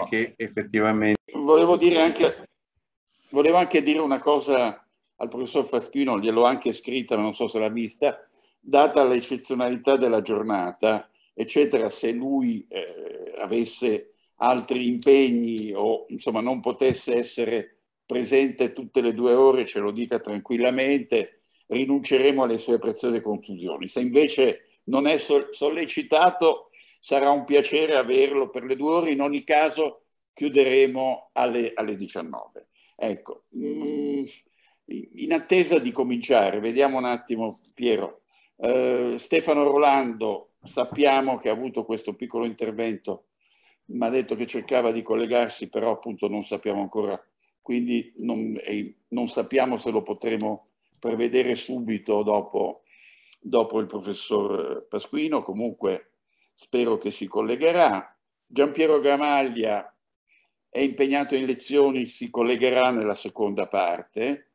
che effettivamente... Volevo dire anche, volevo anche dire una cosa al professor Faschino, gliel'ho anche scritta, ma non so se l'ha vista, data l'eccezionalità della giornata, eccetera, se lui eh, avesse altri impegni o insomma non potesse essere presente tutte le due ore, ce lo dica tranquillamente, rinunceremo alle sue preziose conclusioni. Se invece non è sollecitato, sarà un piacere averlo per le due ore, in ogni caso chiuderemo alle, alle 19. Ecco, mm, in attesa di cominciare, vediamo un attimo Piero. Eh, Stefano Rolando, sappiamo che ha avuto questo piccolo intervento, mi ha detto che cercava di collegarsi, però appunto non sappiamo ancora, quindi non, eh, non sappiamo se lo potremo prevedere subito dopo, dopo il professor Pasquino, comunque spero che si collegherà. Giampiero Gramaglia è impegnato in lezioni, si collegherà nella seconda parte,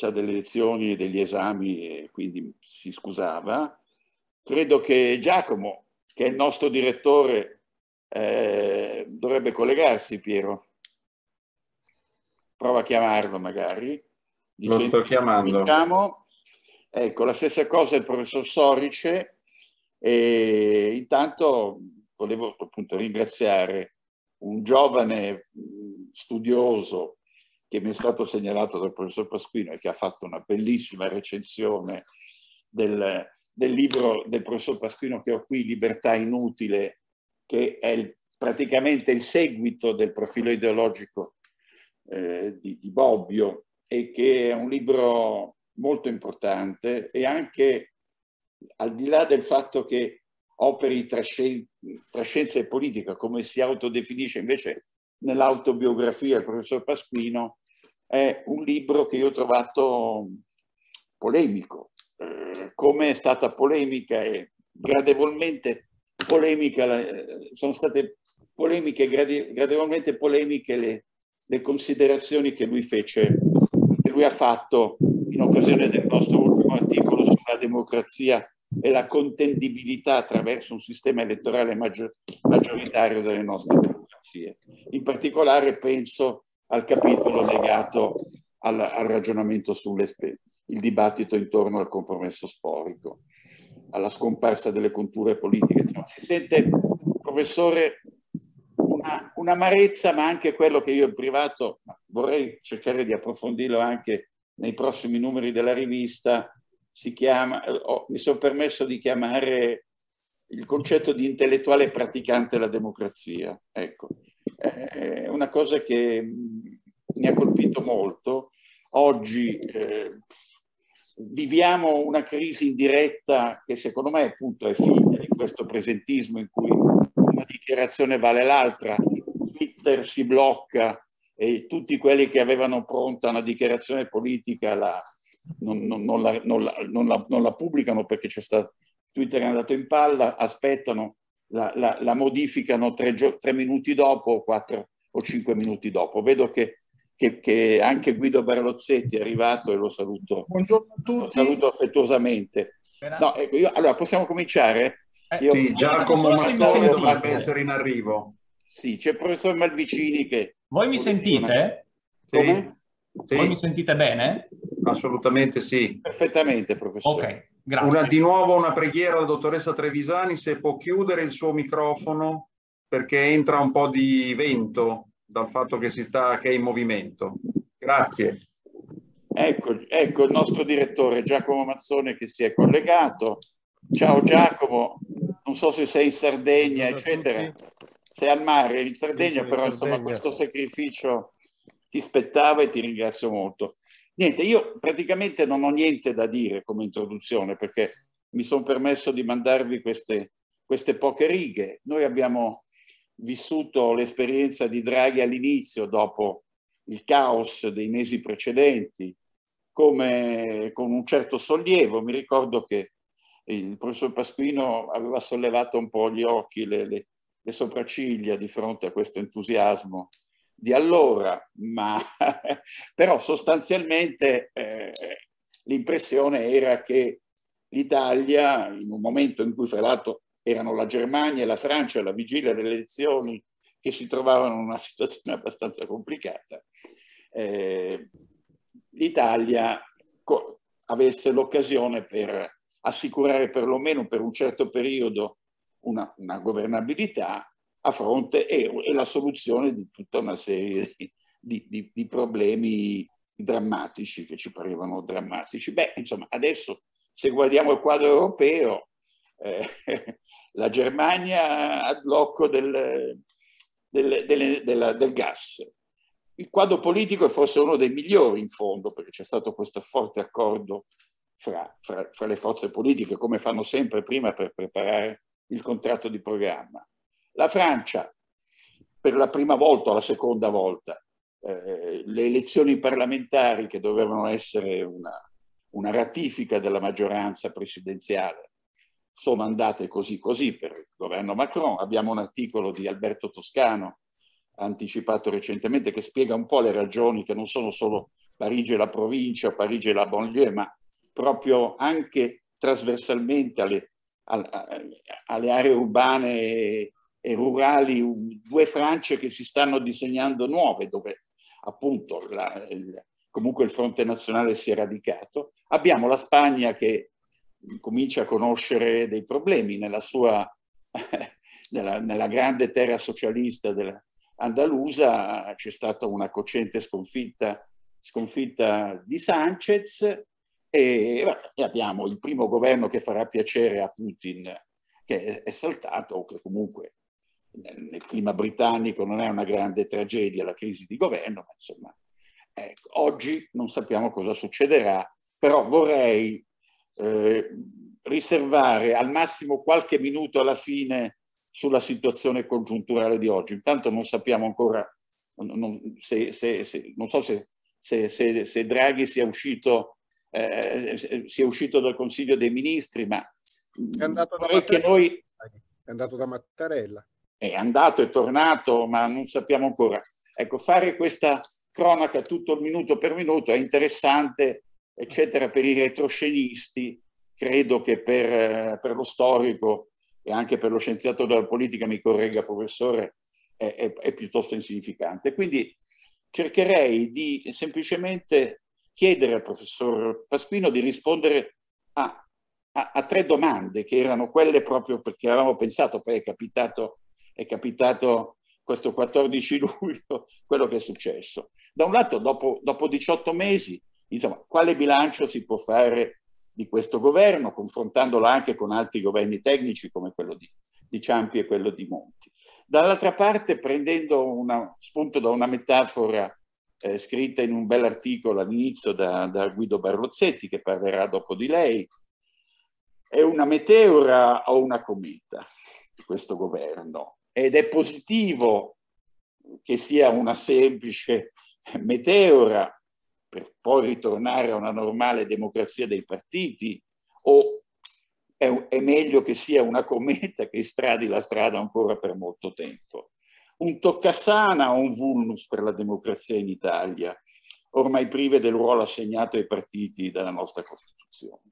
ha delle lezioni e degli esami e quindi si scusava. Credo che Giacomo, che è il nostro direttore, eh, dovrebbe collegarsi, Piero. Prova a chiamarlo magari. Dicendo, Lo sto chiamando. Diciamo. ecco, la stessa cosa il professor Sorice, e intanto volevo appunto ringraziare un giovane mm, studioso che mi è stato segnalato dal professor Pasquino e che ha fatto una bellissima recensione del, del libro del professor Pasquino che ho qui, Libertà inutile, che è il, praticamente il seguito del profilo ideologico eh, di, di Bobbio e che è un libro molto importante e anche al di là del fatto che operi tra, scien- tra scienza e politica, come si autodefinisce invece nell'autobiografia del professor Pasquino, è un libro che io ho trovato polemico, eh, come è stata polemica e gradevolmente polemica, eh, sono state polemiche, grade, gradevolmente polemiche le, le, considerazioni che lui fece, che lui ha fatto in occasione del nostro ultimo articolo sulla democrazia e la contendibilità attraverso un sistema elettorale maggior, maggioritario delle nostre democrazie. In particolare penso al capitolo legato al, al ragionamento sulle spese, il dibattito intorno al compromesso storico, alla scomparsa delle culture politiche. Si sente, professore, una, un'amarezza, ma anche quello che io in privato vorrei cercare di approfondirlo anche nei prossimi numeri della rivista, si chiama, oh, mi sono permesso di chiamare il concetto di intellettuale praticante la democrazia. Ecco, eh, è una cosa che mm, mi ha colpito molto. Oggi eh, viviamo una crisi indiretta che secondo me appunto è figlia di questo presentismo in cui una dichiarazione vale l'altra, Twitter si blocca e tutti quelli che avevano pronta una dichiarazione politica la, non, non, non, la, la, non, la, pubblicano perché c'è stato Twitter è andato in palla, aspettano, la, la modificano tre, tre, minuti dopo o quattro o cinque minuti dopo. Vedo che, che, che, anche Guido Barlozzetti è arrivato e lo saluto, Buongiorno a tutti. Lo saluto affettuosamente. No, ecco, io, allora, possiamo cominciare? Eh, io, sì, Giacomo Massoni dovrebbe essere in arrivo. Sì, c'è il professor Malvicini che... Voi mi sentite? Una... Sì. Voi mi sentite bene? Assolutamente sì. Perfettamente, professore. Ok, grazie. Una, di nuovo una preghiera alla dottoressa Trevisani se può chiudere il suo microfono perché entra un po' di vento dal fatto che, si sta, che è in movimento. Grazie. Ecco, ecco il nostro direttore Giacomo Mazzone che si è collegato. Ciao Giacomo, non so se sei in Sardegna, eccetera. Sei al mare in Sardegna, però insomma questo sacrificio ti spettava e ti ringrazio molto. Niente, io praticamente non ho niente da dire come introduzione perché mi sono permesso di mandarvi queste, queste poche righe. Noi abbiamo vissuto l'esperienza di Draghi all'inizio, dopo il caos dei mesi precedenti, come, con un certo sollievo. Mi ricordo che il professor Pasquino aveva sollevato un po' gli occhi, le, le, le sopracciglia di fronte a questo entusiasmo di allora, ma però sostanzialmente eh, l'impressione era che l'Italia, in un momento in cui fra l'altro erano la Germania e la Francia alla vigilia delle elezioni che si trovavano in una situazione abbastanza complicata, eh, l'Italia avesse l'occasione per assicurare perlomeno per un certo periodo una, una governabilità a fronte e, e la soluzione di tutta una serie di, di, di problemi drammatici che ci parevano drammatici. Beh, insomma, adesso se guardiamo il quadro europeo, eh, la Germania ha blocco del, del, del, del, del gas. Il quadro politico è forse uno dei migliori in fondo, perché c'è stato questo forte accordo fra, fra, fra, le forze politiche, come fanno sempre prima per preparare il contratto di programma. La Francia, per la prima volta o la seconda volta, eh, le elezioni parlamentari che dovevano essere una, una ratifica della maggioranza presidenziale sono andate così così per il governo Macron. Abbiamo un articolo di Alberto Toscano anticipato recentemente che spiega un po' le ragioni che non sono solo Parigi e la provincia, Parigi e la banlieue, ma proprio anche trasversalmente alle, alle aree urbane e rurali, due Francie che si stanno disegnando nuove, dove appunto la, il, comunque il fronte nazionale si è radicato. Abbiamo la Spagna che comincia a conoscere dei problemi nella sua, nella, nella grande terra socialista dell'Andalusa, c'è stata una cocente sconfitta, sconfitta di Sanchez e, abbiamo il primo governo che farà piacere a Putin che è saltato o che comunque nel clima britannico non è una grande tragedia la crisi di governo, ma insomma, ecco, oggi non sappiamo cosa succederà, però vorrei eh, riservare al massimo qualche minuto alla fine sulla situazione congiunturale di oggi. Intanto non sappiamo ancora, non, se, se, se, non so se, se, Draghi sia uscito, eh, sia uscito dal Consiglio dei Ministri, ma è andato da Mattarella. Noi... È andato da Mattarella è andato, è tornato, ma non sappiamo ancora. Ecco, fare questa cronaca tutto il minuto per minuto è interessante, eccetera, per i retroscenisti, credo che per, eh, per lo storico e anche per lo scienziato della politica, mi corregga professore, è, è, è piuttosto insignificante. Quindi cercherei di semplicemente chiedere al professor Pasquino di rispondere a, a, a, tre domande che erano quelle proprio perché avevamo pensato, poi è capitato è capitato questo 14 luglio quello che è successo. Da un lato, dopo, dopo 18 mesi, insomma, quale bilancio si può fare di questo governo, confrontandolo anche con altri governi tecnici come quello di, di Ciampi e quello di Monti. Dall'altra parte, prendendo una, spunto da una metafora eh, scritta in un bell'articolo all'inizio da, da, Guido Barrozzetti, che parlerà dopo di lei, è una meteora o una cometa questo governo? ed è positivo che sia una semplice meteora per poi ritornare a una normale democrazia dei partiti o è, è meglio che sia una cometa che stradi la strada ancora per molto tempo. Un toccasana o un vulnus per la democrazia in Italia, ormai prive del ruolo assegnato ai partiti dalla nostra Costituzione.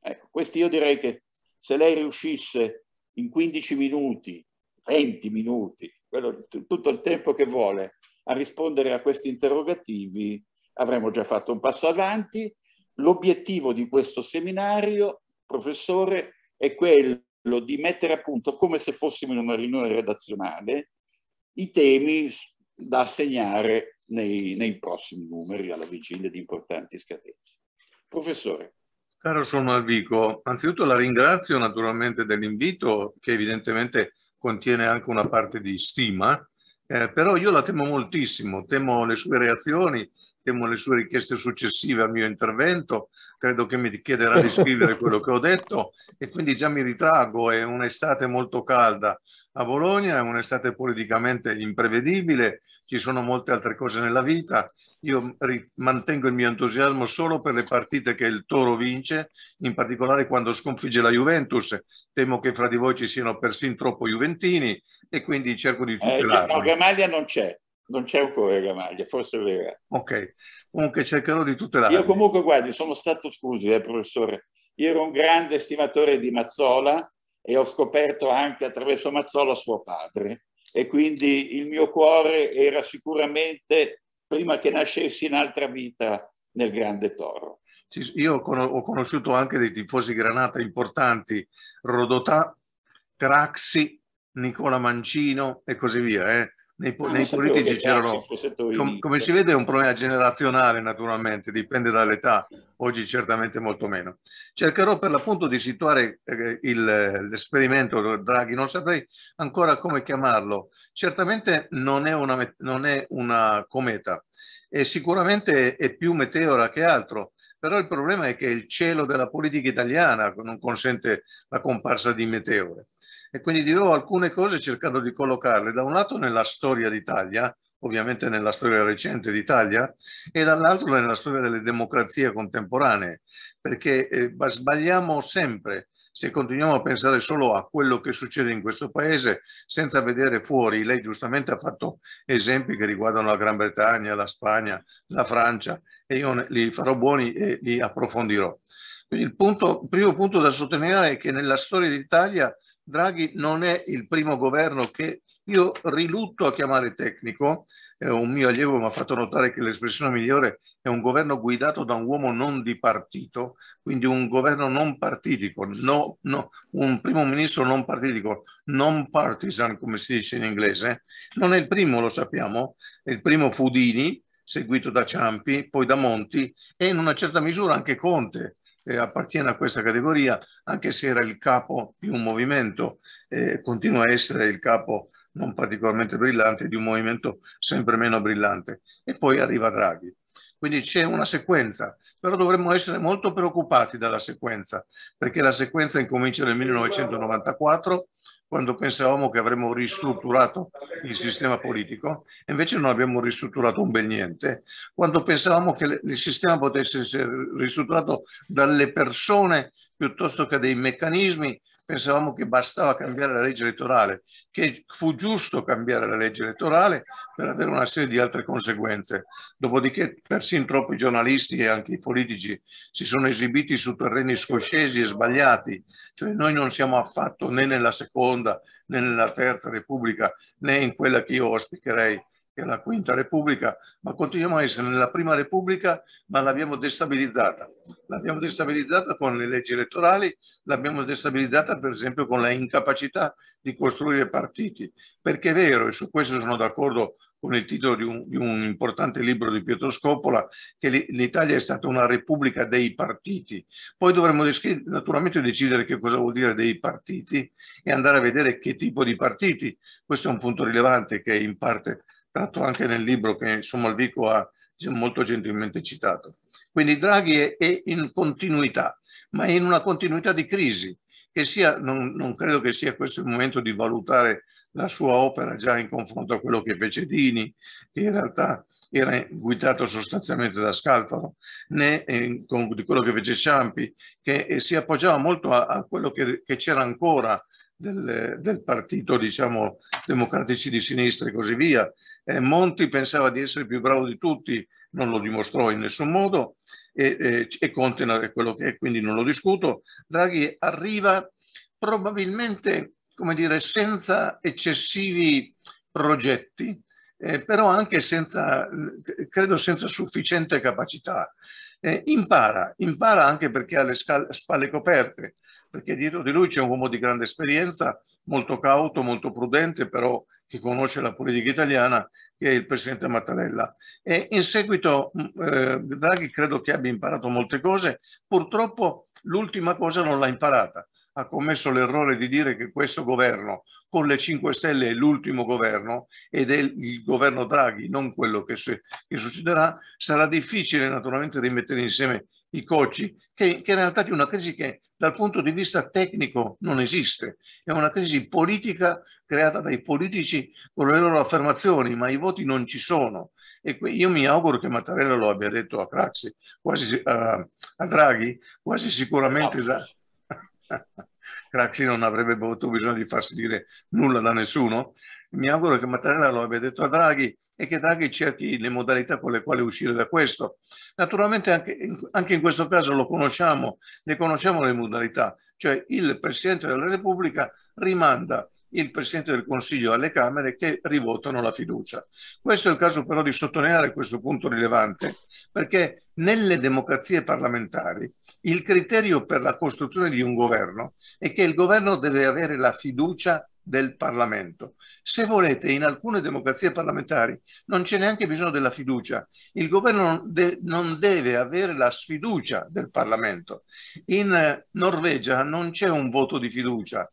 Ecco, questi io direi che se lei riuscisse in 15 minuti 20 minuti, quello, tutto il tempo che vuole a rispondere a questi interrogativi, avremmo già fatto un passo avanti. L'obiettivo di questo seminario, professore, è quello di mettere a punto, come se fossimo in una riunione redazionale, i temi da assegnare nei, nei prossimi numeri alla vigilia di importanti scadenze. Professore. Caro sono Alvico, anzitutto la ringrazio naturalmente dell'invito che evidentemente contiene anche una parte di stima, eh, però io la temo moltissimo, temo le sue reazioni, temo le sue richieste successive al mio intervento, credo che mi chiederà di scrivere quello che ho detto e quindi già mi ritrago, è un'estate molto calda a Bologna, è un'estate politicamente imprevedibile, ci sono molte altre cose nella vita, io mantengo il mio entusiasmo solo per le partite che il Toro vince, in particolare quando sconfigge la Juventus, temo che fra di voi ci siano persin troppo juventini e quindi cerco di eh, tutelarli. Eh, no, Gamalia non c'è. Non c'è ancora la maglia, forse è vera. Ok, comunque cercherò di tutelare. Io comunque, guardi, sono stato, scusi, eh, professore, io ero un grande stimatore di Mazzola e ho scoperto anche attraverso Mazzola suo padre e quindi il mio cuore era sicuramente, prima che nascessi in altra vita, nel grande toro. Io ho conosciuto anche dei tifosi Granata importanti, Rodotà, Craxi, Nicola Mancino e così via. Eh nei, no, nei politici c'erano, com, come si cioè. vede è un problema generazionale naturalmente, dipende dall'età, oggi certamente molto meno. Cercherò per l'appunto di situare eh, il, l'esperimento Draghi, non saprei ancora come chiamarlo, certamente non è una, non è una cometa, e sicuramente è più meteora che altro, però il problema è che il cielo della politica italiana non consente la comparsa di meteore e quindi dirò alcune cose cercando di collocarle da un lato nella storia d'Italia, ovviamente nella storia recente d'Italia, e dall'altro nella storia delle democrazie contemporanee, perché eh, sbagliamo sempre se continuiamo a pensare solo a quello che succede in questo paese senza vedere fuori, lei giustamente ha fatto esempi che riguardano la Gran Bretagna, la Spagna, la Francia e io li farò buoni e li approfondirò. Quindi il, punto, il primo punto da sottolineare è che nella storia d'Italia Draghi non è il primo governo che io rilutto a chiamare tecnico, eh, un mio allievo mi ha fatto notare che l'espressione migliore è un governo guidato da un uomo non di partito, quindi un governo non partitico, no, no, un primo ministro non partitico, non partisan come si dice in inglese. Non è il primo, lo sappiamo, è il primo Fudini, seguito da Ciampi, poi da Monti e in una certa misura anche Conte, eh, appartiene a questa categoria, anche se era il capo di un movimento, eh, continua a essere il capo non particolarmente brillante di un movimento sempre meno brillante. E poi arriva Draghi. Quindi c'è una sequenza, però dovremmo essere molto preoccupati dalla sequenza, perché la sequenza incomincia nel 1994 quando pensavamo che avremmo ristrutturato il sistema politico, invece non abbiamo ristrutturato un bel niente, quando pensavamo che il sistema potesse essere ristrutturato dalle persone piuttosto che dei meccanismi, pensavamo che bastava cambiare la legge elettorale, che fu giusto cambiare la legge elettorale per avere una serie di altre conseguenze. Dopodiché persino troppi giornalisti e anche i politici si sono esibiti su terreni scoscesi e sbagliati, cioè noi non siamo affatto né nella seconda né nella terza repubblica né in quella che io auspicherei che è la Quinta Repubblica, ma continuiamo a essere nella Prima Repubblica, ma l'abbiamo destabilizzata. L'abbiamo destabilizzata con le leggi elettorali, l'abbiamo destabilizzata per esempio con la incapacità di costruire partiti, perché è vero, e su questo sono d'accordo con il titolo di un, di un, importante libro di Pietro Scopola, che l'Italia è stata una repubblica dei partiti. Poi dovremmo naturalmente decidere che cosa vuol dire dei partiti e andare a vedere che tipo di partiti. Questo è un punto rilevante che in parte tratto anche nel libro che insomma Sommalvico ha molto gentilmente citato. Quindi Draghi è, è, in continuità, ma è in una continuità di crisi, che sia, non, non, credo che sia questo il momento di valutare la sua opera già in confronto a quello che fece Dini, che in realtà era guidato sostanzialmente da Scalfaro, né in, eh, con, di quello che fece Ciampi, che eh, si appoggiava molto a, a quello che, che c'era ancora del, del, partito, diciamo, democratici di sinistra e così via, eh, Monti pensava di essere più bravo di tutti, non lo dimostrò in nessun modo e, eh, e Conte è quello che è, quindi non lo discuto. Draghi arriva probabilmente, come dire, senza eccessivi progetti, eh, però anche senza, credo senza sufficiente capacità. Eh, impara, impara anche perché ha le spalle coperte, perché dietro di lui c'è un uomo di grande esperienza, molto cauto, molto prudente, però che conosce la politica italiana, che è il presidente Mattarella. E in seguito mm, eh, Draghi credo che abbia imparato molte cose, purtroppo l'ultima cosa non l'ha imparata. Ha commesso l'errore di dire che questo governo con le 5 Stelle è l'ultimo governo ed è il governo Draghi, non quello che, che succederà. Sarà difficile naturalmente rimettere insieme i coach, che, che in realtà è una crisi che dal punto di vista tecnico non esiste, è una crisi politica creata dai politici con le loro affermazioni, ma i voti non ci sono. E io mi auguro che Mattarella lo abbia detto a Craxi, quasi, a, eh, a Draghi, quasi sicuramente da... Craxi non avrebbe avuto bisogno di farsi dire nulla da nessuno. Mi auguro che Mattarella lo abbia detto a Draghi e che Draghi cerchi le modalità con le quali uscire da questo. Naturalmente anche, anche in questo caso lo conosciamo, ne conosciamo le modalità, cioè il Presidente della Repubblica rimanda il Presidente del Consiglio alle Camere che rivotano la fiducia. Questo è il caso però di sottolineare questo punto rilevante, perché nelle democrazie parlamentari il criterio per la costruzione di un governo è che il governo deve avere la fiducia del Parlamento. Se volete, in alcune democrazie parlamentari non c'è neanche bisogno della fiducia. Il governo non deve avere la sfiducia del Parlamento. In eh, Norvegia non c'è un voto di fiducia,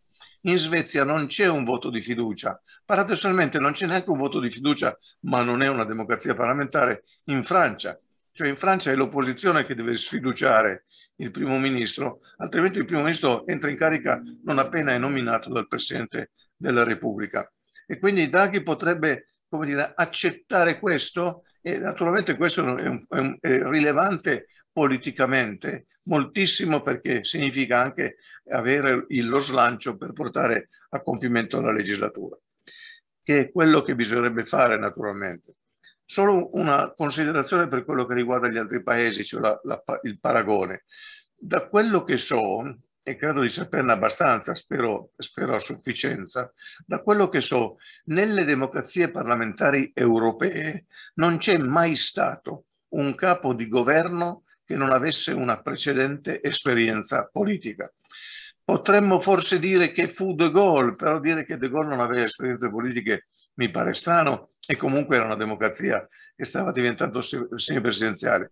in Svezia non c'è un voto di fiducia, paradossalmente non c'è neanche un voto di fiducia, ma non è una democrazia parlamentare in Francia, cioè in Francia è l'opposizione che deve sfiduciare il primo ministro, altrimenti il primo ministro entra in carica non appena è nominato dal Presidente della Repubblica. E quindi Draghi potrebbe come dire, accettare questo e naturalmente questo è, un, è, un, è, rilevante politicamente, moltissimo perché significa anche avere lo slancio per portare a compimento la legislatura, che è quello che bisognerebbe fare naturalmente. Solo una considerazione per quello che riguarda gli altri paesi, cioè la, la, il paragone. Da quello che so, e credo di saperne abbastanza, spero, spero a sufficienza, da quello che so, nelle democrazie parlamentari europee non c'è mai stato un capo di governo che non avesse una precedente esperienza politica. Potremmo forse dire che fu De Gaulle, però dire che De Gaulle non aveva esperienze politiche mi pare strano e comunque era una democrazia che stava diventando semipresidenziale.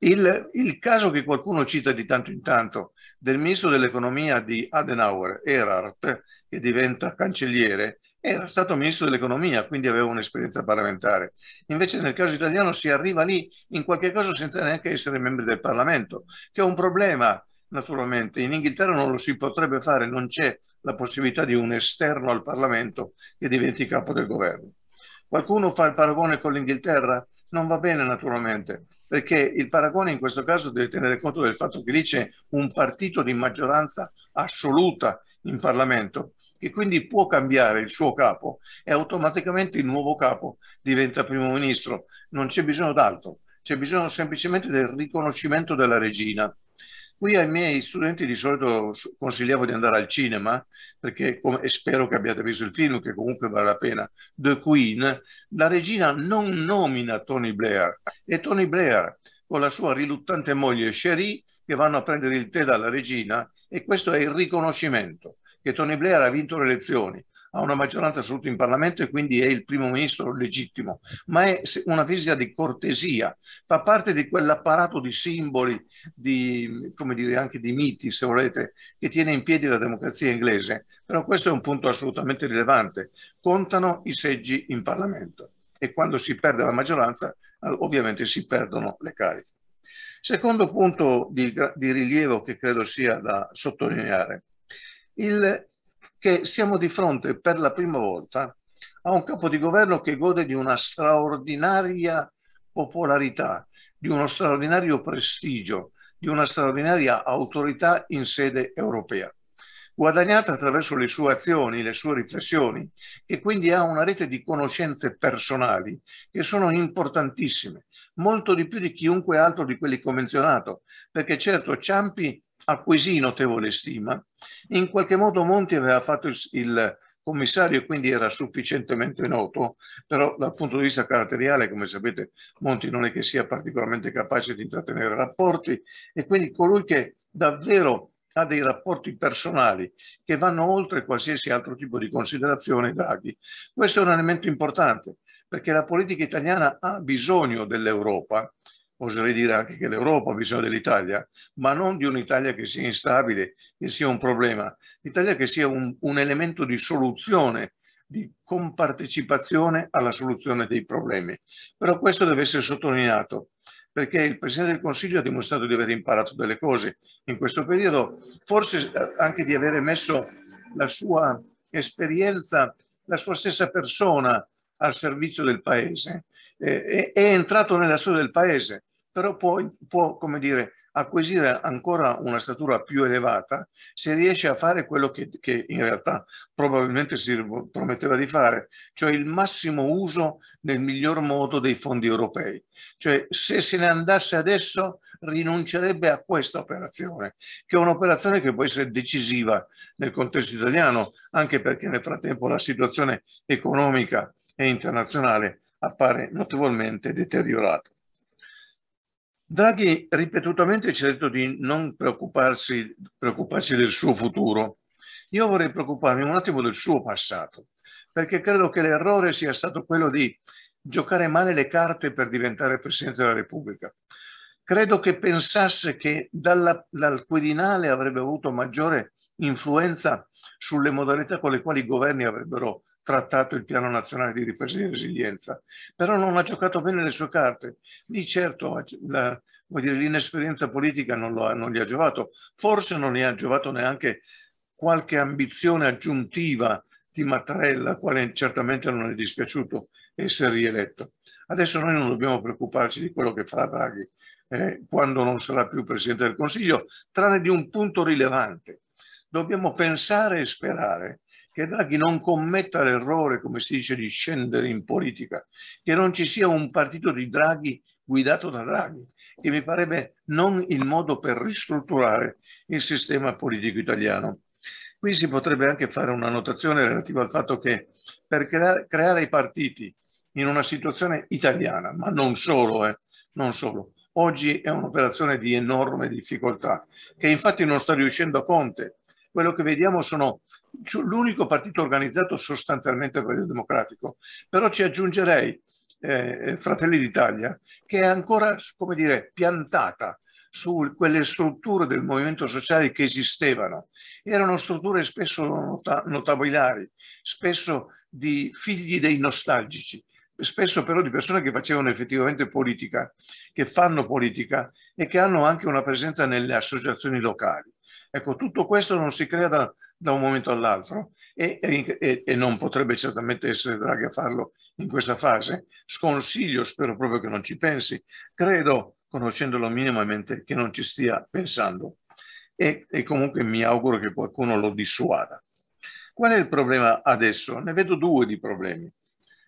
Il, il caso che qualcuno cita di tanto in tanto del ministro dell'economia di Adenauer, Erhard, che diventa cancelliere, era stato ministro dell'economia, quindi aveva un'esperienza parlamentare. Invece nel caso italiano si arriva lì in qualche caso senza neanche essere membri del Parlamento, che è un problema naturalmente. In Inghilterra non lo si potrebbe fare, non c'è la possibilità di un esterno al Parlamento che diventi capo del governo. Qualcuno fa il paragone con l'Inghilterra? Non va bene naturalmente, perché il paragone in questo caso deve tenere conto del fatto che lì c'è un partito di maggioranza assoluta in Parlamento che quindi può cambiare il suo capo e automaticamente il nuovo capo diventa primo ministro. Non c'è bisogno d'altro, c'è bisogno semplicemente del riconoscimento della regina. Qui ai miei studenti di solito consigliavo di andare al cinema, perché e spero che abbiate visto il film, che comunque vale la pena, The Queen, la regina non nomina Tony Blair, è Tony Blair con la sua riluttante moglie Cherie che vanno a prendere il tè dalla regina e questo è il riconoscimento che Tony Blair ha vinto le elezioni, ha una maggioranza assoluta in Parlamento e quindi è il primo ministro legittimo, ma è una visita di cortesia, fa parte di quell'apparato di simboli, di, come dire, anche di miti, se volete, che tiene in piedi la democrazia inglese. Però questo è un punto assolutamente rilevante. Contano i seggi in Parlamento e quando si perde la maggioranza ovviamente si perdono le cariche. Secondo punto di, di rilievo che credo sia da sottolineare il, che siamo di fronte per la prima volta a un capo di governo che gode di una straordinaria popolarità, di uno straordinario prestigio, di una straordinaria autorità in sede europea, guadagnata attraverso le sue azioni, le sue riflessioni, e quindi ha una rete di conoscenze personali che sono importantissime, molto di più di chiunque altro di quelli convenzionato, perché certo Ciampi acquisì notevole stima. In qualche modo Monti aveva fatto il, il commissario e quindi era sufficientemente noto, però dal punto di vista caratteriale, come sapete, Monti non è che sia particolarmente capace di intrattenere rapporti e quindi colui che davvero ha dei rapporti personali che vanno oltre qualsiasi altro tipo di considerazione, Draghi. Questo è un elemento importante perché la politica italiana ha bisogno dell'Europa oserei dire anche che l'Europa ha bisogno dell'Italia, ma non di un'Italia che sia instabile, che sia un problema, l'Italia che sia un, un elemento di soluzione, di compartecipazione alla soluzione dei problemi. Però questo deve essere sottolineato, perché il Presidente del Consiglio ha dimostrato di aver imparato delle cose in questo periodo, forse eh, anche di avere messo la sua esperienza, la sua stessa persona al servizio del Paese. Eh, è entrato nella storia del Paese, però poi può, come dire, acquisire ancora una statura più elevata se riesce a fare quello che, che, in realtà probabilmente si prometteva di fare, cioè il massimo uso nel miglior modo dei fondi europei. Cioè se se ne andasse adesso rinuncerebbe a questa operazione, che è un'operazione che può essere decisiva nel contesto italiano, anche perché nel frattempo la situazione economica e internazionale appare notevolmente deteriorata. Draghi ripetutamente ci ha detto di non preoccuparsi, preoccuparsi del suo futuro. Io vorrei preoccuparmi un attimo del suo passato, perché credo che l'errore sia stato quello di giocare male le carte per diventare Presidente della Repubblica. Credo che pensasse che dalla, dal Quirinale avrebbe avuto maggiore influenza sulle modalità con le quali i governi avrebbero trattato il piano nazionale di ripresa e resilienza, però non ha giocato bene le sue carte. Di certo l'inesperienza politica non, ha, non gli ha giovato, forse non gli ha giovato neanche qualche ambizione aggiuntiva di Mattarella, quale certamente non è dispiaciuto essere rieletto. Adesso noi non dobbiamo preoccuparci di quello che farà Draghi eh, quando non sarà più Presidente del Consiglio, tranne di un punto rilevante. Dobbiamo pensare e sperare che Draghi non commetta l'errore, come si dice, di scendere in politica, che non ci sia un partito di Draghi guidato da Draghi, che mi parebbe non il modo per ristrutturare il sistema politico italiano. Qui si potrebbe anche fare una notazione relativa al fatto che per creare, i partiti in una situazione italiana, ma non solo, eh, non solo, oggi è un'operazione di enorme difficoltà, che infatti non sta riuscendo a Conte, quello che vediamo sono l'unico partito organizzato sostanzialmente il Partito Democratico, però ci aggiungerei eh, Fratelli d'Italia, che è ancora, come dire, piantata su quelle strutture del movimento sociale che esistevano. Erano strutture spesso nota notabilari, spesso di figli dei nostalgici, spesso però di persone che facevano effettivamente politica, che fanno politica e che hanno anche una presenza nelle associazioni locali. Ecco, tutto questo non si crea da, da un momento all'altro e, e, e, non potrebbe certamente essere Draghi a farlo in questa fase. Sconsiglio, spero proprio che non ci pensi, credo, conoscendolo minimamente, che non ci stia pensando e, e comunque mi auguro che qualcuno lo dissuada. Qual è il problema adesso? Ne vedo due di problemi.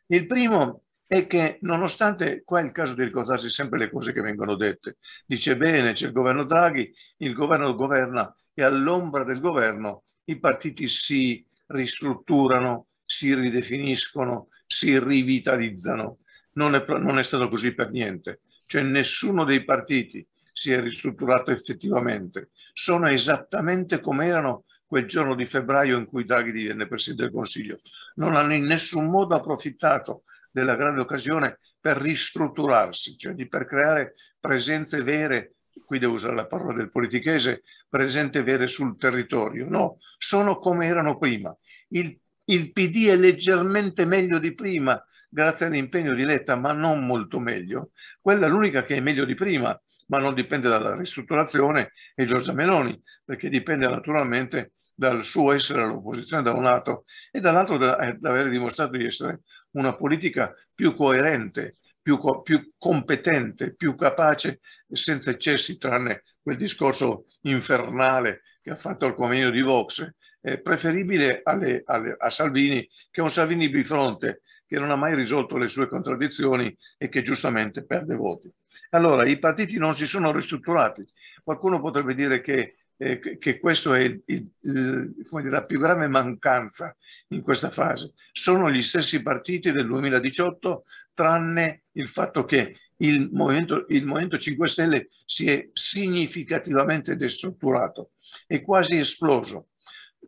Il primo è che nonostante qua è il caso di ricordarsi sempre le cose che vengono dette, dice bene c'è il governo Draghi, il governo governa e all'ombra del governo i partiti si ristrutturano, si ridefiniscono, si rivitalizzano. Non è, non è stato così per niente, cioè nessuno dei partiti si è ristrutturato effettivamente, sono esattamente come erano quel giorno di febbraio in cui Draghi divenne Presidente del Consiglio. Non hanno in nessun modo approfittato della grande occasione per ristrutturarsi, cioè per creare presenze vere, qui devo usare la parola del politichese, presenze vere sul territorio. No, sono come erano prima. Il, il PD è leggermente meglio di prima, grazie all'impegno di Letta, ma non molto meglio. Quella è l'unica che è meglio di prima, ma non dipende dalla ristrutturazione è Giorgia Meloni, perché dipende naturalmente dal suo essere all'opposizione da un lato e dall'altro da, eh, da, avere dimostrato di essere una politica più coerente, più, co più competente, più capace, senza eccessi, tranne quel discorso infernale che ha fatto il convegno di Vox, eh, preferibile alle, alle, a Salvini che è un Salvini bifronte che non ha mai risolto le sue contraddizioni e che giustamente perde voti. Allora, i partiti non si sono ristrutturati. Qualcuno potrebbe dire che eh, che questa è il, il, dire, la più grave mancanza in questa fase. Sono gli stessi partiti del 2018, tranne il fatto che il Movimento, il Movimento 5 Stelle si è significativamente destrutturato, è quasi esploso.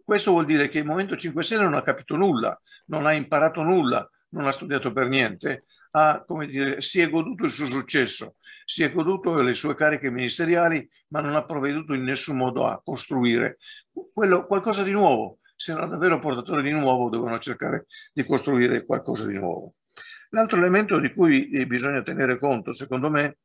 Questo vuol dire che il Movimento 5 Stelle non ha capito nulla, non ha imparato nulla, non ha studiato per niente, ha, dire, si è goduto il suo successo, si è goduto delle sue cariche ministeriali, ma non ha provveduto in nessun modo a costruire quello, qualcosa di nuovo. Se era davvero portatore di nuovo, dovevano cercare di costruire qualcosa di nuovo. L'altro elemento di cui eh, bisogna tenere conto, secondo me,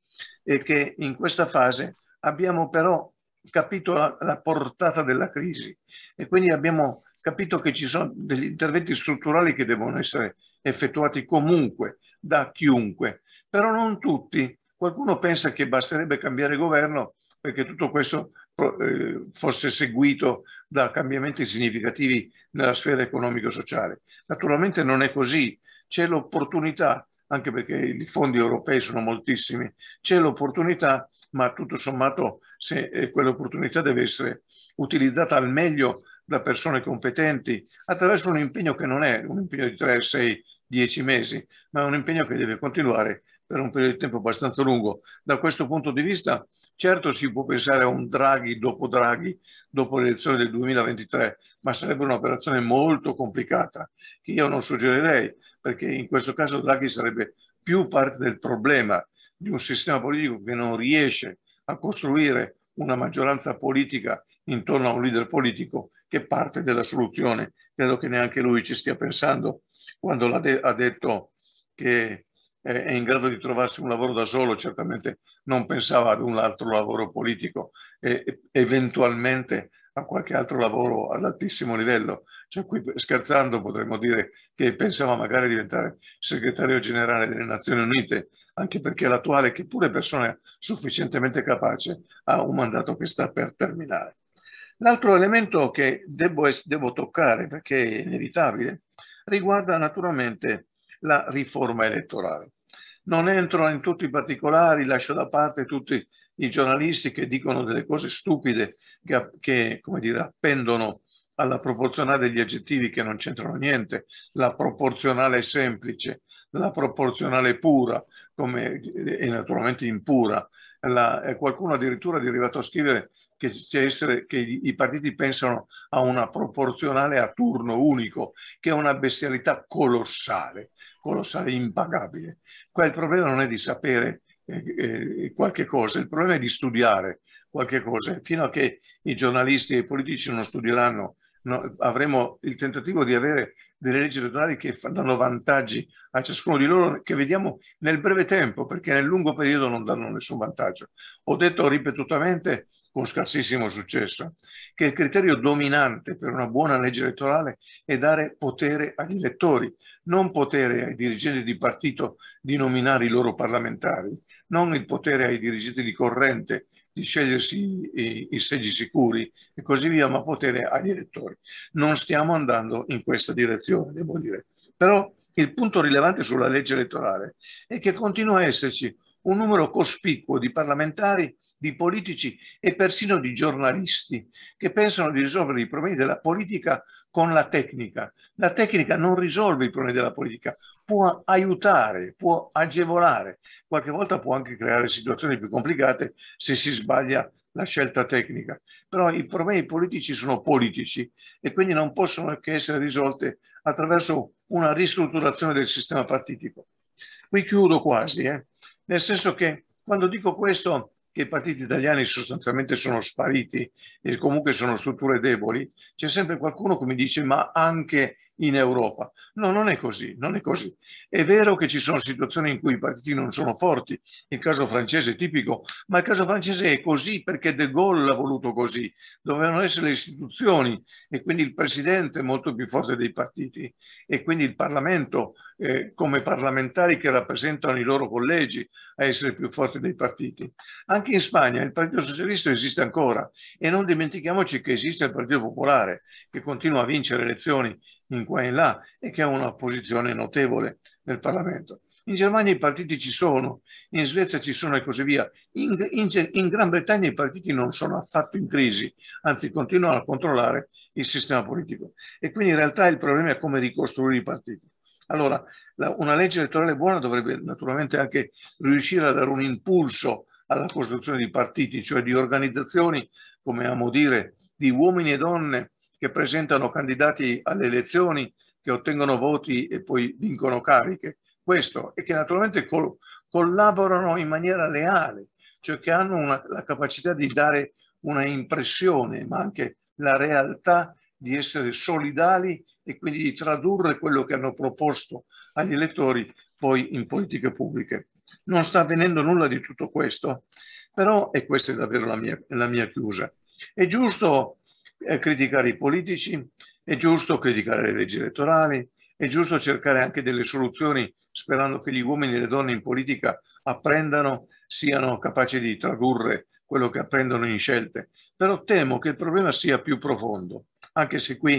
è che in questa fase abbiamo però capito la, la portata della crisi e quindi abbiamo capito che ci sono degli interventi strutturali che devono essere effettuati comunque da chiunque, però non tutti Qualcuno pensa che basterebbe cambiare governo perché tutto questo eh, fosse seguito da cambiamenti significativi nella sfera economico-sociale. Naturalmente non è così, c'è l'opportunità, anche perché i fondi europei sono moltissimi, c'è l'opportunità, ma tutto sommato se eh, quell'opportunità deve essere utilizzata al meglio da persone competenti attraverso un impegno che non è un impegno di 3, 6, 10 mesi, ma è un impegno che deve continuare per un periodo di tempo abbastanza lungo. Da questo punto di vista, certo si può pensare a un Draghi dopo Draghi, dopo l'elezione del 2023, ma sarebbe un'operazione molto complicata, che io non suggerirei, perché in questo caso Draghi sarebbe più parte del problema di un sistema politico che non riesce a costruire una maggioranza politica intorno a un leader politico che parte della soluzione. Credo che neanche lui ci stia pensando quando de ha detto che è in grado di trovarsi un lavoro da solo, certamente non pensava ad un altro lavoro politico e eventualmente a qualche altro lavoro ad altissimo livello. Cioè, qui scherzando potremmo dire che pensava magari a diventare segretario generale delle Nazioni Unite, anche perché l'attuale, che pure persona sufficientemente capace, ha un mandato che sta per terminare. L'altro elemento che devo, devo toccare, perché è inevitabile, riguarda naturalmente la riforma elettorale. Non entro in tutti i particolari, lascio da parte tutti i giornalisti che dicono delle cose stupide che, che come dire, appendono alla proporzionale degli aggettivi che non c'entrano niente, la proporzionale semplice, la proporzionale pura come, eh, e naturalmente impura. La, eh, qualcuno addirittura è arrivato a scrivere che, essere, che, i partiti pensano a una proporzionale a turno unico, che è una bestialità colossale colossale, impagabile. Qua il problema non è di sapere eh, eh, qualche cosa, il problema è di studiare qualche cosa. Fino a che i giornalisti e i politici non studieranno, no, avremo il tentativo di avere delle leggi elettorali che danno vantaggi a ciascuno di loro, che vediamo nel breve tempo, perché nel lungo periodo non danno nessun vantaggio. Ho detto ripetutamente con scarsissimo successo, che il criterio dominante per una buona legge elettorale è dare potere agli elettori, non potere ai dirigenti di partito di nominare i loro parlamentari, non il potere ai dirigenti di corrente di scegliersi i, i, i seggi sicuri e così via, ma potere agli elettori. Non stiamo andando in questa direzione, devo dire. Però il punto rilevante sulla legge elettorale è che continua a esserci un numero cospicuo di parlamentari di politici e persino di giornalisti che pensano di risolvere i problemi della politica con la tecnica. La tecnica non risolve i problemi della politica, può aiutare, può agevolare, qualche volta può anche creare situazioni più complicate se si sbaglia la scelta tecnica. Però i problemi politici sono politici e quindi non possono che essere risolte attraverso una ristrutturazione del sistema partitico. Qui chiudo quasi, eh? nel senso che quando dico questo che i partiti italiani sostanzialmente sono spariti e comunque sono strutture deboli, c'è sempre qualcuno che mi dice ma anche in Europa. No, non è così, non è così. È vero che ci sono situazioni in cui i partiti non sono forti, il caso francese è tipico, ma il caso francese è così perché De Gaulle l'ha voluto così, dovevano essere le istituzioni e quindi il presidente molto più forte dei partiti e quindi il Parlamento eh, come parlamentari che rappresentano i loro collegi a essere più forti dei partiti. Anche in Spagna il Partito Socialista esiste ancora e non dimentichiamoci che esiste il Partito Popolare che continua a vincere elezioni in qua e in là e che ha una posizione notevole nel Parlamento. In Germania i partiti ci sono, in Svezia ci sono e così via. In, in, in Gran Bretagna i partiti non sono affatto in crisi, anzi continuano a controllare il sistema politico. E quindi in realtà il problema è come ricostruire i partiti. Allora, la, una legge elettorale buona dovrebbe naturalmente anche riuscire a dare un impulso alla costruzione di partiti, cioè di organizzazioni, come amo dire, di uomini e donne che presentano candidati alle elezioni che ottengono voti e poi vincono cariche. Questo e che naturalmente col collaborano in maniera leale, cioè che hanno una, la capacità di dare una impressione, ma anche la realtà di essere solidali e quindi di tradurre quello che hanno proposto agli elettori poi in politiche pubbliche. Non sta avvenendo nulla di tutto questo, però, e questa è davvero la mia, la mia chiusa, è giusto eh, criticare i politici, è giusto criticare le leggi elettorali, è giusto cercare anche delle soluzioni sperando che gli uomini e le donne in politica apprendano, siano capaci di tradurre quello che apprendono in scelte, però temo che il problema sia più profondo, anche se qui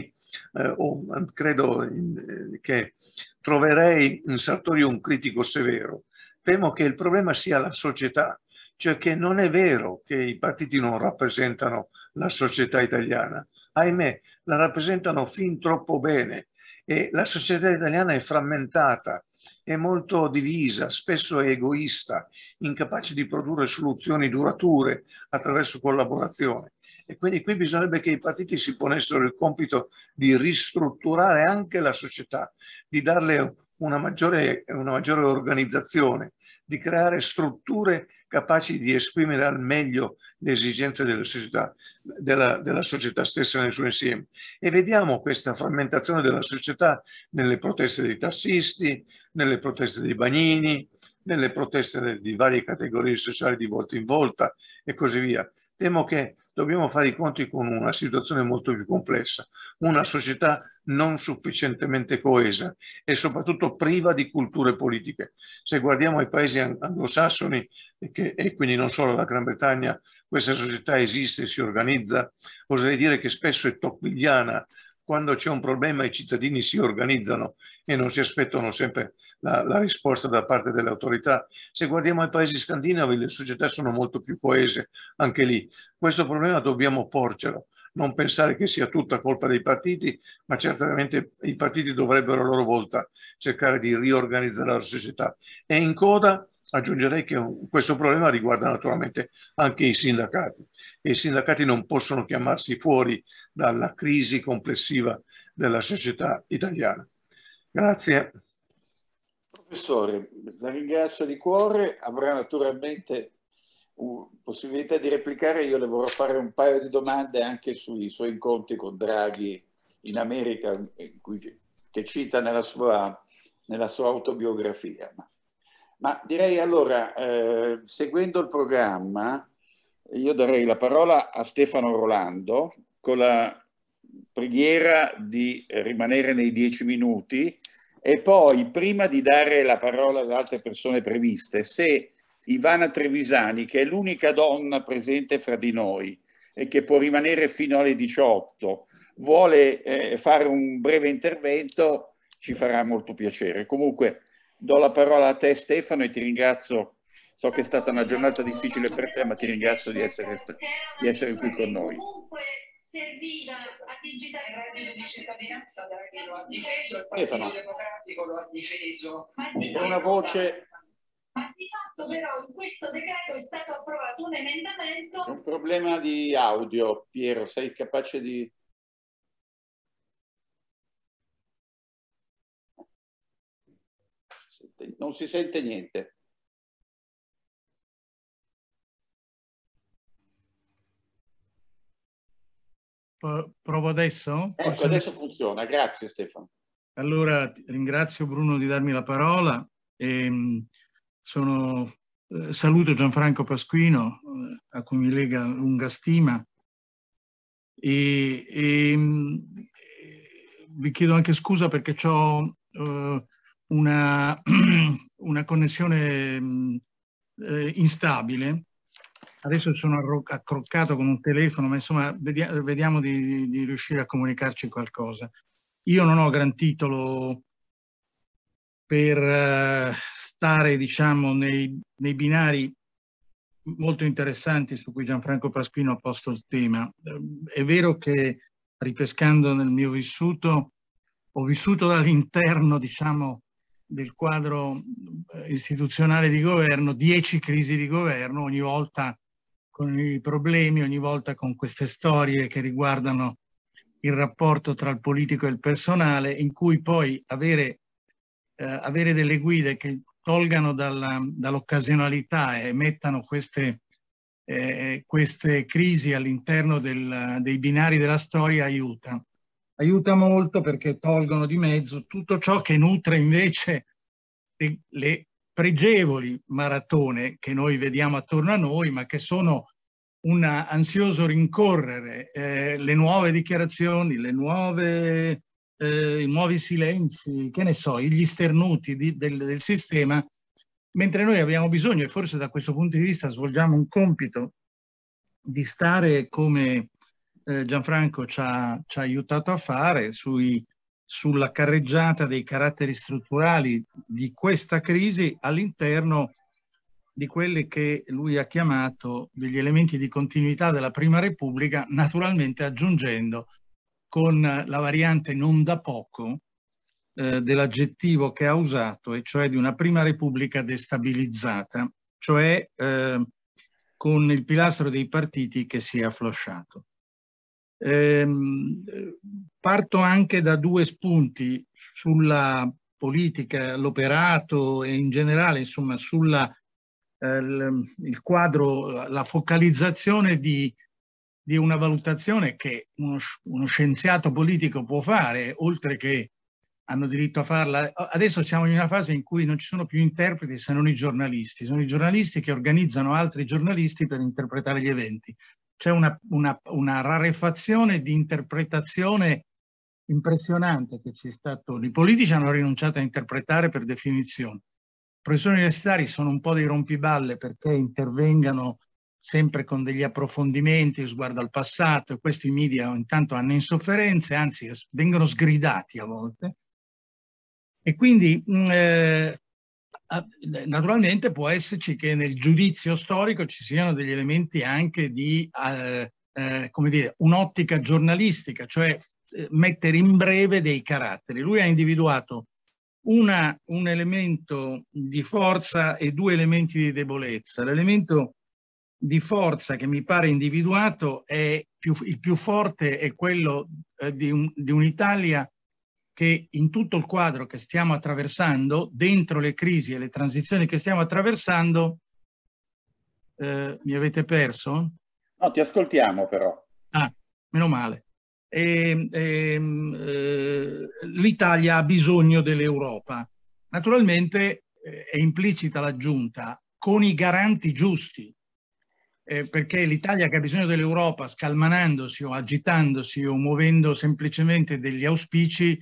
eh, oh, credo in, eh, che troverei in Sartori un critico severo. Temo che il problema sia la società, cioè che non è vero che i partiti non rappresentano la società italiana. Ahimè, la rappresentano fin troppo bene e la società italiana è frammentata, è molto divisa, spesso è egoista, incapace di produrre soluzioni durature attraverso collaborazione. E quindi qui bisognerebbe che i partiti si ponessero il compito di ristrutturare anche la società, di darle una maggiore, una maggiore organizzazione, di creare strutture capaci di esprimere al meglio le esigenze della società, della, della società stessa nel suo insieme. E vediamo questa frammentazione della società nelle proteste dei tassisti, nelle proteste dei bagnini, nelle proteste di varie categorie sociali di volta in volta e così via. Temo che dobbiamo fare i conti con una situazione molto più complessa, una società non sufficientemente coesa e soprattutto priva di culture politiche. Se guardiamo ai paesi anglosassoni che, e quindi non solo la Gran Bretagna, questa società esiste, e si organizza, oserei dire che spesso è tocquiliana, quando c'è un problema i cittadini si organizzano e non si aspettano sempre la, la, risposta da parte delle autorità. Se guardiamo ai paesi scandinavi le società sono molto più coese anche lì. Questo problema dobbiamo porcelo non pensare che sia tutta colpa dei partiti, ma certamente i partiti dovrebbero a loro volta cercare di riorganizzare la società. E in coda aggiungerei che questo problema riguarda naturalmente anche i sindacati e i sindacati non possono chiamarsi fuori dalla crisi complessiva della società italiana. Grazie. Professore, la ringrazio di cuore, avrà naturalmente possibilità di replicare, io le vorrò fare un paio di domande anche sui suoi incontri con Draghi in America, che cita nella sua, nella sua autobiografia. Ma, direi allora, eh, seguendo il programma, io darei la parola a Stefano Rolando con la preghiera di rimanere nei dieci minuti e poi, prima di dare la parola ad altre persone previste, se Ivana Trevisani, che è l'unica donna presente fra di noi e che può rimanere fino alle 18, vuole eh, fare un breve intervento, ci farà molto piacere. Comunque do la parola a te Stefano e ti ringrazio. So che è stata una giornata difficile per te, ma ti ringrazio di essere, di essere qui con noi serviva a digitare il reddito di cittadinanza Draghi lo ha difeso il Partito Democratico lo ha difeso ma c'è una voce ma di fatto però in questo decreto è stato approvato un emendamento... Un problema di audio, Piero, sei capace di... Non si sente niente. Provo adesso? Ecco, adesso funziona. Grazie Stefano. Allora ringrazio Bruno di darmi la parola. E, ehm, sono, eh, saluto Gianfranco Pasquino, eh, a cui mi lega lunga stima, e, e mh, mm, vi chiedo anche scusa perché ho eh, una, una, connessione mh, mm, eh, instabile. Adesso sono accroccato con un telefono, ma insomma vediamo, vediamo di, di, riuscire a comunicarci qualcosa. Io non ho gran titolo per eh, stare diciamo, nei, nei, binari molto interessanti su cui Gianfranco Pasquino ha posto il tema. Eh, è vero che ripescando nel mio vissuto, ho vissuto dall'interno diciamo, del quadro eh, istituzionale di governo dieci crisi di governo, ogni volta con i problemi, ogni volta con queste storie che riguardano il rapporto tra il politico e il personale, in cui poi avere eh, avere delle guide che tolgano dall'occasionalità dall e mettano queste, eh, queste crisi all'interno dei binari della storia aiuta. Aiuta molto perché tolgono di mezzo tutto ciò che nutre invece le, le pregevoli maratone che noi vediamo attorno a noi, ma che sono un ansioso rincorrere eh, le nuove dichiarazioni, le nuove eh, i nuovi silenzi, che ne so, gli sternuti di, del, del sistema, mentre noi abbiamo bisogno, e forse da questo punto di vista svolgiamo un compito, di stare come eh, Gianfranco ci ha, ci ha, aiutato a fare sui, sulla carreggiata dei caratteri strutturali di questa crisi all'interno di quelli che lui ha chiamato degli elementi di continuità della Prima Repubblica, naturalmente aggiungendo con la variante non da poco eh, dell'aggettivo che ha usato, e cioè di una prima repubblica destabilizzata, cioè eh, con il pilastro dei partiti che si è afflosciato. Ehm, parto anche da due spunti sulla politica, l'operato e in generale insomma sulla eh, il quadro, la focalizzazione di di una valutazione che uno, uno scienziato politico può fare, oltre che hanno diritto a farla. Adesso siamo in una fase in cui non ci sono più interpreti se non i giornalisti, sono i giornalisti che organizzano altri giornalisti per interpretare gli eventi. C'è una, una, una rarefazione di interpretazione impressionante che c'è stato. I politici hanno rinunciato a interpretare per definizione. I professori universitari sono un po' dei rompiballe perché intervengano sempre con degli approfondimenti sguardo al passato e questi media intanto hanno insofferenze, anzi vengono sgridati a volte. E quindi mm, eh, naturalmente può esserci che nel giudizio storico ci siano degli elementi anche di, eh, eh, come dire, un'ottica giornalistica, cioè eh, mettere in breve dei caratteri. Lui ha individuato una, un elemento di forza e due elementi di debolezza. L'elemento di forza che mi pare individuato è più, il più forte è quello eh, di, un, un'Italia che in tutto il quadro che stiamo attraversando, dentro le crisi e le transizioni che stiamo attraversando, eh, mi avete perso? No, ti ascoltiamo però. Ah, meno male. Ehm, ehm, eh, L'Italia ha bisogno dell'Europa. Naturalmente eh, è implicita l'aggiunta con i garanti giusti, eh, perché l'Italia che ha bisogno dell'Europa scalmanandosi o agitandosi o muovendo semplicemente degli auspici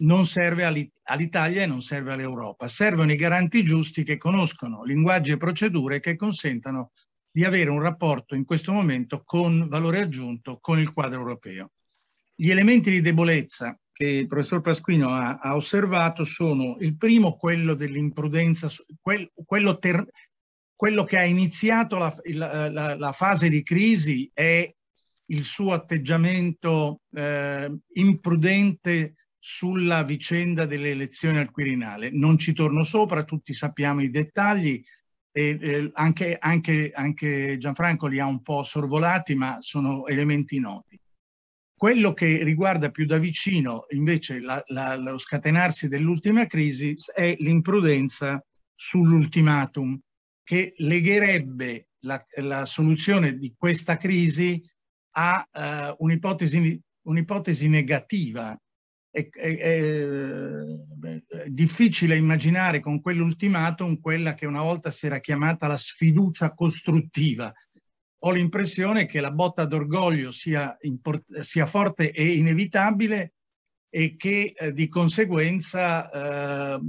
non serve all'Italia e non serve all'Europa. Servono i garanti giusti che conoscono linguaggi e procedure che consentano di avere un rapporto in questo momento con valore aggiunto con il quadro europeo. Gli elementi di debolezza che il professor Pasquino ha, ha osservato sono il primo quello dell'imprudenza, quel, quello ter, quello che ha iniziato la, la, eh, la, la fase di crisi è il suo atteggiamento eh, imprudente sulla vicenda delle elezioni al Quirinale. Non ci torno sopra, tutti sappiamo i dettagli, e, eh, anche, anche, anche, Gianfranco li ha un po' sorvolati, ma sono elementi noti. Quello che riguarda più da vicino invece la, la, lo scatenarsi dell'ultima crisi è l'imprudenza sull'ultimatum che legherebbe la, la soluzione di questa crisi a eh, un'ipotesi, un'ipotesi negativa. È, è, è eh, difficile immaginare con quell'ultimatum quella che una volta si era chiamata la sfiducia costruttiva, ho l'impressione che la botta d'orgoglio sia, import- sia, forte e inevitabile e che eh, di conseguenza eh,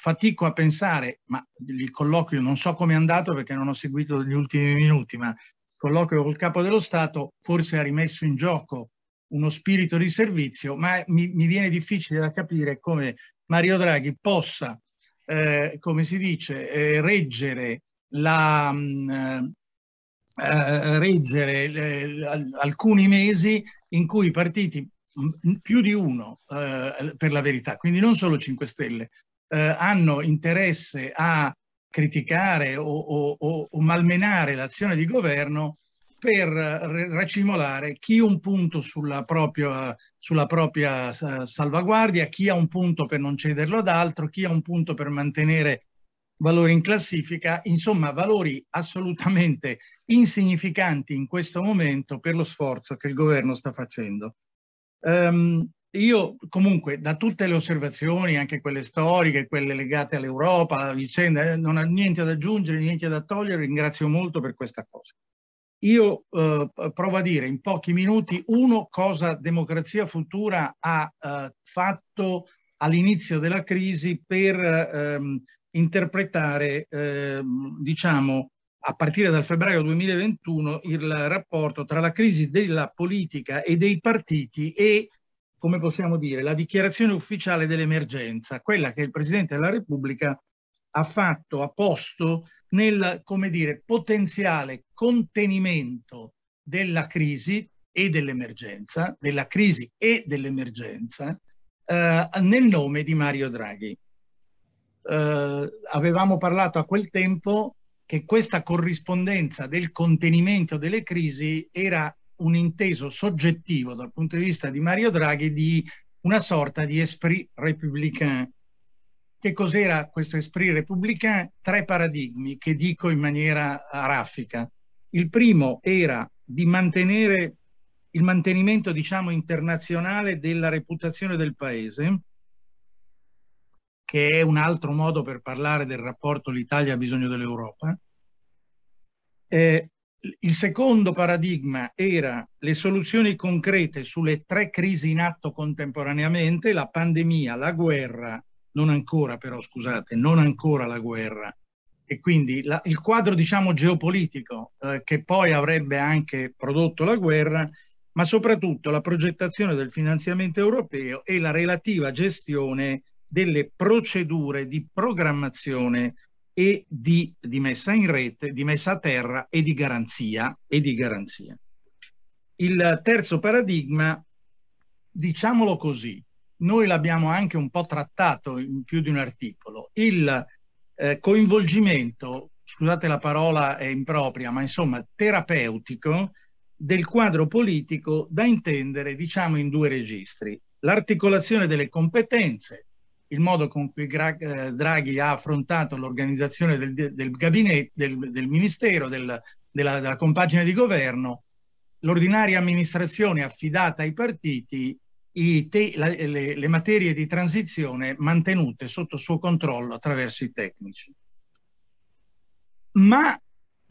fatico a pensare, ma il colloquio non so come è andato perché non ho seguito gli ultimi minuti, ma il colloquio col capo dello Stato forse ha rimesso in gioco uno spirito di servizio, ma mi, mi viene difficile da capire come Mario Draghi possa, eh, come si dice, eh, reggere, la, mh, mm, eh, eh, reggere alcuni mesi in cui i partiti più di uno eh, per la verità, quindi non solo 5 Stelle, eh, hanno interesse a criticare o, o, o, o malmenare l'azione di governo per eh, racimolare chi un punto sulla propria, sulla propria, eh, salvaguardia, chi ha un punto per non cederlo ad altro, chi ha un punto per mantenere valori in classifica, insomma valori assolutamente insignificanti in questo momento per lo sforzo che il governo sta facendo. Um, io comunque da tutte le osservazioni, anche quelle storiche, quelle legate all'Europa, alla vicenda, eh, non ho niente da aggiungere, niente da togliere, ringrazio molto per questa cosa. Io eh, provo a dire in pochi minuti, uno, cosa Democrazia Futura ha eh, fatto all'inizio della crisi per ehm, interpretare, ehm, diciamo, a partire dal febbraio 2021, il rapporto tra la crisi della politica e dei partiti e come possiamo dire, la dichiarazione ufficiale dell'emergenza, quella che il Presidente della Repubblica ha fatto, ha posto nel, come dire, potenziale contenimento della crisi e dell'emergenza, della crisi e dell'emergenza, eh, nel nome di Mario Draghi. Eh, avevamo parlato a quel tempo che questa corrispondenza del contenimento delle crisi era un inteso soggettivo dal punto di vista di Mario Draghi di una sorta di esprit républicain. Che cos'era questo esprit républicain? Tre paradigmi che dico in maniera raffica. Il primo era di mantenere il mantenimento, diciamo, internazionale della reputazione del paese, che è un altro modo per parlare del rapporto l'Italia ha bisogno dell'Europa. Eh, il secondo paradigma era le soluzioni concrete sulle tre crisi in atto contemporaneamente, la pandemia, la guerra, non ancora però scusate, non ancora la guerra, e quindi la, il quadro diciamo geopolitico eh, che poi avrebbe anche prodotto la guerra, ma soprattutto la progettazione del finanziamento europeo e la relativa gestione delle procedure di programmazione e di, di, messa in rete, di messa a terra e di garanzia. E di garanzia. Il terzo paradigma, diciamolo così, noi l'abbiamo anche un po' trattato in più di un articolo, il eh, coinvolgimento, scusate la parola è impropria, ma insomma terapeutico del quadro politico da intendere diciamo in due registri, l'articolazione delle competenze il modo con cui eh, Draghi ha affrontato l'organizzazione del, del gabinetto, del, del ministero, del, della, della, compagine di governo, l'ordinaria amministrazione affidata ai partiti, te, la, le, le materie di transizione mantenute sotto suo controllo attraverso i tecnici. Ma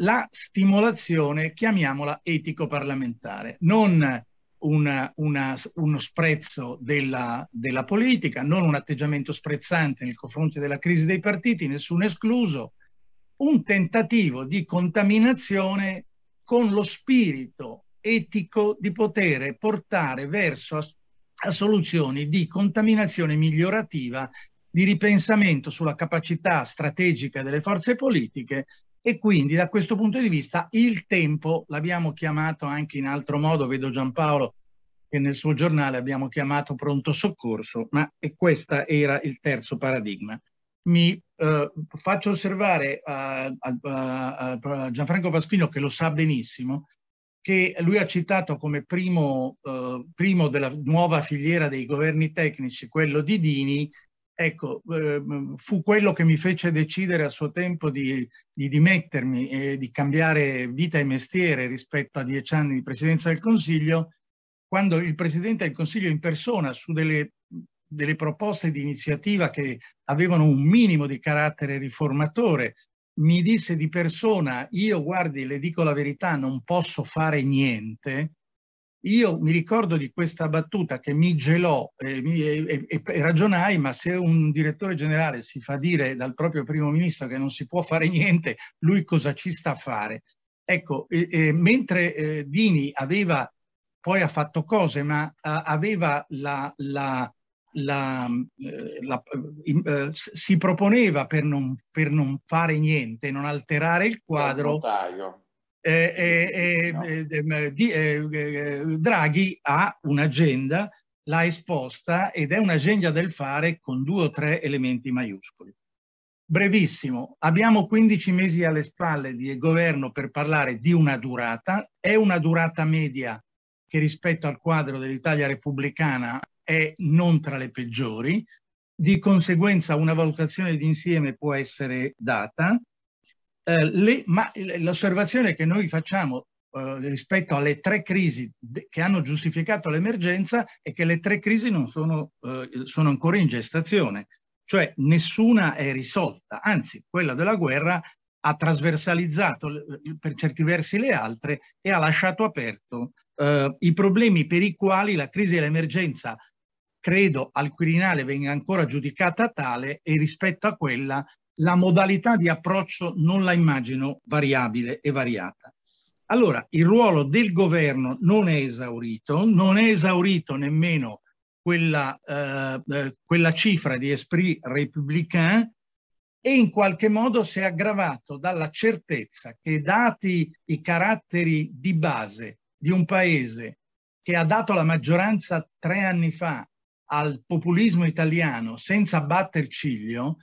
la stimolazione, chiamiamola etico-parlamentare, non una, una, uno sprezzo della, della, politica, non un atteggiamento sprezzante nei confronti della crisi dei partiti, nessuno escluso, un tentativo di contaminazione con lo spirito etico di poter portare verso a, a soluzioni di contaminazione migliorativa, di ripensamento sulla capacità strategica delle forze politiche e quindi da questo punto di vista il tempo l'abbiamo chiamato anche in altro modo, vedo Giampaolo che nel suo giornale abbiamo chiamato pronto soccorso, ma questo era il terzo paradigma. Mi eh, faccio osservare a, a, a, Gianfranco Pasquino che lo sa benissimo, che lui ha citato come primo, eh, primo della nuova filiera dei governi tecnici quello di Dini, Ecco, eh, fu quello che mi fece decidere a suo tempo di, di dimettermi e di cambiare vita e mestiere rispetto a dieci anni di presidenza del Consiglio, quando il Presidente del Consiglio in persona su delle, delle proposte di iniziativa che avevano un minimo di carattere riformatore mi disse di persona, io guardi, le dico la verità, non posso fare niente, io mi ricordo di questa battuta che mi gelò e, e, e, e, ragionai, ma se un direttore generale si fa dire dal proprio primo ministro che non si può fare niente, lui cosa ci sta a fare? Ecco, mentre eh, Dini aveva, poi ha fatto cose, ma a, aveva la, la, la, eh, la eh, in, eh, si proponeva per non, per non, fare niente, non alterare il quadro. Il eh, eh, eh no. Eh, di, eh, Draghi ha un'agenda, l'ha esposta ed è un'agenda del fare con due o tre elementi maiuscoli. Brevissimo, abbiamo 15 mesi alle spalle di governo per parlare di una durata, è una durata media che rispetto al quadro dell'Italia repubblicana è non tra le peggiori, di conseguenza una valutazione d'insieme può essere data eh, le, ma eh, l'osservazione che noi facciamo eh, rispetto alle tre crisi che hanno giustificato l'emergenza è che le tre crisi non sono, eh, sono ancora in gestazione, cioè nessuna è risolta, anzi quella della guerra ha trasversalizzato per certi versi le altre e ha lasciato aperto eh, i problemi per i quali la crisi e l'emergenza credo al Quirinale venga ancora giudicata tale e rispetto a quella la modalità di approccio non la immagino variabile e variata. Allora, il ruolo del governo non è esaurito, non è esaurito nemmeno quella, eh, eh, quella cifra di esprit républicain e in qualche modo si è aggravato dalla certezza che dati i caratteri di base di un paese che ha dato la maggioranza tre anni fa al populismo italiano senza batter ciglio,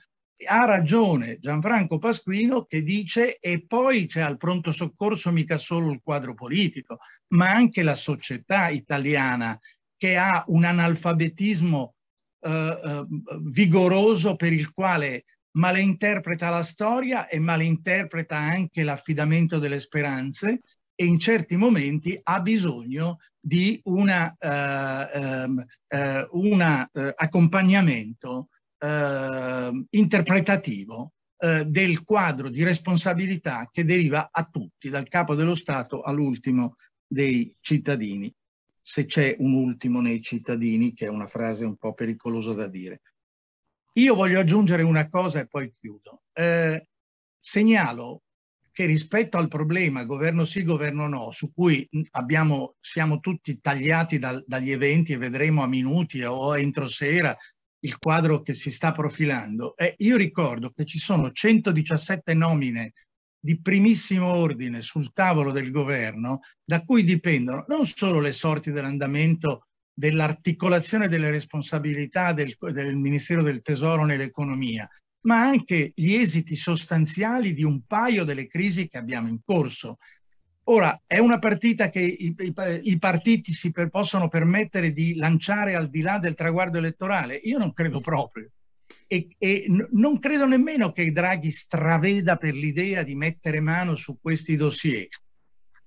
ha ragione Gianfranco Pasquino che dice e poi c'è al pronto soccorso mica solo il quadro politico, ma anche la società italiana che ha un analfabetismo eh, eh vigoroso per il quale malinterpreta la storia e malinterpreta anche l'affidamento delle speranze e in certi momenti ha bisogno di un eh, ehm, eh, eh, accompagnamento eh, interpretativo eh, del quadro di responsabilità che deriva a tutti, dal capo dello Stato all'ultimo dei cittadini, se c'è un ultimo nei cittadini, che è una frase un po' pericolosa da dire. Io voglio aggiungere una cosa e poi chiudo. Eh, segnalo che rispetto al problema governo sì, governo no, su cui abbiamo, siamo tutti tagliati dal, dagli eventi e vedremo a minuti o entro sera il quadro che si sta profilando. E io ricordo che ci sono 117 nomine di primissimo ordine sul tavolo del governo, da cui dipendono non solo le sorti dell'andamento dell'articolazione delle responsabilità del, del Ministero del Tesoro nell'economia, ma anche gli esiti sostanziali di un paio delle crisi che abbiamo in corso Ora, è una partita che i, i, i partiti si per, possono permettere di lanciare al di là del traguardo elettorale? Io non credo proprio. E, e non credo nemmeno che Draghi straveda per l'idea di mettere mano su questi dossier,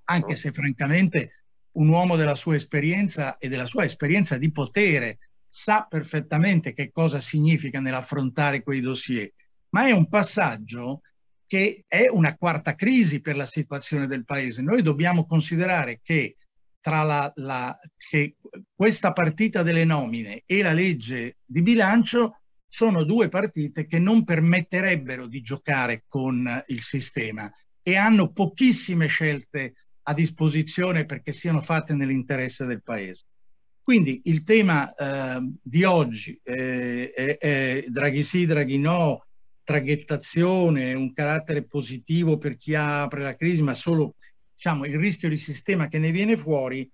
anche se francamente un uomo della sua esperienza e della sua esperienza di potere sa perfettamente che cosa significa nell'affrontare quei dossier, ma è un passaggio che è una quarta crisi per la situazione del Paese. Noi dobbiamo considerare che, tra la, la, che questa partita delle nomine e la legge di bilancio sono due partite che non permetterebbero di giocare con il sistema e hanno pochissime scelte a disposizione perché siano fatte nell'interesse del Paese. Quindi il tema eh, di oggi, eh, eh, Draghi sì, Draghi no, traghettazione, un carattere positivo per chi apre la crisi, ma solo diciamo, il rischio di sistema che ne viene fuori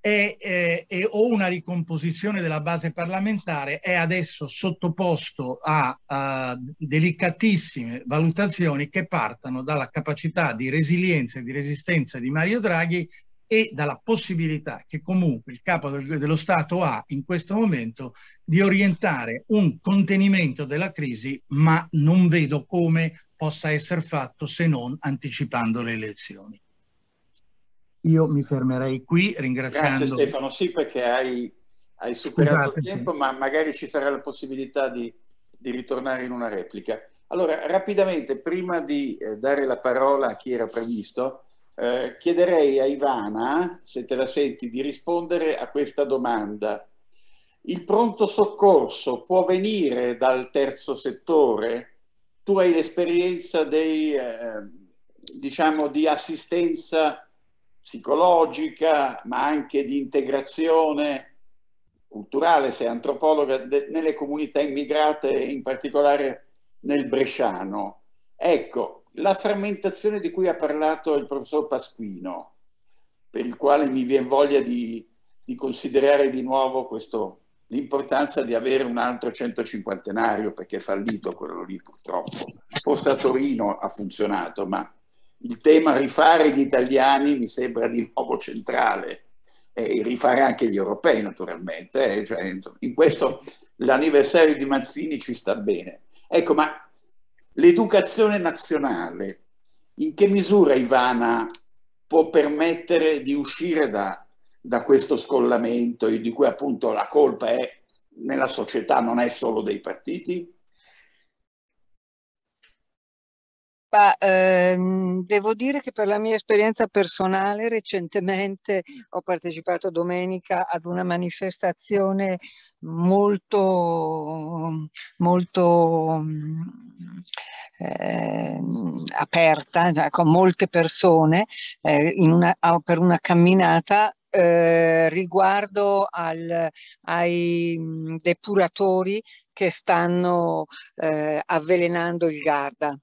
è, è, è, o una ricomposizione della base parlamentare è adesso sottoposto a, a delicatissime valutazioni che partano dalla capacità di resilienza e di resistenza di Mario Draghi e dalla possibilità che comunque il capo dello Stato ha in questo momento di orientare un contenimento della crisi, ma non vedo come possa essere fatto se non anticipando le elezioni. Io mi fermerei qui ringraziando... Grazie Stefano, sì perché hai, hai superato Scusate, il tempo, sì. ma magari ci sarà la possibilità di, di, ritornare in una replica. Allora, rapidamente, prima di eh, dare la parola a chi era previsto, eh, chiederei a Ivana, se te la senti, di rispondere a questa domanda. Il pronto soccorso può venire dal terzo settore? Tu hai l'esperienza dei, eh, diciamo, di assistenza psicologica, ma anche di integrazione culturale, sei antropologa, de- nelle comunità immigrate, in particolare nel Bresciano. Ecco, la frammentazione di cui ha parlato il professor Pasquino, per il quale mi viene voglia di, di considerare di nuovo questo, l'importanza di avere un altro centocinquantenario, perché è fallito quello lì purtroppo. Forse a Torino ha funzionato, ma il tema rifare gli italiani mi sembra di nuovo centrale e rifare anche gli europei naturalmente. Eh? Cioè, in questo l'anniversario di Mazzini ci sta bene. Ecco, ma L'educazione nazionale, in che misura Ivana può permettere di uscire da, da questo scollamento di cui appunto la colpa è nella società, non è solo dei partiti? Ma ehm, devo dire che per la mia esperienza personale recentemente ho partecipato domenica ad una manifestazione molto, molto eh, aperta, cioè con molte persone, eh, una, per una camminata eh, riguardo al, ai depuratori che stanno eh, avvelenando il Garda.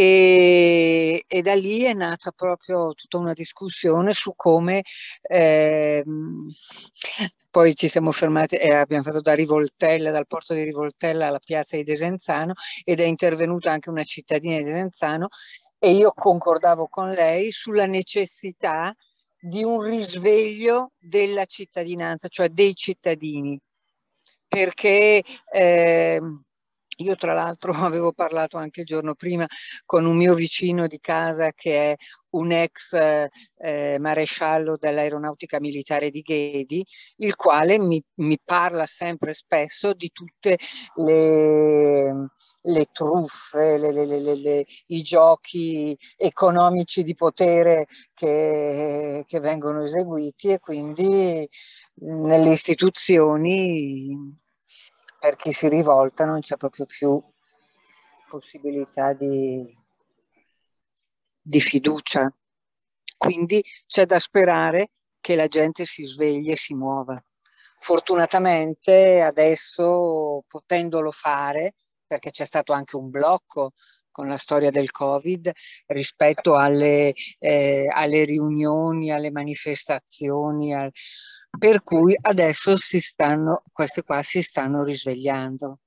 E, e, da lì è nata proprio tutta una discussione su come eh, poi ci siamo fermati e abbiamo fatto da Rivoltella, dal porto di Rivoltella alla piazza di Desenzano ed è intervenuta anche una cittadina di Desenzano e io concordavo con lei sulla necessità di un risveglio della cittadinanza, cioè dei cittadini, perché eh, io tra l'altro avevo parlato anche il giorno prima con un mio vicino di casa che è un ex eh, maresciallo dell'aeronautica militare di Ghedi, il quale mi, mi parla sempre spesso di tutte le, le truffe, le, le, i giochi economici di potere che, che vengono eseguiti e quindi nelle istituzioni per chi si rivolta non c'è proprio più possibilità di, di fiducia. Quindi c'è da sperare che la gente si svegli e si muova. Fortunatamente adesso potendolo fare, perché c'è stato anche un blocco con la storia del Covid rispetto alle, eh, alle riunioni, alle manifestazioni, al, per cui adesso si stanno, queste qua si stanno risvegliando.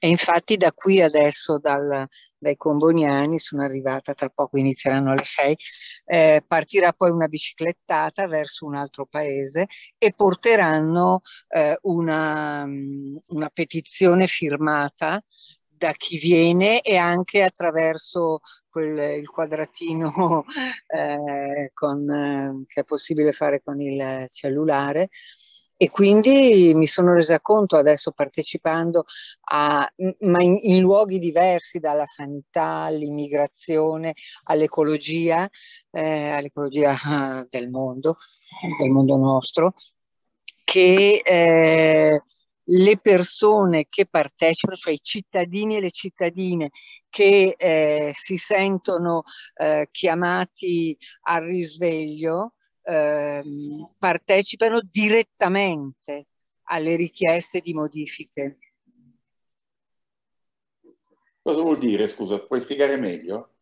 E infatti da qui adesso dal, dai Comboniani, sono arrivata tra poco, inizieranno alle 6, eh, partirà poi una biciclettata verso un altro paese e porteranno eh, una, mm, una, petizione firmata da chi viene e anche attraverso quel, il quadratino eh, con, eh, che è possibile fare con il cellulare. E quindi mi sono resa conto adesso partecipando a, ma in, in luoghi diversi dalla sanità all'immigrazione all'ecologia, eh, all'ecologia del mondo, del mondo nostro, che eh, le persone che partecipano, cioè i cittadini e le cittadine che eh, si sentono eh, chiamati al risveglio, eh, partecipano direttamente alle richieste di modifiche. Cosa vuol dire, scusa, puoi spiegare meglio?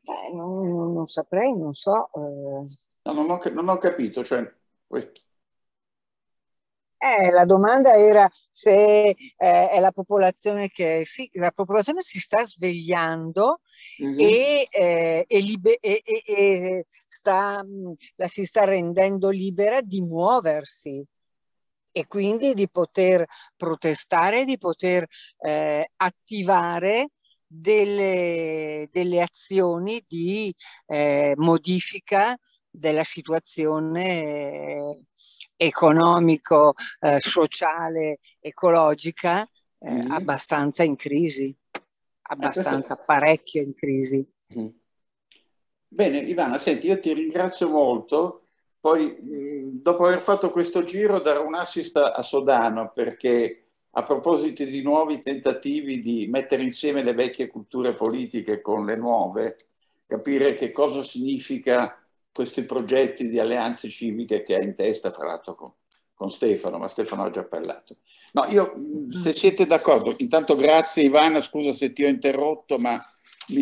Beh, non, non, non saprei, non so. Eh. No, non ho, non ho capito, cioè, eh, la domanda era se eh, è la popolazione che sì, la popolazione si sta svegliando mm-hmm. e, eh, e, libe- e, e sta, la si sta rendendo libera di muoversi e quindi di poter protestare, di poter eh, attivare delle, delle, azioni di eh, modifica della situazione economico, eh, sociale, ecologica, eh, mm. abbastanza in crisi, abbastanza eh, questo... parecchio in crisi. Mm. Bene, Ivana, senti, io ti ringrazio molto. Poi, mm, dopo aver fatto questo giro, darò un assist a Sodano perché a proposito di nuovi tentativi di mettere insieme le vecchie culture politiche con le nuove, capire che cosa significa questi progetti di alleanze civiche che ha in testa Ferrato con, con Stefano, ma Stefano ha già parlato. No, io mm. se siete d'accordo, intanto grazie Ivana, scusa se ti ho interrotto, ma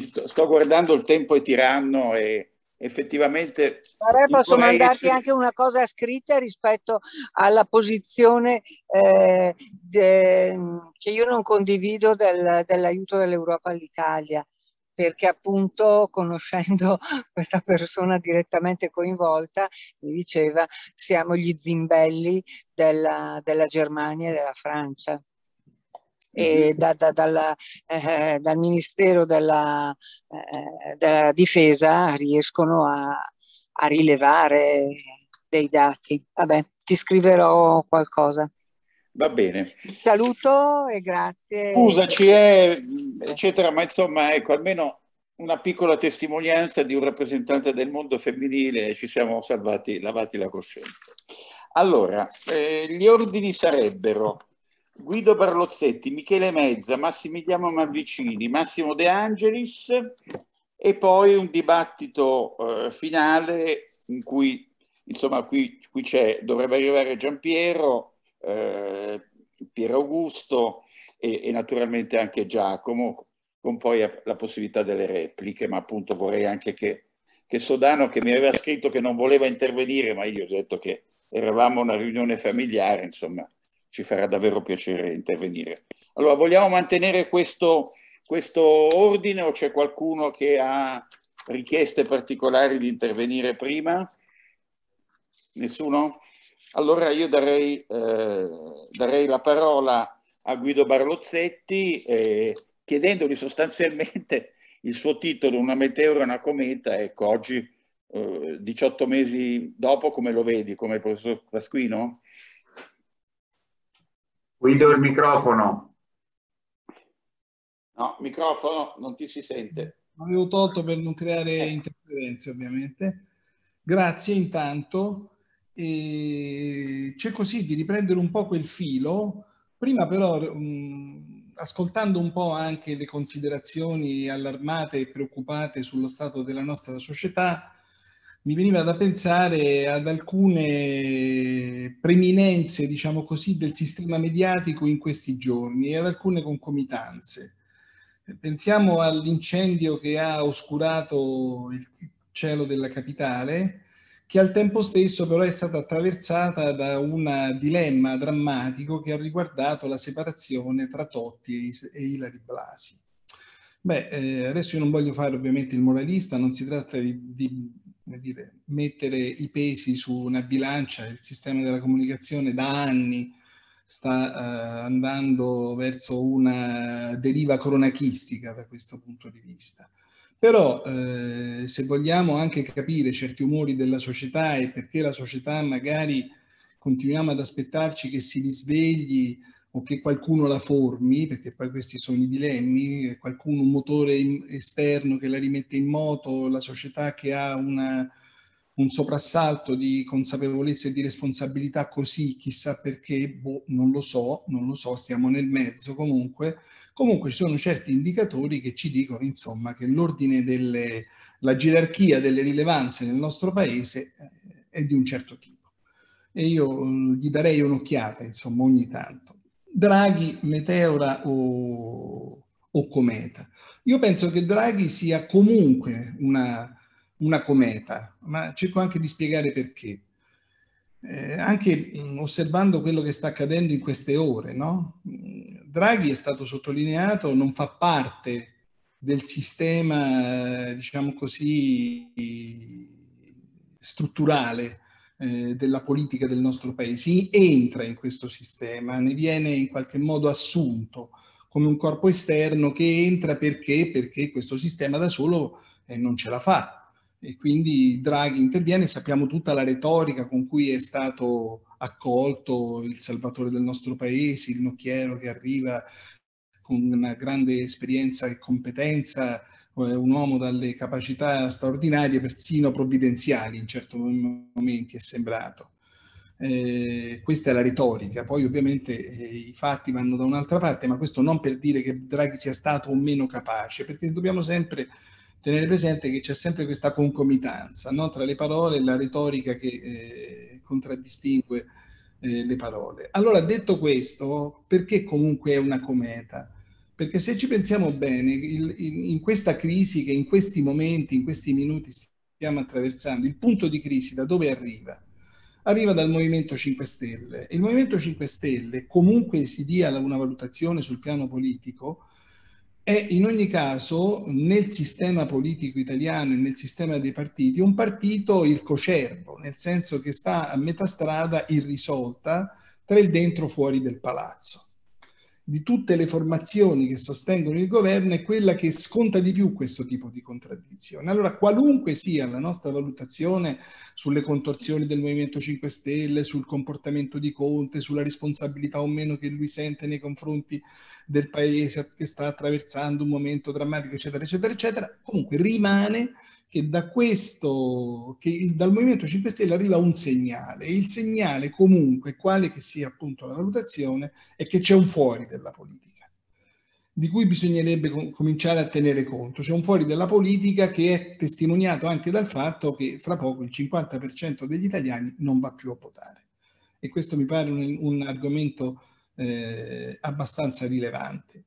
sto, sto, guardando il tempo è tiranno e effettivamente... Vorrei posso mandarti anche una cosa scritta rispetto alla posizione eh, de, che io non condivido del, dell'aiuto dell'Europa all'Italia perché appunto conoscendo questa persona direttamente coinvolta mi diceva siamo gli zimbelli della, della Germania e della Francia. E mm-hmm. da, da, dalla, eh, dal Ministero della, eh, della Difesa riescono a, a rilevare dei dati. Vabbè, ti scriverò qualcosa. Va bene. Saluto e grazie. Scusaci, eh, eccetera, ma insomma, ecco, almeno una piccola testimonianza di un rappresentante del mondo femminile, ci siamo salvati, lavati la coscienza. Allora, eh, gli ordini sarebbero Guido Barlozzetti, Michele Mezza, Massimiliano Mavicini, Massimo De Angelis e poi un dibattito eh, finale in cui, insomma, qui, qui c'è, dovrebbe arrivare Giampiero, eh, Piero Augusto e, e, naturalmente anche Giacomo, con poi la possibilità delle repliche, ma appunto vorrei anche che, che Sodano, che mi aveva scritto che non voleva intervenire, ma io ho detto che eravamo a una riunione familiare, insomma, ci farà davvero piacere intervenire. Allora, vogliamo mantenere questo, questo ordine o c'è qualcuno che ha richieste particolari di intervenire prima? Nessuno? Allora io darei, eh, darei la parola a Guido Barlozzetti eh, chiedendogli sostanzialmente il suo titolo, Una meteora e una cometa, ecco oggi, eh, 18 mesi dopo, come lo vedi, come il professor Pasquino? Guido il microfono. No, microfono, non ti si sente. Avevo tolto per non creare eh. interferenze ovviamente. Grazie intanto e c'è così di riprendere un po' quel filo, prima però mh, ascoltando un po' anche le considerazioni allarmate e preoccupate sullo stato della nostra società, mi veniva da pensare ad alcune preminenze, diciamo così, del sistema mediatico in questi giorni e ad alcune concomitanze. Pensiamo all'incendio che ha oscurato il cielo della capitale, che al tempo stesso però è stata attraversata da un dilemma drammatico che ha riguardato la separazione tra Totti e Ilari Blasi. Beh, eh, adesso io non voglio fare ovviamente il moralista, non si tratta di, di dire, mettere i pesi su una bilancia, il sistema della comunicazione da anni sta eh, andando verso una deriva cronachistica da questo punto di vista. Però eh, se vogliamo anche capire certi umori della società e perché la società magari continuiamo ad aspettarci che si risvegli o che qualcuno la formi, perché poi questi sono i dilemmi, qualcuno, un motore esterno che la rimette in moto, la società che ha una, un soprassalto di consapevolezza e di responsabilità così, chissà perché, boh, non lo so, non lo so, stiamo nel mezzo comunque. Comunque ci sono certi indicatori che ci dicono, insomma, che l'ordine delle, la gerarchia delle rilevanze nel nostro paese eh, è di un certo tipo. E io mm, gli darei un'occhiata, insomma, ogni tanto. Draghi, Meteora o, o Cometa. Io penso che Draghi sia comunque una una cometa, ma cerco anche di spiegare perché. Eh, anche mh, mm, osservando quello che sta accadendo in queste ore, no? Mm, Draghi è stato sottolineato, non fa parte del sistema, eh, diciamo così, strutturale eh, della politica del nostro paese, entra in questo sistema, ne viene in qualche modo assunto come un corpo esterno che entra perché, perché questo sistema da solo eh, non ce la fa, e quindi Draghi interviene, sappiamo tutta la retorica con cui è stato accolto il salvatore del nostro paese, il nocchiero che arriva con una grande esperienza e competenza, eh, un uomo dalle capacità straordinarie, persino provvidenziali in certi momenti è sembrato. Eh, questa è la retorica, poi ovviamente eh, i fatti vanno da un'altra parte, ma questo non per dire che Draghi sia stato o meno capace, perché dobbiamo sempre tenere presente che c'è sempre questa concomitanza no? tra le parole e la retorica che eh, contraddistingue eh, le parole. Allora, detto questo, perché comunque è una cometa? Perché se ci pensiamo bene, il, in, in questa crisi che in questi momenti, in questi minuti stiamo attraversando, il punto di crisi da dove arriva? Arriva dal Movimento 5 Stelle. Il Movimento 5 Stelle, comunque si dia una valutazione sul piano politico, è in ogni caso nel sistema politico italiano e nel sistema dei partiti un partito il cocervo, nel senso che sta a metà strada irrisolta tra il dentro e fuori del palazzo. Di tutte le formazioni che sostengono il governo è quella che sconta di più questo tipo di contraddizione. Allora, qualunque sia la nostra valutazione sulle contorsioni del Movimento 5 Stelle, sul comportamento di Conte, sulla responsabilità o meno che lui sente nei confronti del paese che sta attraversando un momento drammatico, eccetera, eccetera, eccetera. Comunque rimane che da questo, che dal Movimento 5 Stelle arriva un segnale, e il segnale comunque, quale che sia appunto la valutazione, è che c'è un fuori della politica, di cui bisognerebbe com- cominciare a tenere conto. C'è un fuori della politica che è testimoniato anche dal fatto che fra poco il 50% degli italiani non va più a votare. E questo mi pare un, un argomento eh, abbastanza rilevante.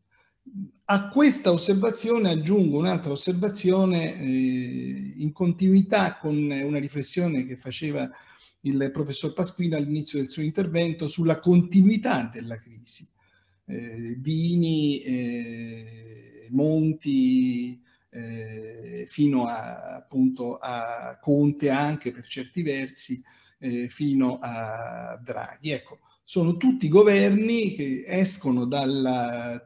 A questa osservazione aggiungo un'altra osservazione eh, in continuità con una riflessione che faceva il professor Pasquino all'inizio del suo intervento sulla continuità della crisi. Eh, Dini, eh, Monti, eh, fino a, appunto a Conte anche per certi versi, eh, fino a Draghi. Ecco, sono tutti governi che escono dalla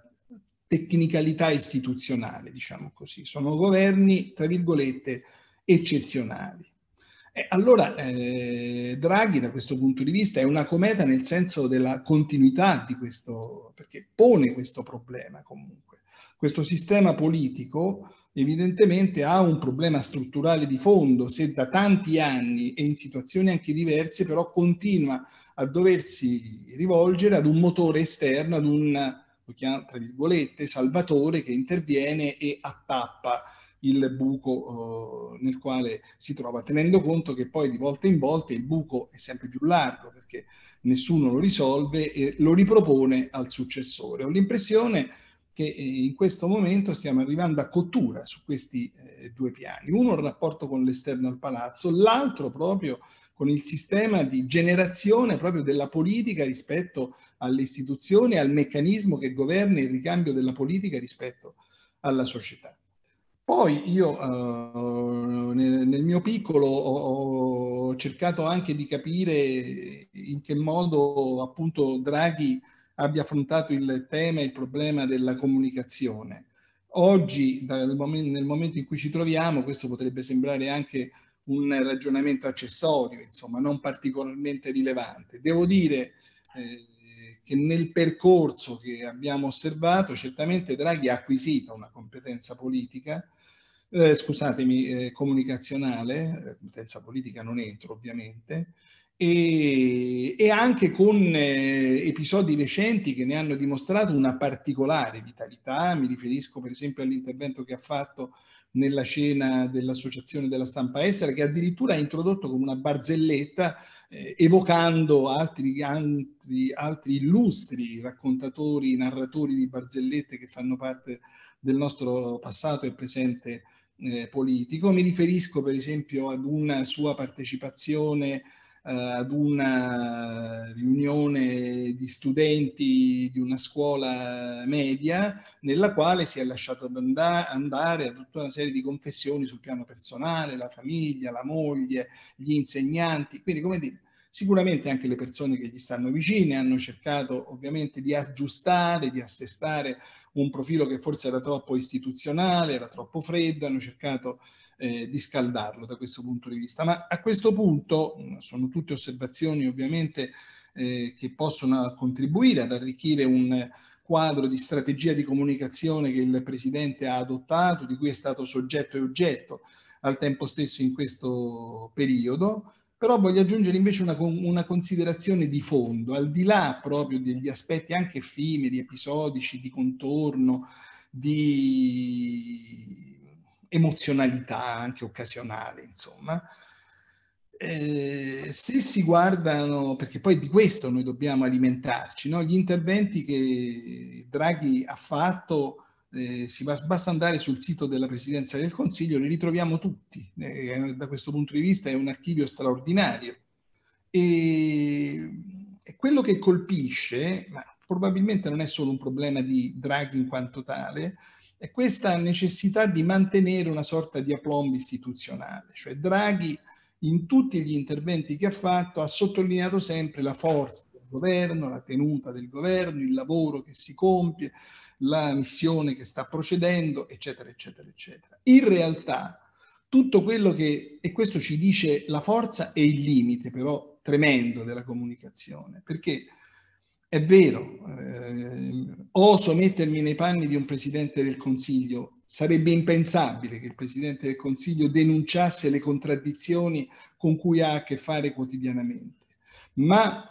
tecnicalità istituzionale, diciamo così, sono governi, tra virgolette, eccezionali. E allora eh, Draghi da questo punto di vista è una cometa nel senso della continuità di questo, perché pone questo problema comunque. Questo sistema politico evidentemente ha un problema strutturale di fondo se da tanti anni e in situazioni anche diverse però continua a doversi rivolgere ad un motore esterno, ad un, lo chiamo tra virgolette, salvatore che interviene e attappa il buco eh, nel quale si trova, tenendo conto che poi di volta in volta il buco è sempre più largo perché nessuno lo risolve e lo ripropone al successore. Ho l'impressione che che eh, in questo momento stiamo arrivando a cottura su questi eh, due piani. Uno il rapporto con l'esterno al palazzo, l'altro proprio con il sistema di generazione proprio della politica rispetto alle istituzioni, al meccanismo che governa il ricambio della politica rispetto alla società. Poi io eh, nel, nel, mio piccolo ho, ho cercato anche di capire in che modo appunto Draghi abbia affrontato il tema e il problema della comunicazione. Oggi, momento, nel momento in cui ci troviamo, questo potrebbe sembrare anche un ragionamento accessorio, insomma, non particolarmente rilevante. Devo dire eh, che nel percorso che abbiamo osservato, certamente Draghi ha acquisito una competenza politica, eh, scusatemi, eh, comunicazionale, eh, competenza politica non entro ovviamente, e, e anche con eh, episodi recenti che ne hanno dimostrato una particolare vitalità. Mi riferisco per esempio all'intervento che ha fatto nella cena dell'Associazione della Stampa Estera, che addirittura ha introdotto come una barzelletta, eh, evocando altri, altri, altri, illustri raccontatori, narratori di barzellette che fanno parte del nostro passato e presente eh, politico. Mi riferisco per esempio ad una sua partecipazione eh, ad una riunione di studenti di una scuola media nella quale si è lasciato andare a tutta una serie di confessioni sul piano personale, la famiglia, la moglie, gli insegnanti. Quindi, come dire, sicuramente anche le persone che gli stanno vicine hanno cercato ovviamente di aggiustare, di assestare un profilo che forse era troppo istituzionale, era troppo freddo, hanno cercato eh, di scaldarlo da questo punto di vista. Ma a questo punto mm, sono tutte osservazioni ovviamente eh, che possono contribuire ad arricchire un quadro di strategia di comunicazione che il Presidente ha adottato, di cui è stato soggetto e oggetto al tempo stesso in questo periodo, però voglio aggiungere invece una, una, considerazione di fondo, al di là proprio degli aspetti anche effimeri, episodici, di contorno, di emozionalità anche occasionale, insomma. Eh, se si guardano, perché poi di questo noi dobbiamo alimentarci, no? gli interventi che Draghi ha fatto, eh, si bas- basta andare sul sito della Presidenza del Consiglio, li ritroviamo tutti, eh, da questo punto di vista è un archivio straordinario. E, e quello che colpisce, ma probabilmente non è solo un problema di Draghi in quanto tale, è questa necessità di mantenere una sorta di aplomb istituzionale, cioè Draghi in tutti gli interventi che ha fatto ha sottolineato sempre la forza del governo, la tenuta del governo, il lavoro che si compie, la missione che sta procedendo, eccetera, eccetera, eccetera. In realtà tutto quello che, e questo ci dice la forza e il limite però tremendo della comunicazione, perché è vero, eh, oso mettermi nei panni di un Presidente del Consiglio. Sarebbe impensabile che il Presidente del Consiglio denunciasse le contraddizioni con cui ha a che fare quotidianamente. Ma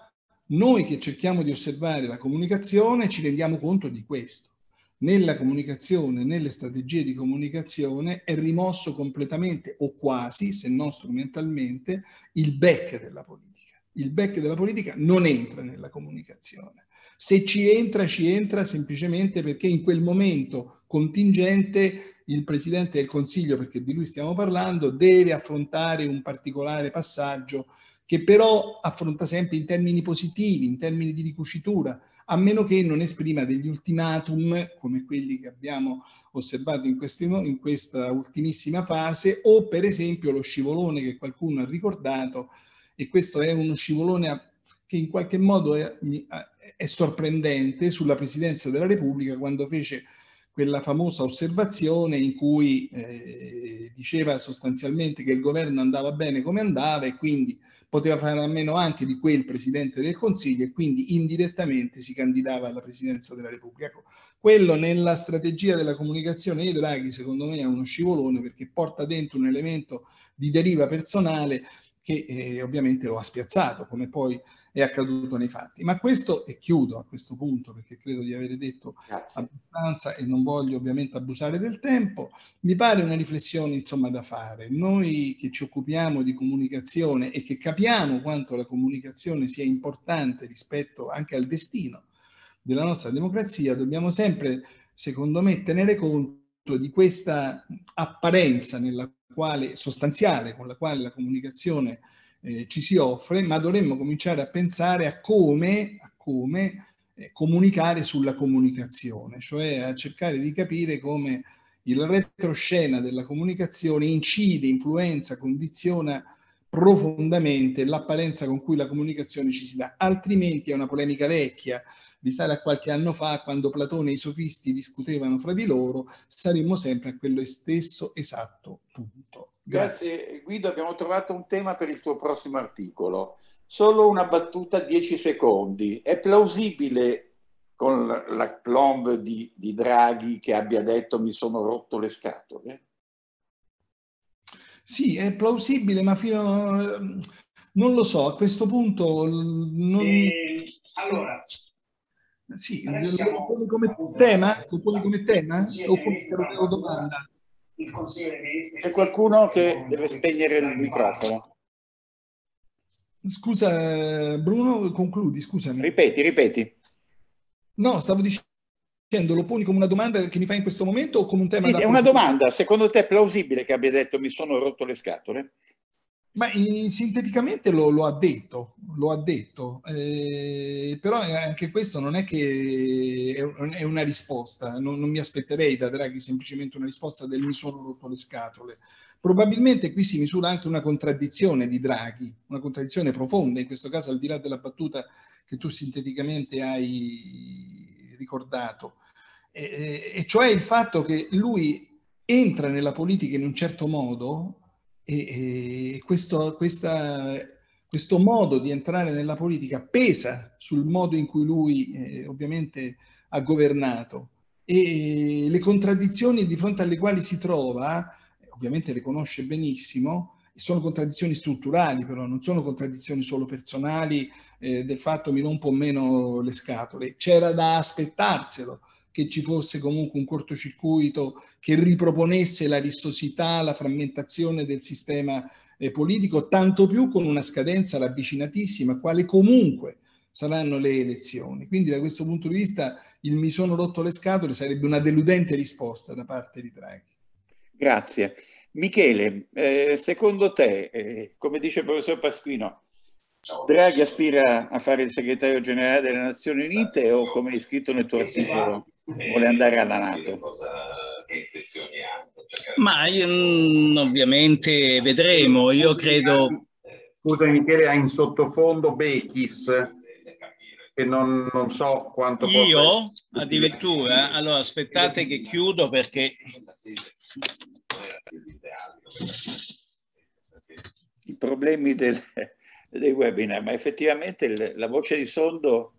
noi che cerchiamo di osservare la comunicazione ci rendiamo conto di questo. Nella comunicazione, nelle strategie di comunicazione è rimosso completamente o quasi, se non strumentalmente, il back della politica il back della politica non entra nella comunicazione. Se ci entra, ci entra semplicemente perché in quel momento contingente il Presidente del Consiglio, perché di lui stiamo parlando, deve affrontare un particolare passaggio che però affronta sempre in termini positivi, in termini di ricucitura, a meno che non esprima degli ultimatum come quelli che abbiamo osservato in, questi, in questa ultimissima fase o per esempio lo scivolone che qualcuno ha ricordato e questo è uno scivolone che in qualche modo è, è sorprendente sulla Presidenza della Repubblica quando fece quella famosa osservazione in cui eh, diceva sostanzialmente che il governo andava bene come andava e quindi poteva fare a meno anche di quel Presidente del Consiglio e quindi indirettamente si candidava alla Presidenza della Repubblica. Ecco, quello nella strategia della comunicazione di Draghi secondo me è uno scivolone perché porta dentro un elemento di deriva personale che eh, ovviamente lo ha spiazzato, come poi è accaduto nei fatti. Ma questo, e chiudo a questo punto perché credo di avere detto Grazie. abbastanza e non voglio ovviamente abusare del tempo, mi pare una riflessione insomma da fare. Noi che ci occupiamo di comunicazione e che capiamo quanto la comunicazione sia importante rispetto anche al destino della nostra democrazia, dobbiamo sempre, secondo me, tenere conto di questa apparenza quale, sostanziale con la quale la comunicazione eh, ci si offre, ma dovremmo cominciare a pensare a come, a come eh, comunicare sulla comunicazione, cioè a cercare di capire come il retroscena della comunicazione incide, influenza, condiziona profondamente l'apparenza con cui la comunicazione ci si dà, altrimenti è una polemica vecchia, risale a qualche anno fa quando Platone e i sofisti discutevano fra di loro, saremmo sempre a quello stesso esatto punto. Grazie. Grazie Guido, abbiamo trovato un tema per il tuo prossimo articolo. Solo una battuta 10 secondi. È plausibile con la plomb di, di Draghi che abbia detto mi sono rotto le scatole? Sì, è plausibile, ma fino a... non lo so, a questo punto... Non... Eh, allora... Sì, lo poni come tema? Lo come tema? O come domanda? C'è qualcuno che deve spegnere il microfono. Scusa Bruno, concludi, scusami. Ripeti, ripeti. No, stavo dicendo Intendo, lo poni come una domanda che mi fai in questo momento o come un tema? Sì, è una domanda. Secondo te è plausibile che abbia detto mi sono rotto le scatole? Ma in, eh, sinteticamente lo, lo, ha detto, lo ha detto, eh, però eh, anche questo non è che è, è una risposta, eh, non, non, mi aspetterei da Draghi semplicemente una risposta del mi sono rotto le scatole. Probabilmente qui si misura anche una contraddizione di Draghi, una contraddizione profonda, in questo caso al di là della battuta che tu sinteticamente hai ricordato e, cioè il fatto che lui entra nella politica in un certo modo e, e questo, questa, questo, modo di entrare nella politica pesa sul modo in cui lui eh, ovviamente ha governato e le contraddizioni di fronte alle quali si trova, ovviamente le conosce benissimo, sono contraddizioni strutturali però, non sono contraddizioni solo personali eh, del fatto mi rompo meno le scatole, c'era da aspettarselo che ci fosse comunque un cortocircuito che riproponesse la rissosità, la frammentazione del sistema eh, politico, tanto più con una scadenza ravvicinatissima, quale comunque saranno le elezioni. Quindi da questo punto di vista il mi sono rotto le scatole sarebbe una deludente risposta da parte di Draghi. Grazie. Michele, eh, secondo te, eh, come dice il professor Pasquino, Draghi aspira a fare il segretario generale delle Nazioni Unite o come è scritto nel tuo articolo? Eh, vuole andare alla Nato. Ma io, mm, ovviamente vedremo, eh, io credo... Scusa Michele, ha in sottofondo Bechis, eh, che non, non so quanto... Io addirittura? Allora aspettate che chiudo perché... I problemi del, dei webinar, ma effettivamente la voce di sondo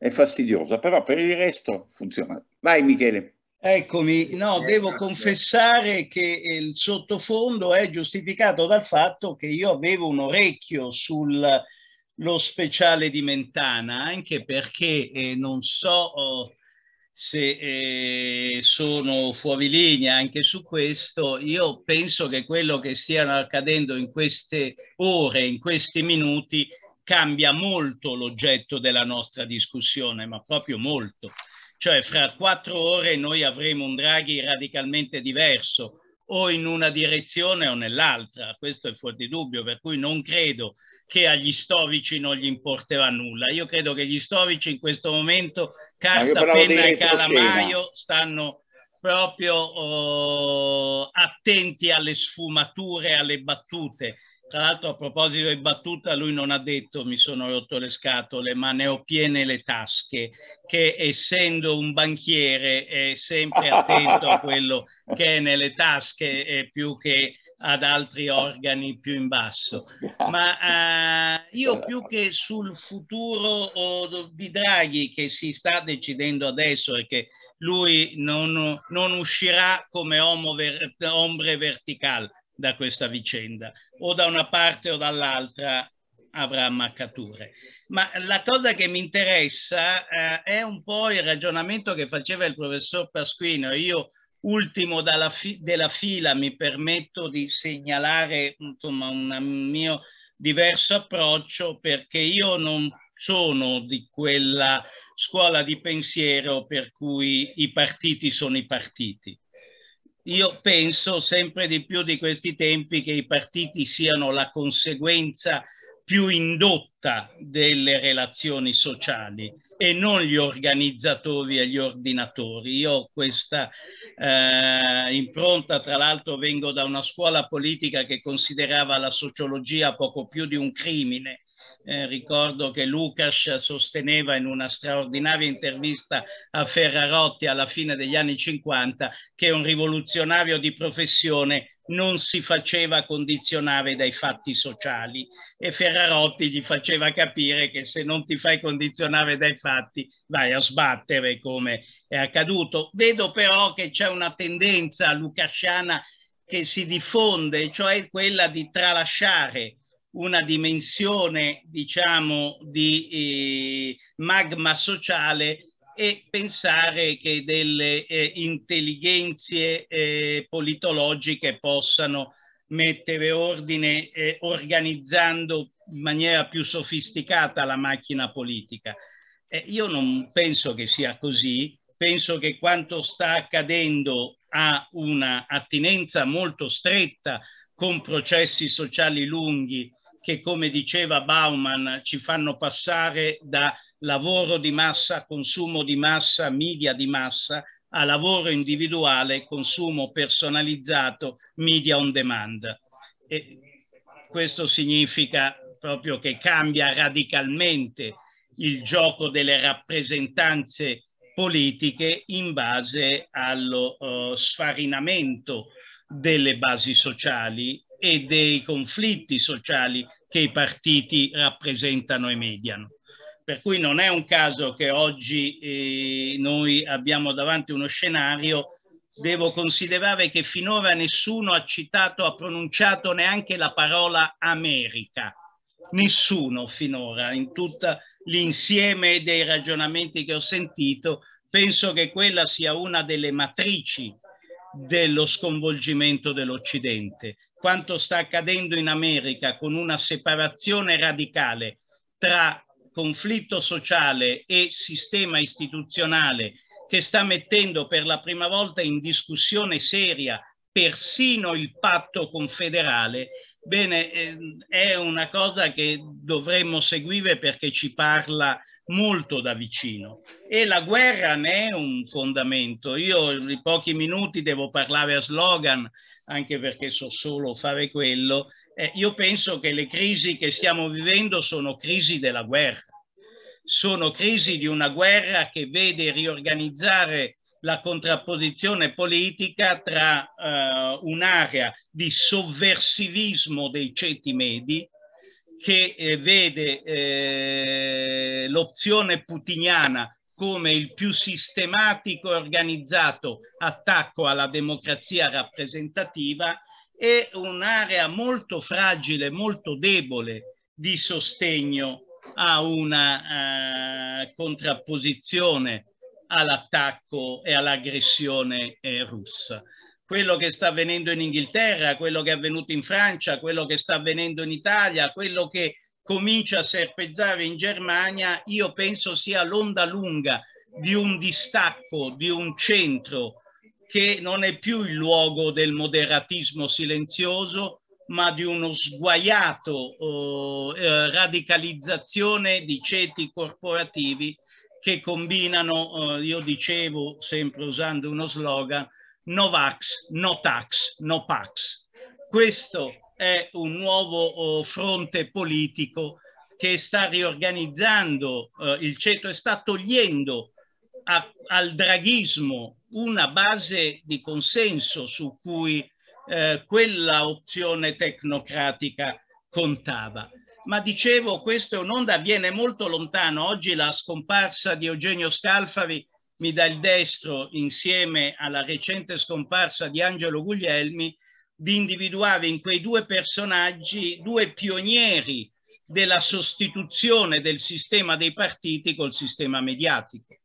è fastidiosa, però per il resto funziona. Vai Michele. Eccomi, no, eh, devo confessare che il sottofondo è giustificato dal fatto che io avevo un orecchio sullo speciale di Mentana, anche perché eh, non so oh, se eh, sono fuori linea anche su questo, io penso che quello che stiano accadendo in queste ore, in questi minuti, cambia molto l'oggetto della nostra discussione, ma proprio molto. Cioè fra quattro ore noi avremo un Draghi radicalmente diverso, o in una direzione o nell'altra, questo è fuori di dubbio, per cui non credo che agli storici non gli importeva nulla. Io credo che gli storici in questo momento, carta, penna e calamaio, stanno proprio oh, attenti alle sfumature, alle battute tra l'altro a proposito di battuta, lui non ha detto mi sono rotto le scatole, ma ne ho piene le tasche, che essendo un banchiere è sempre attento a quello che è nelle tasche eh, più che ad altri organi più in basso. Ma eh, io più che sul futuro di Draghi che si sta decidendo adesso e che lui non, non uscirà come ombre verticale, da questa vicenda, o da una parte o dall'altra avrà ammaccature. Ma la cosa che mi interessa eh, è un po' il ragionamento che faceva il professor Pasquino. Io, ultimo fi della fila, mi permetto di segnalare insomma, un mio diverso approccio perché io non sono di quella scuola di pensiero per cui i partiti sono i partiti. Io penso sempre di più di questi tempi che i partiti siano la conseguenza più indotta delle relazioni sociali e non gli organizzatori e gli ordinatori. Io ho questa eh, impronta, tra l'altro vengo da una scuola politica che considerava la sociologia poco più di un crimine eh, ricordo che Lucas sosteneva in una straordinaria intervista a Ferrarotti alla fine degli anni 50 che un rivoluzionario di professione non si faceva condizionare dai fatti sociali e Ferrarotti gli faceva capire che se non ti fai condizionare dai fatti vai a sbattere come è accaduto. Vedo però che c'è una tendenza lucasciana che si diffonde, cioè quella di tralasciare una dimensione, diciamo, di eh, magma sociale e pensare che delle eh, intelligenze eh, politologiche possano mettere ordine eh, organizzando in maniera più sofisticata la macchina politica. io non penso che sia così, penso che quanto sta accadendo ha una attinenza molto stretta con processi sociali lunghi che, come diceva Bauman, ci fanno passare da lavoro di massa, consumo di massa, media di massa, a lavoro individuale, consumo personalizzato, media on demand. E questo significa proprio che cambia radicalmente il gioco delle rappresentanze politiche in base allo uh, sfarinamento delle basi sociali e dei conflitti sociali che i partiti rappresentano e mediano. Per cui non è un caso che oggi eh, noi abbiamo davanti uno scenario, devo considerare che finora nessuno ha citato, ha pronunciato neanche la parola America. Nessuno finora, in tutto l'insieme dei ragionamenti che ho sentito, penso che quella sia una delle matrici dello sconvolgimento dell'Occidente quanto sta accadendo in America con una separazione radicale tra conflitto sociale e sistema istituzionale che sta mettendo per la prima volta in discussione seria persino il patto confederale, bene, ehm, è una cosa che dovremmo seguire perché ci parla molto da vicino e la guerra ne è un fondamento. Io in pochi minuti devo parlare a slogan anche perché so solo fare quello. Eh, io penso che le crisi che stiamo vivendo sono crisi della guerra, sono crisi di una guerra che vede riorganizzare la contrapposizione politica tra eh, un'area di sovversivismo dei ceti medi che eh, vede eh, l'opzione putiniana come il più sistematico e organizzato attacco alla democrazia rappresentativa e un'area molto fragile, molto debole di sostegno a una eh, contrapposizione all'attacco e all'aggressione eh, russa. Quello che sta avvenendo in Inghilterra, quello che è avvenuto in Francia, quello che sta avvenendo in Italia, quello che comincia a serpeggiare in Germania, io penso sia l'onda lunga di un distacco, di un centro che non è più il luogo del moderatismo silenzioso, ma di uno sguaiato eh, eh radicalizzazione di ceti corporativi che combinano, eh, io dicevo, sempre usando uno slogan, no vax, no tax, no pax. Questo è un nuovo oh, fronte politico che sta riorganizzando eh, il centro e sta togliendo a, al draghismo una base di consenso su cui eh, quella opzione tecnocratica contava. Ma dicevo, questa è un'onda, viene molto lontano. Oggi la scomparsa di Eugenio Scalfari mi dà il destro insieme alla recente scomparsa di Angelo Guglielmi di individuare in quei due personaggi due pionieri della sostituzione del sistema dei partiti col sistema mediatico.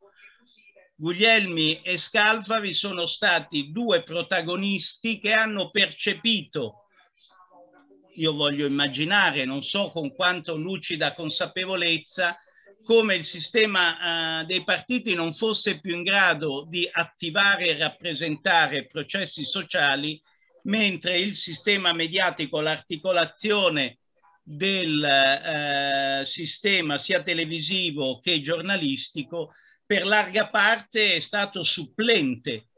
Guglielmi e Scalfari sono stati due protagonisti che hanno percepito, io voglio immaginare, non so con quanto lucida consapevolezza, come il sistema eh, dei partiti non fosse più in grado di attivare e rappresentare processi sociali mentre il sistema mediatico, l'articolazione del eh, sistema sia televisivo che giornalistico, per larga parte è stato supplente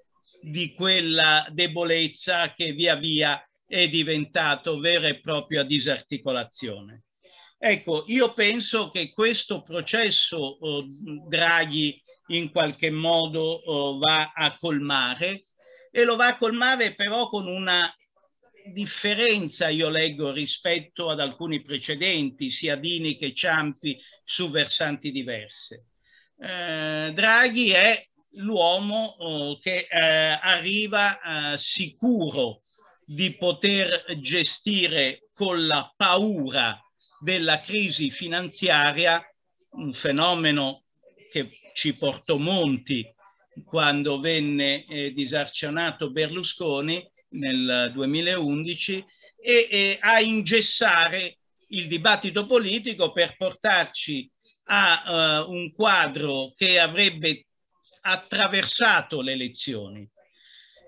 di quella debolezza che via via è diventato vera e propria disarticolazione. Ecco, io penso che questo processo oh, Draghi in qualche modo oh, va a colmare e lo va a colmare però con una differenza, io leggo, rispetto ad alcuni precedenti, sia Dini che Ciampi, su versanti diverse. Eh, Draghi è l'uomo oh, che eh, arriva eh, sicuro di poter gestire con la paura della crisi finanziaria un fenomeno che ci portò Monti quando venne eh, disarcionato Berlusconi nel 2011 e, e a ingessare il dibattito politico per portarci a uh, un quadro che avrebbe attraversato le elezioni,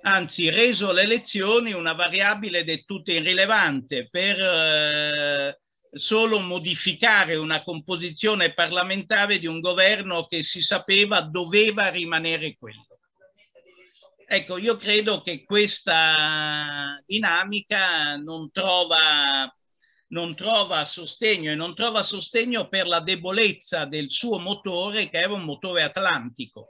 anzi reso le elezioni una variabile del tutto irrilevante per uh, solo modificare una composizione parlamentare di un governo che si sapeva doveva rimanere quello. Ecco, io credo che questa dinamica non trova, non trova sostegno e non trova sostegno per la debolezza del suo motore che era un motore atlantico.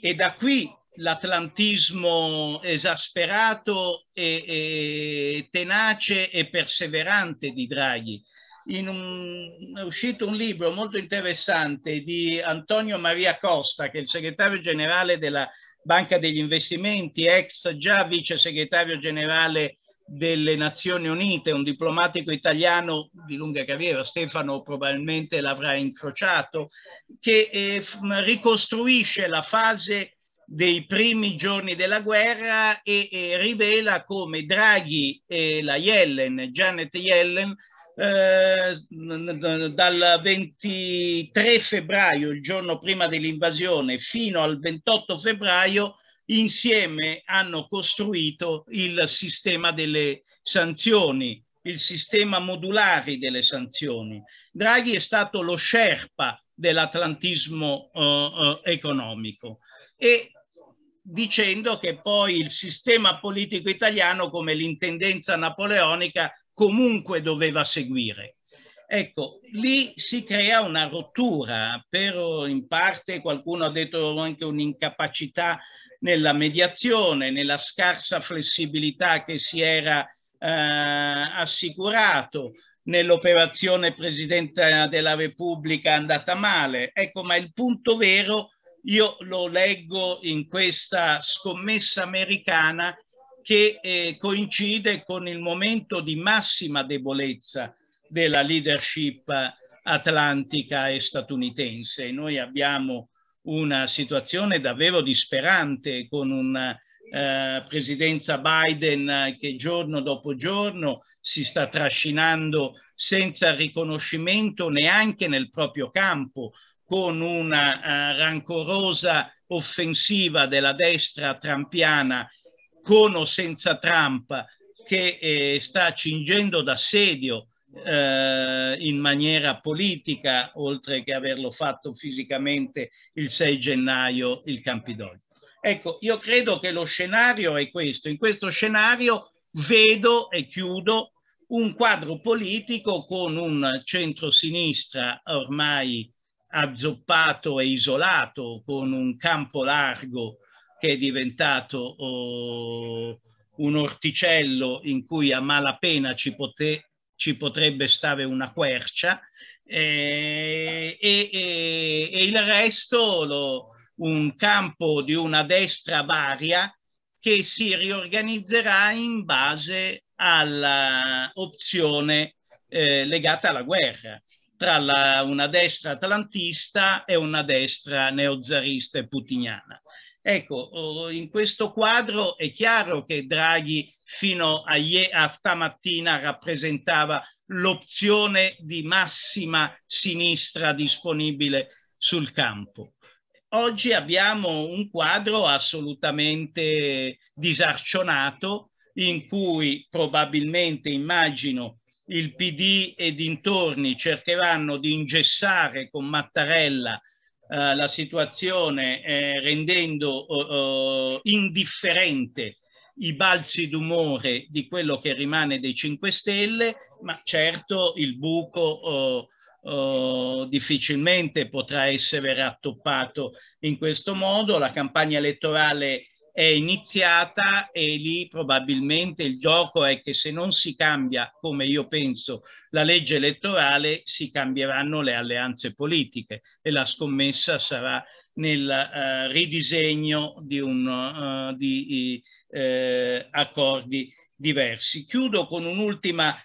E da qui l'atlantismo esasperato e, e, tenace e perseverante di Draghi. Un, è uscito un libro molto interessante di Antonio Maria Costa, che è il segretario generale della Banca degli Investimenti, ex già vice segretario generale delle Nazioni Unite, un diplomatico italiano di lunga carriera, Stefano probabilmente l'avrà incrociato, che eh, ricostruisce la fase dei primi giorni della guerra e, e rivela come Draghi e la Yellen, Janet Yellen, eh, dal 23 febbraio, il giorno prima dell'invasione, fino al 28 febbraio, insieme hanno costruito il sistema delle sanzioni, il sistema modulare delle sanzioni. Draghi è stato lo sherpa dell'atlantismo eh, eh economico e dicendo che poi il sistema politico italiano, come l'intendenza napoleonica, comunque doveva seguire. Ecco, lì si crea una rottura, però in parte qualcuno ha detto anche un'incapacità nella mediazione, nella scarsa flessibilità che si era eh, assicurato, nell'operazione Presidente della Repubblica andata male. Ecco, ma il punto vero è io lo leggo in questa scommessa americana che eh, coincide con il momento di massima debolezza della leadership atlantica e statunitense. Noi abbiamo una situazione davvero disperante con una eh, presidenza Biden che giorno dopo giorno si sta trascinando senza riconoscimento neanche nel proprio campo, con una uh, rancorosa offensiva della destra trampiana con o senza Trump che eh, sta cingendo d'assedio eh, in maniera politica, oltre che averlo fatto fisicamente il 6 gennaio il Campidoglio. Ecco, io credo che lo scenario è questo. In questo scenario vedo e chiudo un quadro politico con un centro-sinistra ormai azzoppato e isolato con un campo largo che è diventato oh, un orticello in cui a malapena ci, pote, ci potrebbe stare una quercia eh, e, e, e, il resto lo, un campo di una destra varia che si riorganizzerà in base all'opzione eh, legata alla guerra tra la, una destra atlantista e una destra neozarista e putiniana. Ecco, in questo quadro è chiaro che Draghi fino a, a stamattina rappresentava l'opzione di massima sinistra disponibile sul campo. Oggi abbiamo un quadro assolutamente disarcionato in cui probabilmente, immagino, il PD e dintorni cercheranno di ingessare con Mattarella eh, la situazione eh, rendendo eh, indifferente i balzi d'umore di quello che rimane dei 5 Stelle, ma certo il buco oh, difficilmente potrà essere rattoppato in questo modo. La campagna elettorale è iniziata e lì probabilmente il gioco è che se non si cambia, come io penso, la legge elettorale, si cambieranno le alleanze politiche e la scommessa sarà nel uh, ridisegno di, un, uh, di uh, accordi diversi. Chiudo con un'ultima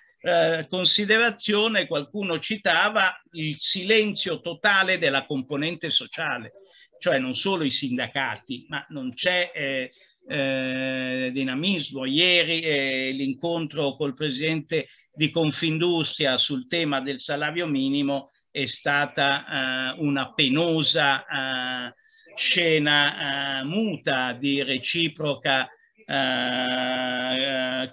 considerazione, qualcuno citava il silenzio totale della componente sociale cioè non solo i sindacati, ma non c'è eh, eh, dinamismo. Ieri eh, l'incontro col presidente di Confindustria sul tema del salario minimo è stata eh, una penosa eh, scena eh, muta di reciproca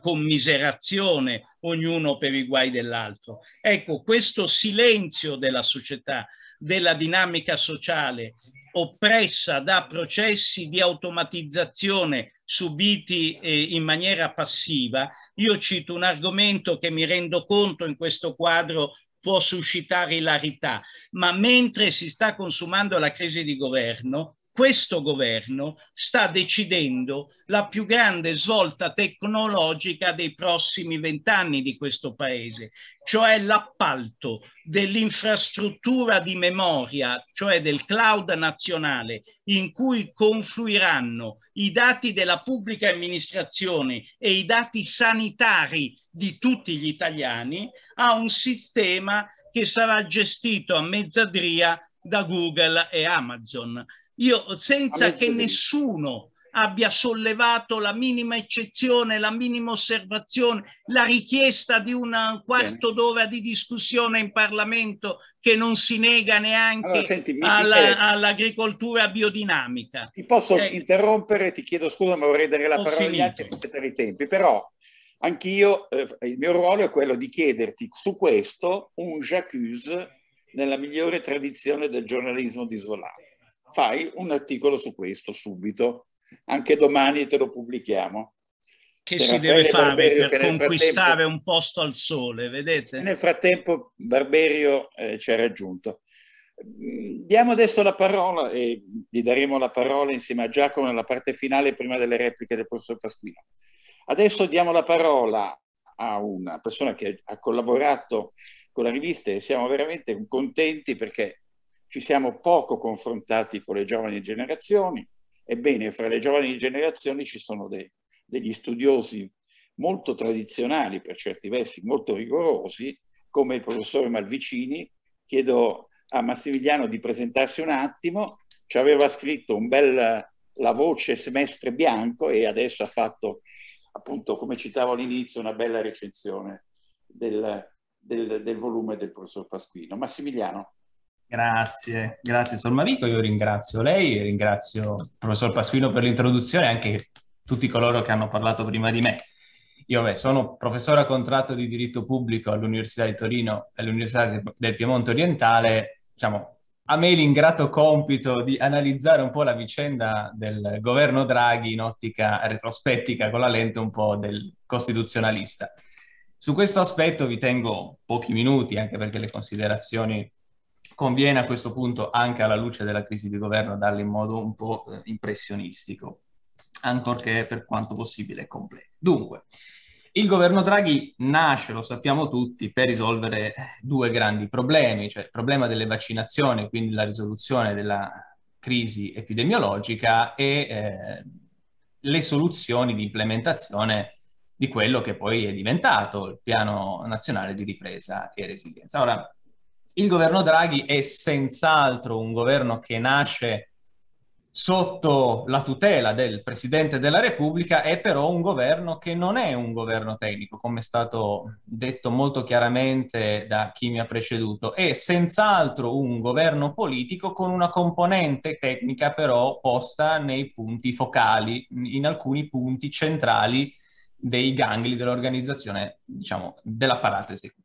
commiserazione, ognuno per i guai dell'altro. Ecco, questo silenzio della società, della dinamica sociale, oppressa da processi di automatizzazione subiti eh, in maniera passiva. Io cito un argomento che mi rendo conto in questo quadro può suscitare ilarità, ma mentre si sta consumando la crisi di governo, questo governo sta decidendo la più grande svolta tecnologica dei prossimi vent'anni di questo paese, cioè l'appalto dell'infrastruttura di memoria, cioè del cloud nazionale, in cui confluiranno i dati della pubblica amministrazione e i dati sanitari di tutti gli italiani, a un sistema che sarà gestito a mezzadria da Google e Amazon. Io senza che nessuno abbia sollevato la minima eccezione, la minima osservazione, la richiesta di un quarto d'ora di discussione in Parlamento che non si nega neanche allora, senti, alla, all'agricoltura biodinamica. Ti posso eh, interrompere, ti chiedo scusa ma vorrei dare la parola finito. agli altri rispettare i tempi, però anch'io, eh, il mio ruolo è quello di chiederti su questo un j'accuse nella migliore tradizione del giornalismo di Svolano fai un articolo su questo subito. Anche domani te lo pubblichiamo. Che Se si Raffaele deve fare Barberio, per conquistare un posto al sole, vedete? Nel frattempo Barberio eh, ci ha raggiunto. Mm, diamo adesso la parola e gli daremo la parola insieme a Giacomo nella parte finale prima delle repliche del professor Pasquino. Adesso diamo la parola a una persona che ha collaborato con la rivista e siamo veramente contenti perché ci siamo poco confrontati con le giovani generazioni, ebbene fra le giovani generazioni ci sono de, degli studiosi molto tradizionali, per certi versi molto rigorosi, come il professore Malvicini, chiedo a Massimiliano di presentarsi un attimo, ci aveva scritto un bel la voce semestre bianco e adesso ha fatto appunto come citavo all'inizio una bella recensione del, del, del volume del professor Pasquino. Massimiliano. Grazie, grazie Solmarico, io ringrazio lei, ringrazio il professor Pasquino per l'introduzione e anche tutti coloro che hanno parlato prima di me. Io beh, sono professore a contratto di diritto pubblico all'Università di Torino e all'Università del Piemonte Orientale. Diciamo, a me l'ingrato compito di analizzare un po' la vicenda del governo Draghi in ottica retrospettica con la lente un po' del costituzionalista. Su questo aspetto vi tengo pochi minuti, anche perché le considerazioni Conviene a questo punto, anche alla luce della crisi di governo, darle in modo un po' eh, impressionistico, ancorché per quanto possibile completo. Dunque, il governo Draghi nasce, lo sappiamo tutti, per risolvere due grandi problemi, cioè il problema delle vaccinazioni, quindi la risoluzione della crisi epidemiologica e eh, le soluzioni di implementazione di quello che poi è diventato il piano nazionale di ripresa e resilienza. Ora, il governo Draghi è senz'altro un governo che nasce sotto la tutela del Presidente della Repubblica, è però un governo che non è un governo tecnico, come è stato detto molto chiaramente da chi mi ha preceduto, è senz'altro un governo politico con una componente tecnica però posta nei punti focali, in alcuni punti centrali dei gangli dell'organizzazione, diciamo, dell'apparato esecutivo.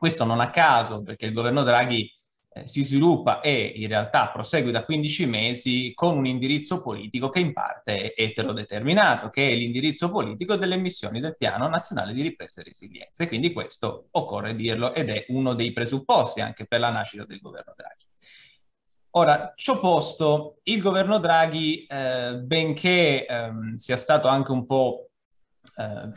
Questo non a caso perché il governo Draghi eh, si sviluppa e in realtà prosegue da 15 mesi con un indirizzo politico che in parte è eterodeterminato, che è l'indirizzo politico delle missioni del Piano Nazionale di Ripresa e Resilienza. E quindi questo occorre dirlo ed è uno dei presupposti anche per la nascita del governo Draghi. Ora, ciò posto, il governo Draghi, eh, benché ehm, sia stato anche un po' eh,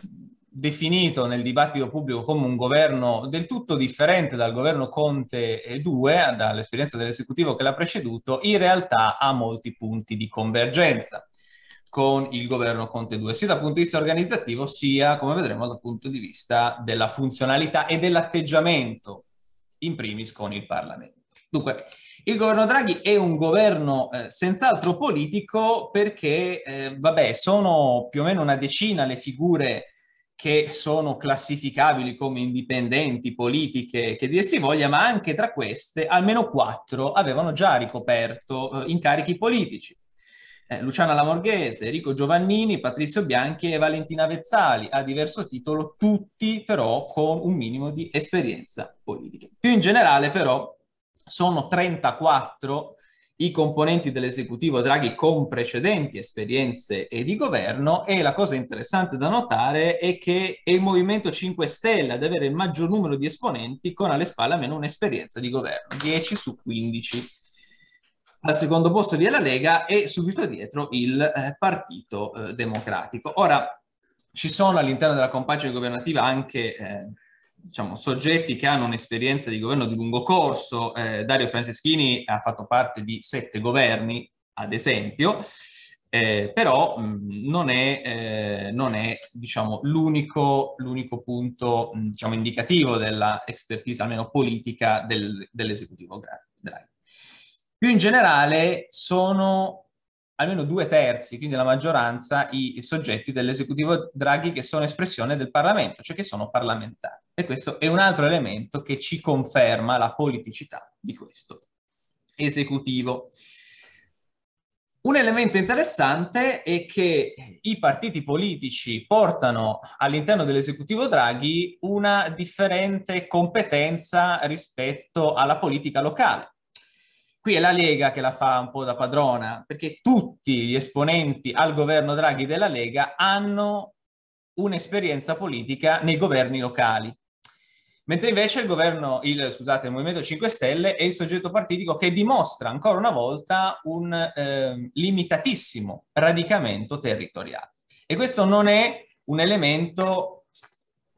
definito nel dibattito pubblico come un governo del tutto differente dal governo Conte 2, eh, dall'esperienza dell'esecutivo che l'ha preceduto, in realtà ha molti punti di convergenza con il governo Conte 2, sia dal punto di vista organizzativo, sia, come vedremo, dal punto di vista della funzionalità e dell'atteggiamento, in primis con il Parlamento. Dunque, il governo Draghi è un governo eh, senz'altro politico perché, eh, vabbè, sono più o meno una decina le figure che sono classificabili come indipendenti, politiche, che dir si voglia, ma anche tra queste almeno quattro avevano già ricoperto eh, incarichi politici. Eh, Luciana Lamorghese, Enrico Giovannini, Patrizio Bianchi e Valentina Vezzali, a diverso titolo, tutti però con un minimo di esperienza politica. Più in generale però sono 34 i componenti dell'esecutivo Draghi con precedenti esperienze e di governo e la cosa interessante da notare è che è il Movimento 5 Stelle ad avere il maggior numero di esponenti con alle spalle almeno un'esperienza di governo, 10 su 15 al secondo posto vi è la Lega e subito dietro il eh, Partito eh, Democratico. Ora, ci sono all'interno della compagine governativa anche eh, diciamo, soggetti che hanno un'esperienza di governo di lungo corso. Eh, Dario Franceschini ha fatto parte di sette governi, ad esempio, eh, però mh, mm, non è, eh, non è diciamo, l'unico, l'unico, punto mh, mm, diciamo, indicativo della expertise, almeno politica, del, dell'esecutivo Draghi. Più in generale sono almeno due terzi, quindi la maggioranza, i, i soggetti dell'esecutivo Draghi che sono espressione del Parlamento, cioè che sono parlamentari. E questo è un altro elemento che ci conferma la politicità di questo esecutivo. Un elemento interessante è che i partiti politici portano all'interno dell'esecutivo Draghi una differente competenza rispetto alla politica locale. Qui è la Lega che la fa un po' da padrona, perché tutti gli esponenti al governo Draghi della Lega hanno un'esperienza politica nei governi locali. Mentre invece il governo, il, scusate, il Movimento 5 Stelle è il soggetto partitico che dimostra ancora una volta un eh, limitatissimo radicamento territoriale. E questo non è un elemento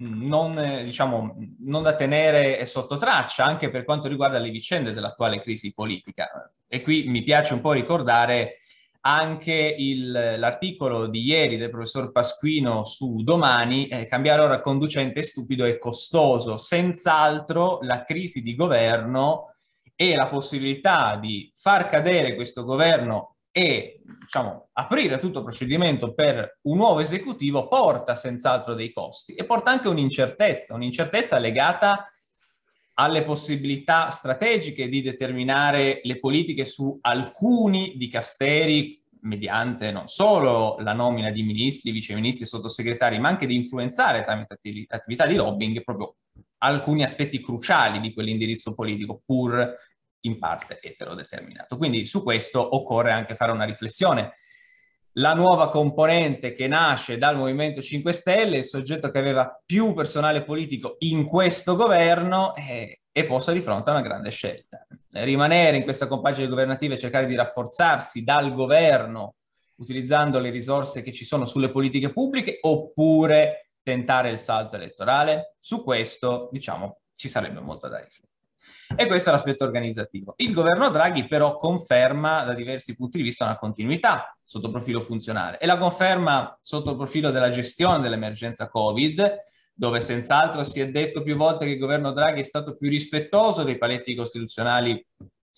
mm, non, diciamo, non da tenere sotto traccia anche per quanto riguarda le vicende dell'attuale crisi politica. E qui mi piace un po' ricordare anche il, l'articolo di ieri del professor Pasquino su Domani, eh, cambiare ora conducente stupido e costoso. Senz'altro la crisi di governo e la possibilità di far cadere questo governo e diciamo, aprire tutto il procedimento per un nuovo esecutivo porta senz'altro dei costi e porta anche un'incertezza, un'incertezza legata a alle possibilità strategiche di determinare le politiche su alcuni dicasteri mediante non solo la nomina di ministri, viceministri e sottosegretari, ma anche di influenzare tramite attività di lobbying proprio alcuni aspetti cruciali di quell'indirizzo politico, pur in parte eterodeterminato. Quindi su questo occorre anche fare una riflessione la nuova componente che nasce dal Movimento 5 Stelle, il soggetto che aveva più personale politico in questo governo, eh, è posta di fronte a una grande scelta. Rimanere in questa compagine governativa e cercare di rafforzarsi dal governo utilizzando le risorse che ci sono sulle politiche pubbliche oppure tentare il salto elettorale? Su questo, diciamo, ci sarebbe molto da riflettere. E questo è l'aspetto organizzativo. Il governo Draghi però conferma da diversi punti di vista una continuità sotto profilo funzionale e la conferma sotto profilo della gestione dell'emergenza Covid, dove senz'altro si è detto più volte che il governo Draghi è stato più rispettoso dei paletti costituzionali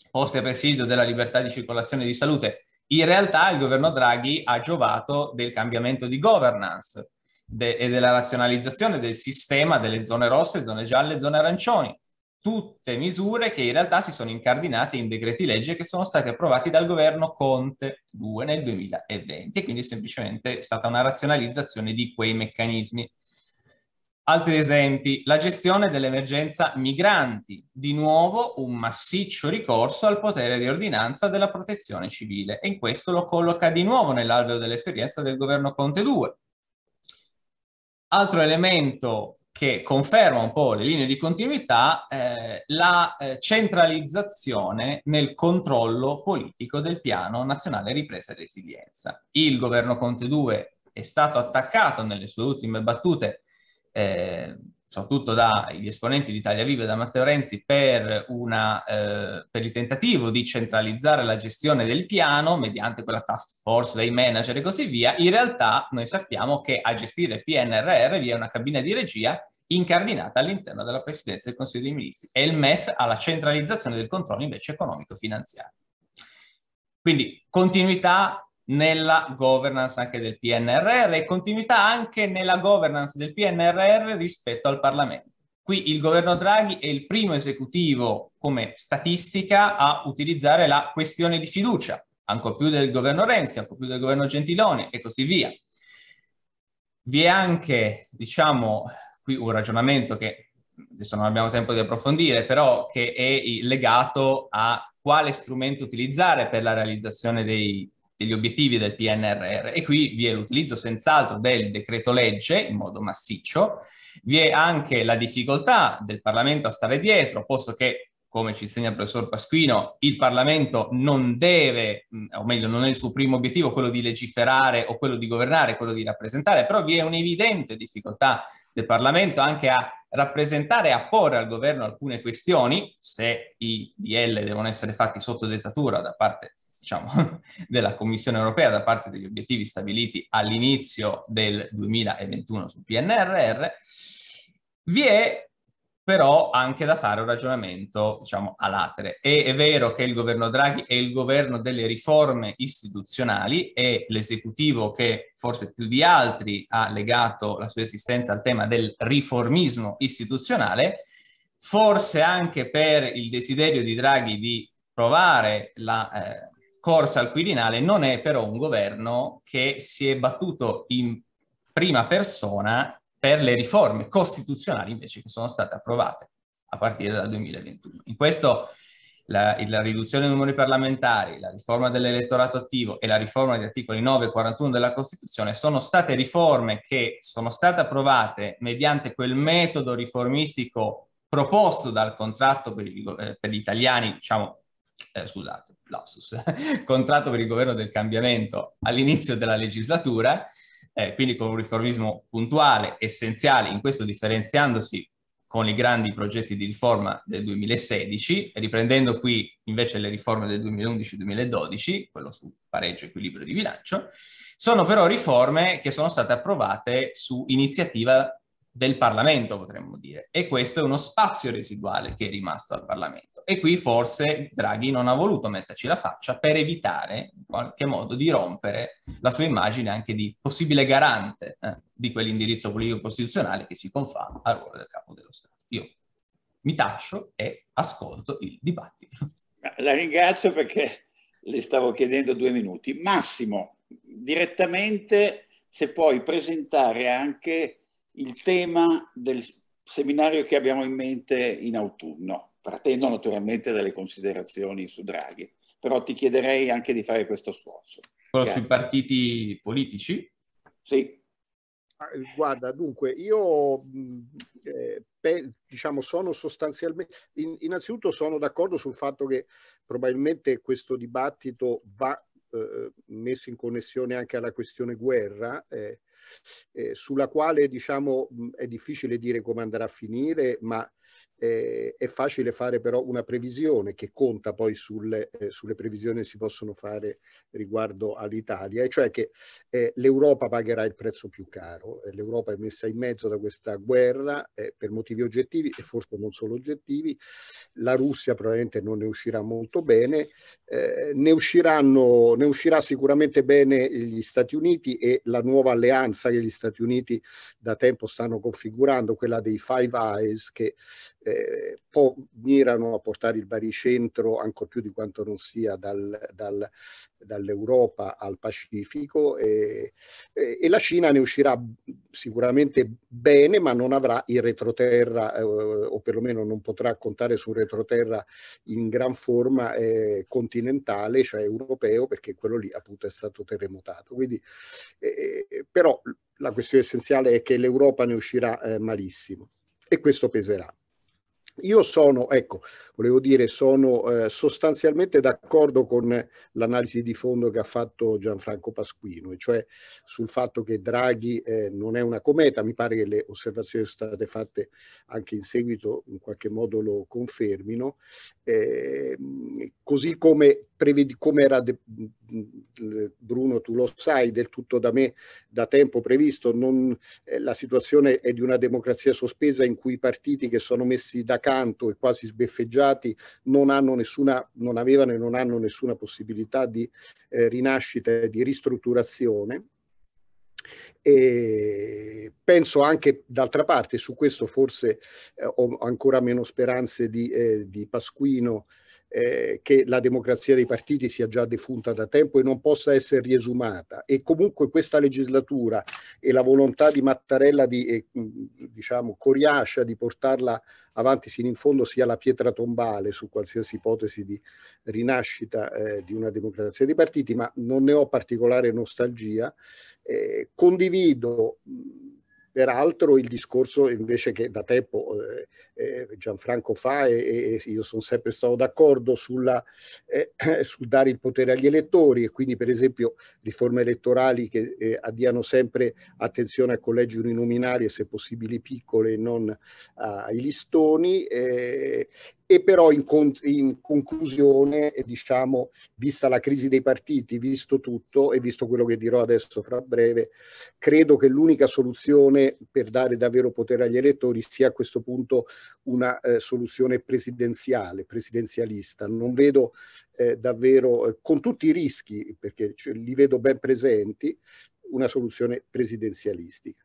posti a presidio della libertà di circolazione e di salute. In realtà il governo Draghi ha giovato del cambiamento di governance de- e della razionalizzazione del sistema delle zone rosse, zone gialle e zone arancioni tutte misure che in realtà si sono incardinate in decreti legge che sono stati approvati dal governo Conte 2 nel 2020 e quindi semplicemente è stata una razionalizzazione di quei meccanismi. Altri esempi, la gestione dell'emergenza migranti, di nuovo un massiccio ricorso al potere di ordinanza della protezione civile e in questo lo colloca di nuovo nell'alveo dell'esperienza del governo Conte 2. Altro elemento che conferma un po' le linee di continuità, eh, la eh, centralizzazione nel controllo politico del piano nazionale ripresa e resilienza. Il governo Conte 2 è stato attaccato nelle sue ultime battute eh, soprattutto dagli esponenti di Italia Viva e da Matteo Renzi per, una, eh, per, il tentativo di centralizzare la gestione del piano mediante quella task force dei manager e così via, in realtà noi sappiamo che a gestire PNRR vi è una cabina di regia incardinata all'interno della Presidenza del Consiglio dei Ministri e il MEF ha la centralizzazione del controllo invece economico-finanziario. Quindi continuità nella governance anche del PNRR e continuità anche nella governance del PNRR rispetto al Parlamento. Qui il governo Draghi è il primo esecutivo come statistica a utilizzare la questione di fiducia, ancor più del governo Renzi, ancor più del governo Gentiloni e così via. Vi è anche, diciamo, qui un ragionamento che adesso non abbiamo tempo di approfondire, però che è legato a quale strumento utilizzare per la realizzazione dei degli obiettivi del PNRR e qui vi è l'utilizzo senz'altro del decreto legge in modo massiccio, vi è anche la difficoltà del Parlamento a stare dietro, posto che come ci insegna il professor Pasquino, il Parlamento non deve, mm, o meglio, non è il suo primo obiettivo quello di legiferare o quello di governare, quello di rappresentare, però vi è un'evidente difficoltà del Parlamento anche a rappresentare e a porre al governo alcune questioni, se i DL devono essere fatti sotto dettatura da parte diciamo, della Commissione europea da parte degli obiettivi stabiliti all'inizio del 2021 sul PNRR, vi è però anche da fare un ragionamento, diciamo, a latere. E è vero che il governo Draghi è il governo delle riforme istituzionali, è l'esecutivo che forse più di altri ha legato la sua esistenza al tema del riformismo istituzionale, forse anche per il desiderio di Draghi di provare la eh, corsa al Quirinale, non è però un governo che si è battuto in prima persona per le riforme costituzionali invece che sono state approvate a partire dal 2021. In questo la, la riduzione dei numeri parlamentari, la riforma dell'elettorato attivo e la riforma degli articoli 9 e 41 della Costituzione sono state riforme che sono state approvate mediante quel metodo riformistico proposto dal contratto per, i, eh, per gli italiani, diciamo, eh, scusate, lapsus, contratto per il governo del cambiamento all'inizio della legislatura, eh, quindi con un riformismo puntuale, essenziale, in questo differenziandosi con i grandi progetti di riforma del 2016, riprendendo qui invece le riforme del 2011-2012, quello su pareggio e equilibrio di bilancio, sono però riforme che sono state approvate su iniziativa del Parlamento, potremmo dire, e questo è uno spazio residuale che è rimasto al Parlamento. E qui forse Draghi non ha voluto metterci la faccia per evitare in qualche modo di rompere la sua immagine anche di possibile garante eh, di quell'indirizzo politico costituzionale che si confà al ruolo del capo dello Stato. Io mi taccio e ascolto il dibattito. La ringrazio perché le stavo chiedendo due minuti. Massimo, direttamente se puoi presentare anche il tema del seminario che abbiamo in mente in autunno partendo naturalmente dalle considerazioni su Draghi. Però ti chiederei anche di fare questo sforzo. Quello sui partiti politici? Sì. Ah, eh, guarda, dunque, io eh, diciamo sono sostanzialmente, in- innanzitutto sono d'accordo sul fatto che probabilmente questo dibattito va eh, messo in connessione anche alla questione guerra, eh, eh sulla quale diciamo è difficile dire come andrà a finire, ma eh, è facile fare però una previsione che conta poi sulle, eh, sulle previsioni che si possono fare riguardo all'Italia, e cioè che eh, l'Europa pagherà il prezzo più caro. Eh, L'Europa è messa in mezzo da questa guerra eh, per motivi oggettivi e forse non solo oggettivi. La Russia probabilmente non ne uscirà molto bene, eh, ne, usciranno, ne uscirà sicuramente bene gli Stati Uniti e la nuova alleanza che gli Stati Uniti da tempo stanno configurando, quella dei Five Eyes, che eh, po- mirano a portare il baricentro, ancor più di quanto non sia dal, dal, dall'Europa al Pacifico e, e, e, la Cina ne uscirà sicuramente bene, ma non avrà il retroterra eh, o perlomeno non potrà contare su un retroterra in gran forma eh, continentale, cioè europeo, perché quello lì appunto è stato terremotato. Quindi, eh, eh, però la questione essenziale è che l'Europa ne uscirà eh, malissimo e questo peserà. Io sono, ecco, volevo dire, sono eh, sostanzialmente d'accordo con l'analisi di fondo che ha fatto Gianfranco Pasquino, e cioè sul fatto che Draghi eh, non è una cometa, mi pare che le osservazioni sono state fatte anche in seguito in qualche modo lo confermino, eh, così come prevedi- come era de- Bruno, tu lo sai, del tutto da me da tempo previsto, non, eh, la situazione è di una democrazia sospesa in cui i partiti che sono messi da canto e quasi sbeffeggiati non, hanno nessuna, non avevano e non hanno nessuna possibilità di eh, rinascita e di ristrutturazione. E penso anche d'altra parte, su questo forse eh, ho ancora meno speranze di, eh, di Pasquino, eh, che la democrazia dei partiti sia già defunta da tempo e non possa essere riesumata e comunque questa legislatura e la volontà di Mattarella di, eh, diciamo, coriacea di portarla avanti sino in fondo sia la pietra tombale su qualsiasi ipotesi di rinascita eh, di una democrazia dei partiti, ma non ne ho particolare nostalgia. Eh, condivido peraltro il discorso invece che da tempo eh, eh, Gianfranco fa e, e io sono sempre stato d'accordo sulla, eh, sul dare il potere agli elettori e quindi per esempio riforme elettorali che eh, addiano sempre attenzione a collegi uninominali e se possibili piccole e non ai listoni eh, e però in, con, in conclusione, diciamo, vista la crisi dei partiti, visto tutto e visto quello che dirò adesso fra breve, credo che l'unica soluzione per dare davvero potere agli elettori sia a questo punto una eh, soluzione presidenziale, presidenzialista. Non vedo eh, davvero, eh, con tutti i rischi, perché cioè, li vedo ben presenti, una soluzione presidenzialistica.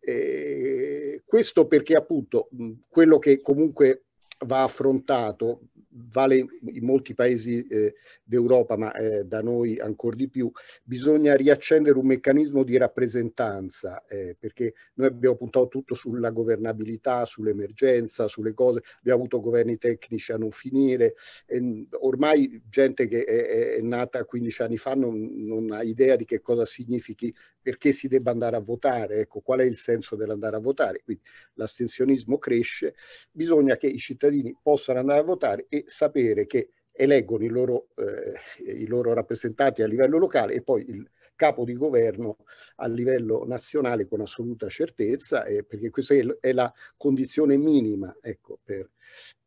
Eh, questo perché appunto mh, quello che comunque va affrontato, vale in molti paesi eh, d'Europa, ma eh, da noi ancora di più, bisogna riaccendere un meccanismo di rappresentanza, eh, perché noi abbiamo puntato tutto sulla governabilità, sull'emergenza, sulle cose, abbiamo avuto governi tecnici a non finire, mm, ormai gente che è, è, nata 15 anni fa non, non ha idea di che cosa significhi, perché si debba andare a votare, ecco, qual è il senso dell'andare a votare, quindi l'astensionismo cresce, bisogna che i cittadini cittadini possano andare a votare e sapere che eleggono i loro, eh, i loro rappresentanti a livello locale e poi il capo di governo a livello nazionale con assoluta certezza, eh, perché questa è la condizione minima ecco, per,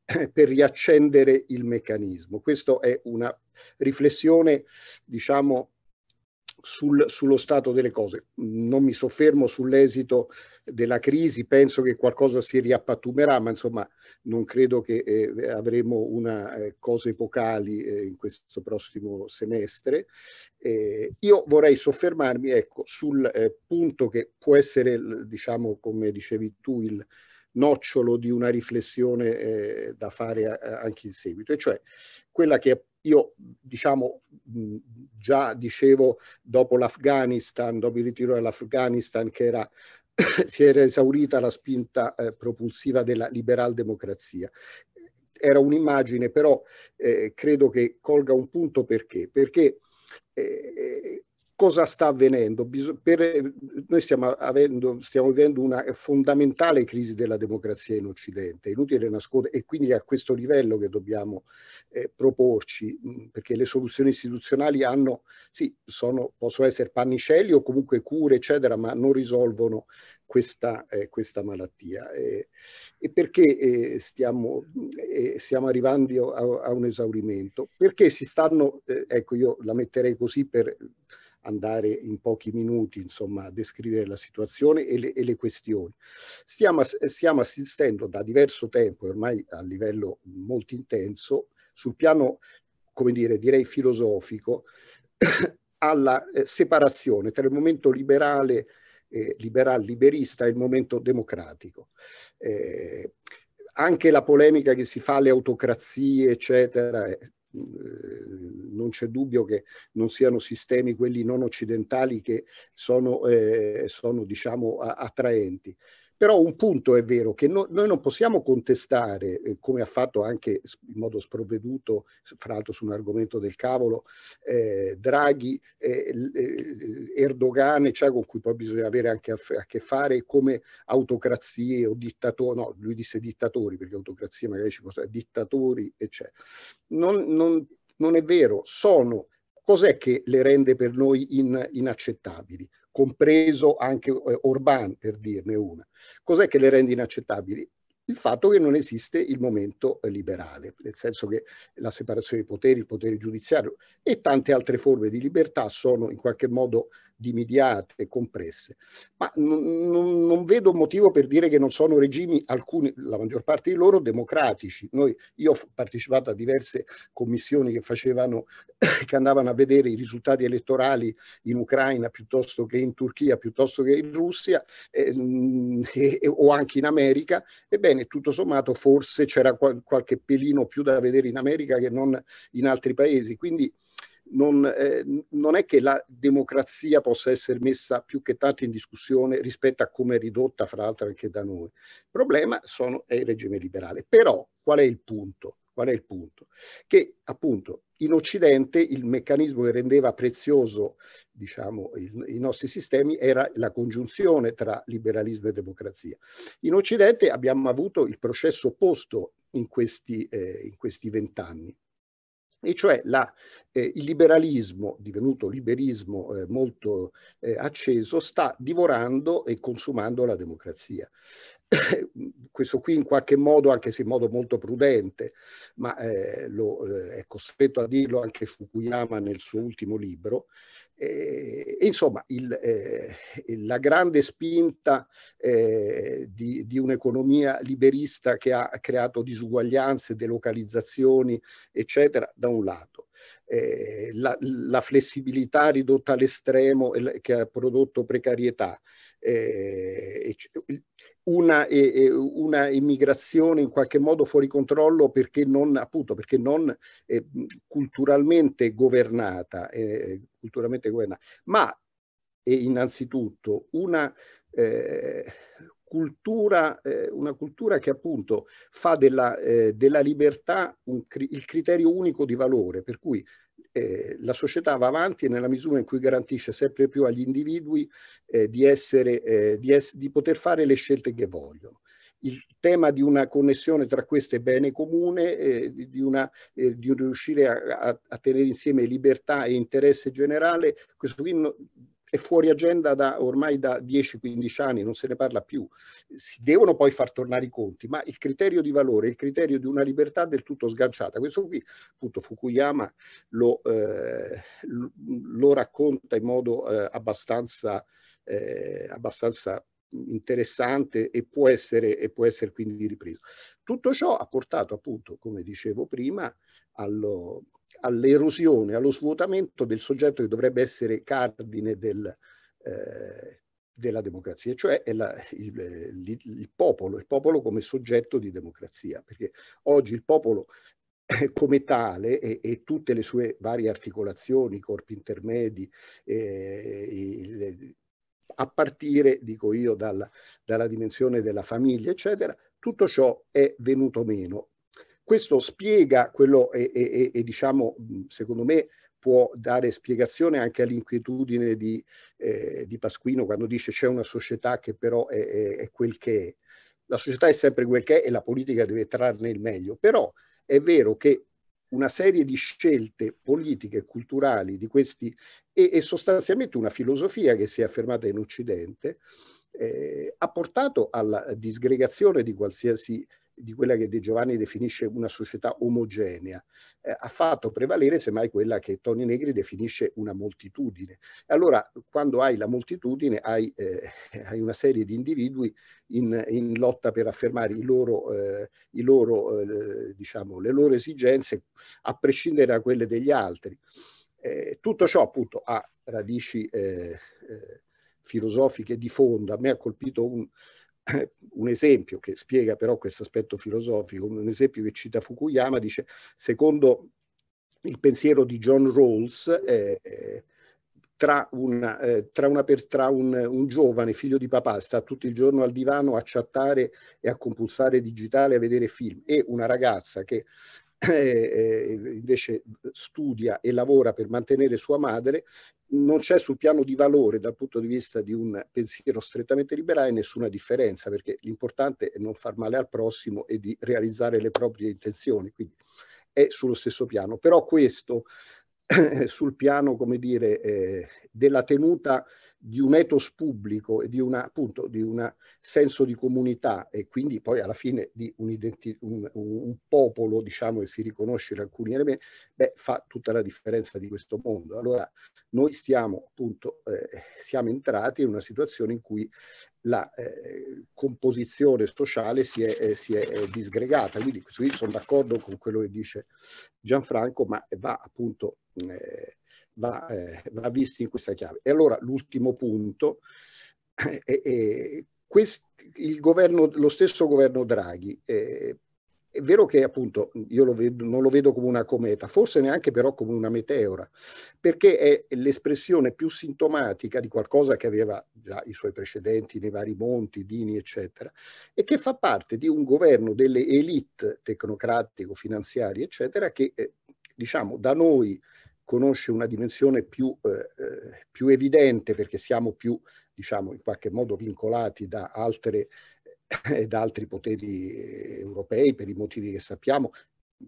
per riaccendere il meccanismo. Questa è una riflessione, diciamo, sul, sullo stato delle cose. Non mi soffermo sull'esito della crisi, penso che qualcosa si riappattumerà, ma insomma non credo che eh, avremo una, eh, cose epocali eh, in questo prossimo semestre. Eh, io vorrei soffermarmi ecco, sul eh, punto che può essere, diciamo, come dicevi tu, il, nocciolo di una riflessione eh, da fare a, eh, anche in seguito, e cioè quella che io diciamo già dicevo dopo l'Afghanistan, dopo il ritiro dall'Afghanistan che era si era esaurita la spinta eh, propulsiva della liberal democrazia. Era un'immagine però eh, credo che colga un punto perché, perché eh, cosa sta avvenendo? per, eh, noi stiamo, avendo, stiamo, vivendo una fondamentale crisi della democrazia in Occidente, inutile nascondere, e quindi è a questo livello che dobbiamo eh, proporci, mm, perché le soluzioni istituzionali hanno, sì, sono, possono essere pannicelli o comunque cure, eccetera, ma non risolvono questa, eh, questa malattia. Eh, e perché eh, stiamo, eh, stiamo, arrivando a, a, un esaurimento? Perché si stanno, ecco io la metterei così per andare in pochi minuti insomma, a descrivere la situazione e le, e le questioni. Stiamo, stiamo, assistendo da diverso tempo, ormai a livello molto intenso, sul piano, come dire, direi filosofico, alla eh, separazione tra il momento liberale, eh, liberal liberista e il momento democratico. Eh, anche la polemica che si fa alle autocrazie, eccetera, eh, eh, non c'è dubbio che non siano sistemi quelli non occidentali che sono, eh, sono diciamo, attraenti. Però un punto è vero, che no, noi non possiamo contestare, eh, come ha fatto anche in modo sprovveduto, fra l'altro su un argomento del cavolo, eh, Draghi, eh, Erdogan, cioè con cui poi bisogna avere anche a, a che fare come autocrazie o dittatori, no, lui disse dittatori perché autocrazie magari ci possono dittatori, eccetera. Non, non, non è vero, sono cos'è che le rende per noi in, inaccettabili? compreso anche eh, Orban, per dirne una. Cos'è che le rende inaccettabili? il fatto che non esiste il momento eh, liberale, nel senso che la separazione dei poteri, il potere giudiziario e tante altre forme di libertà sono in qualche modo dimidiate, compresse, ma non, non vedo motivo per dire che non sono regimi, alcuni, la maggior parte di loro, democratici. Noi, io ho partecipato a diverse commissioni che, facevano, che andavano a vedere i risultati elettorali in Ucraina piuttosto che in Turchia, piuttosto che in Russia eh, eh, o anche in America. Ebbene, tutto sommato forse c'era qual qualche pelino più da vedere in America che non in altri paesi. Quindi non, eh, non, è che la democrazia possa essere messa più che tanto in discussione rispetto a come è ridotta, fra l'altro, anche da noi. Il problema sono, è il regime liberale. Però qual è il punto? Qual è il punto? Che appunto in Occidente il meccanismo che rendeva prezioso diciamo, il, i nostri sistemi era la congiunzione tra liberalismo e democrazia. In Occidente abbiamo avuto il processo opposto in questi eh, vent'anni. Eh, e cioè la, eh, il liberalismo, divenuto liberismo eh, molto eh, acceso, sta divorando e consumando la democrazia. Questo qui in qualche modo, anche se in modo molto prudente, ma eh, lo, eh, è costretto a dirlo anche Fukuyama nel suo ultimo libro, e, eh, insomma, il, eh, la grande spinta eh, di, di un'economia liberista che ha creato disuguaglianze, delocalizzazioni, eccetera, da un lato. Eh, la, la, flessibilità ridotta all'estremo eh, che ha prodotto precarietà. Eh, una, eh, una, immigrazione in qualche modo fuori controllo perché non, appunto, perché non eh, culturalmente, governata, eh, culturalmente governata, ma innanzitutto una, eh, cultura, eh, una cultura che appunto fa della, eh, della libertà un, il criterio unico di valore, per cui eh, la società va avanti nella misura in cui garantisce sempre più agli individui eh, di, essere, eh, di, es di, poter fare le scelte che vogliono. Il tema di una connessione tra queste bene comune, eh, di, una, eh, di, riuscire a, a, a, tenere insieme libertà e interesse generale, questo qui no, è fuori agenda da, ormai da 10-15 anni, non se ne parla più. Si devono poi far tornare i conti, ma il criterio di valore, il criterio di una libertà del tutto sganciata, questo qui appunto Fukuyama lo, eh, lo racconta in modo eh, abbastanza, eh, abbastanza interessante e può, essere, e può essere quindi ripreso. Tutto ciò ha portato appunto, come dicevo prima, allo, all'erosione, allo svuotamento del soggetto che dovrebbe essere cardine del, eh, della democrazia, cioè la, il, il, il, popolo, il popolo come soggetto di democrazia, perché oggi il popolo come tale e, e, tutte le sue varie articolazioni, corpi intermedi, eh, il, a partire, dico io, dalla, dalla dimensione della famiglia, eccetera, tutto ciò è venuto meno questo spiega quello e, e, e diciamo, secondo me, può dare spiegazione anche all'inquietudine di, eh, di, Pasquino quando dice c'è una società che però è, è, è, quel che è. La società è sempre quel che è e la politica deve trarne il meglio, però è vero che una serie di scelte politiche culturali di questi e, e, sostanzialmente una filosofia che si è affermata in Occidente eh, ha portato alla disgregazione di qualsiasi di quella che De Giovanni definisce una società omogenea, eh, ha fatto prevalere semmai quella che Toni Negri definisce una moltitudine. Allora, quando hai la moltitudine, hai, eh, hai una serie di individui in, in lotta per affermare i loro, eh, i loro, eh, diciamo, le loro esigenze, a prescindere da quelle degli altri. Eh, tutto ciò appunto ha radici eh, filosofiche di fondo. A me ha colpito un, un esempio che spiega però questo aspetto filosofico, un esempio che cita Fukuyama, dice, secondo il pensiero di John Rawls, eh, eh, tra, una, eh, tra, una per, tra un, un, giovane figlio di papà sta tutto il giorno al divano a chattare e a compulsare digitale, a vedere film, e una ragazza che eh, eh invece studia e lavora per mantenere sua madre, non c'è sul piano di valore dal punto di vista di un pensiero strettamente liberale nessuna differenza, perché l'importante è non far male al prossimo e di realizzare le proprie intenzioni, quindi è sullo stesso piano. Però questo sul piano, come dire, eh, della tenuta di un ethos pubblico e di, una, appunto, di un senso di comunità e quindi poi alla fine di un, un, un popolo diciamo, che si riconosce in alcuni elementi, beh, fa tutta la differenza di questo mondo. Allora noi stiamo, appunto, eh, siamo entrati in una situazione in cui la eh, composizione sociale si è, eh, si è eh, disgregata, quindi sono d'accordo con quello che dice Gianfranco, ma va appunto... Eh, va, eh, va visto in questa chiave. E allora l'ultimo punto è, eh, è eh, eh, questi, governo, lo stesso governo Draghi. Eh, è vero che appunto io lo vedo, non lo vedo come una cometa, forse neanche però come una meteora, perché è l'espressione più sintomatica di qualcosa che aveva già i suoi precedenti nei vari Monti, Dini, eccetera, e che fa parte di un governo delle elite tecnocratico, finanziarie, eccetera, che eh, diciamo da noi conosce una dimensione più, eh, eh, più evidente perché siamo più, diciamo, in qualche modo vincolati da altre eh, da altri poteri europei per i motivi che sappiamo.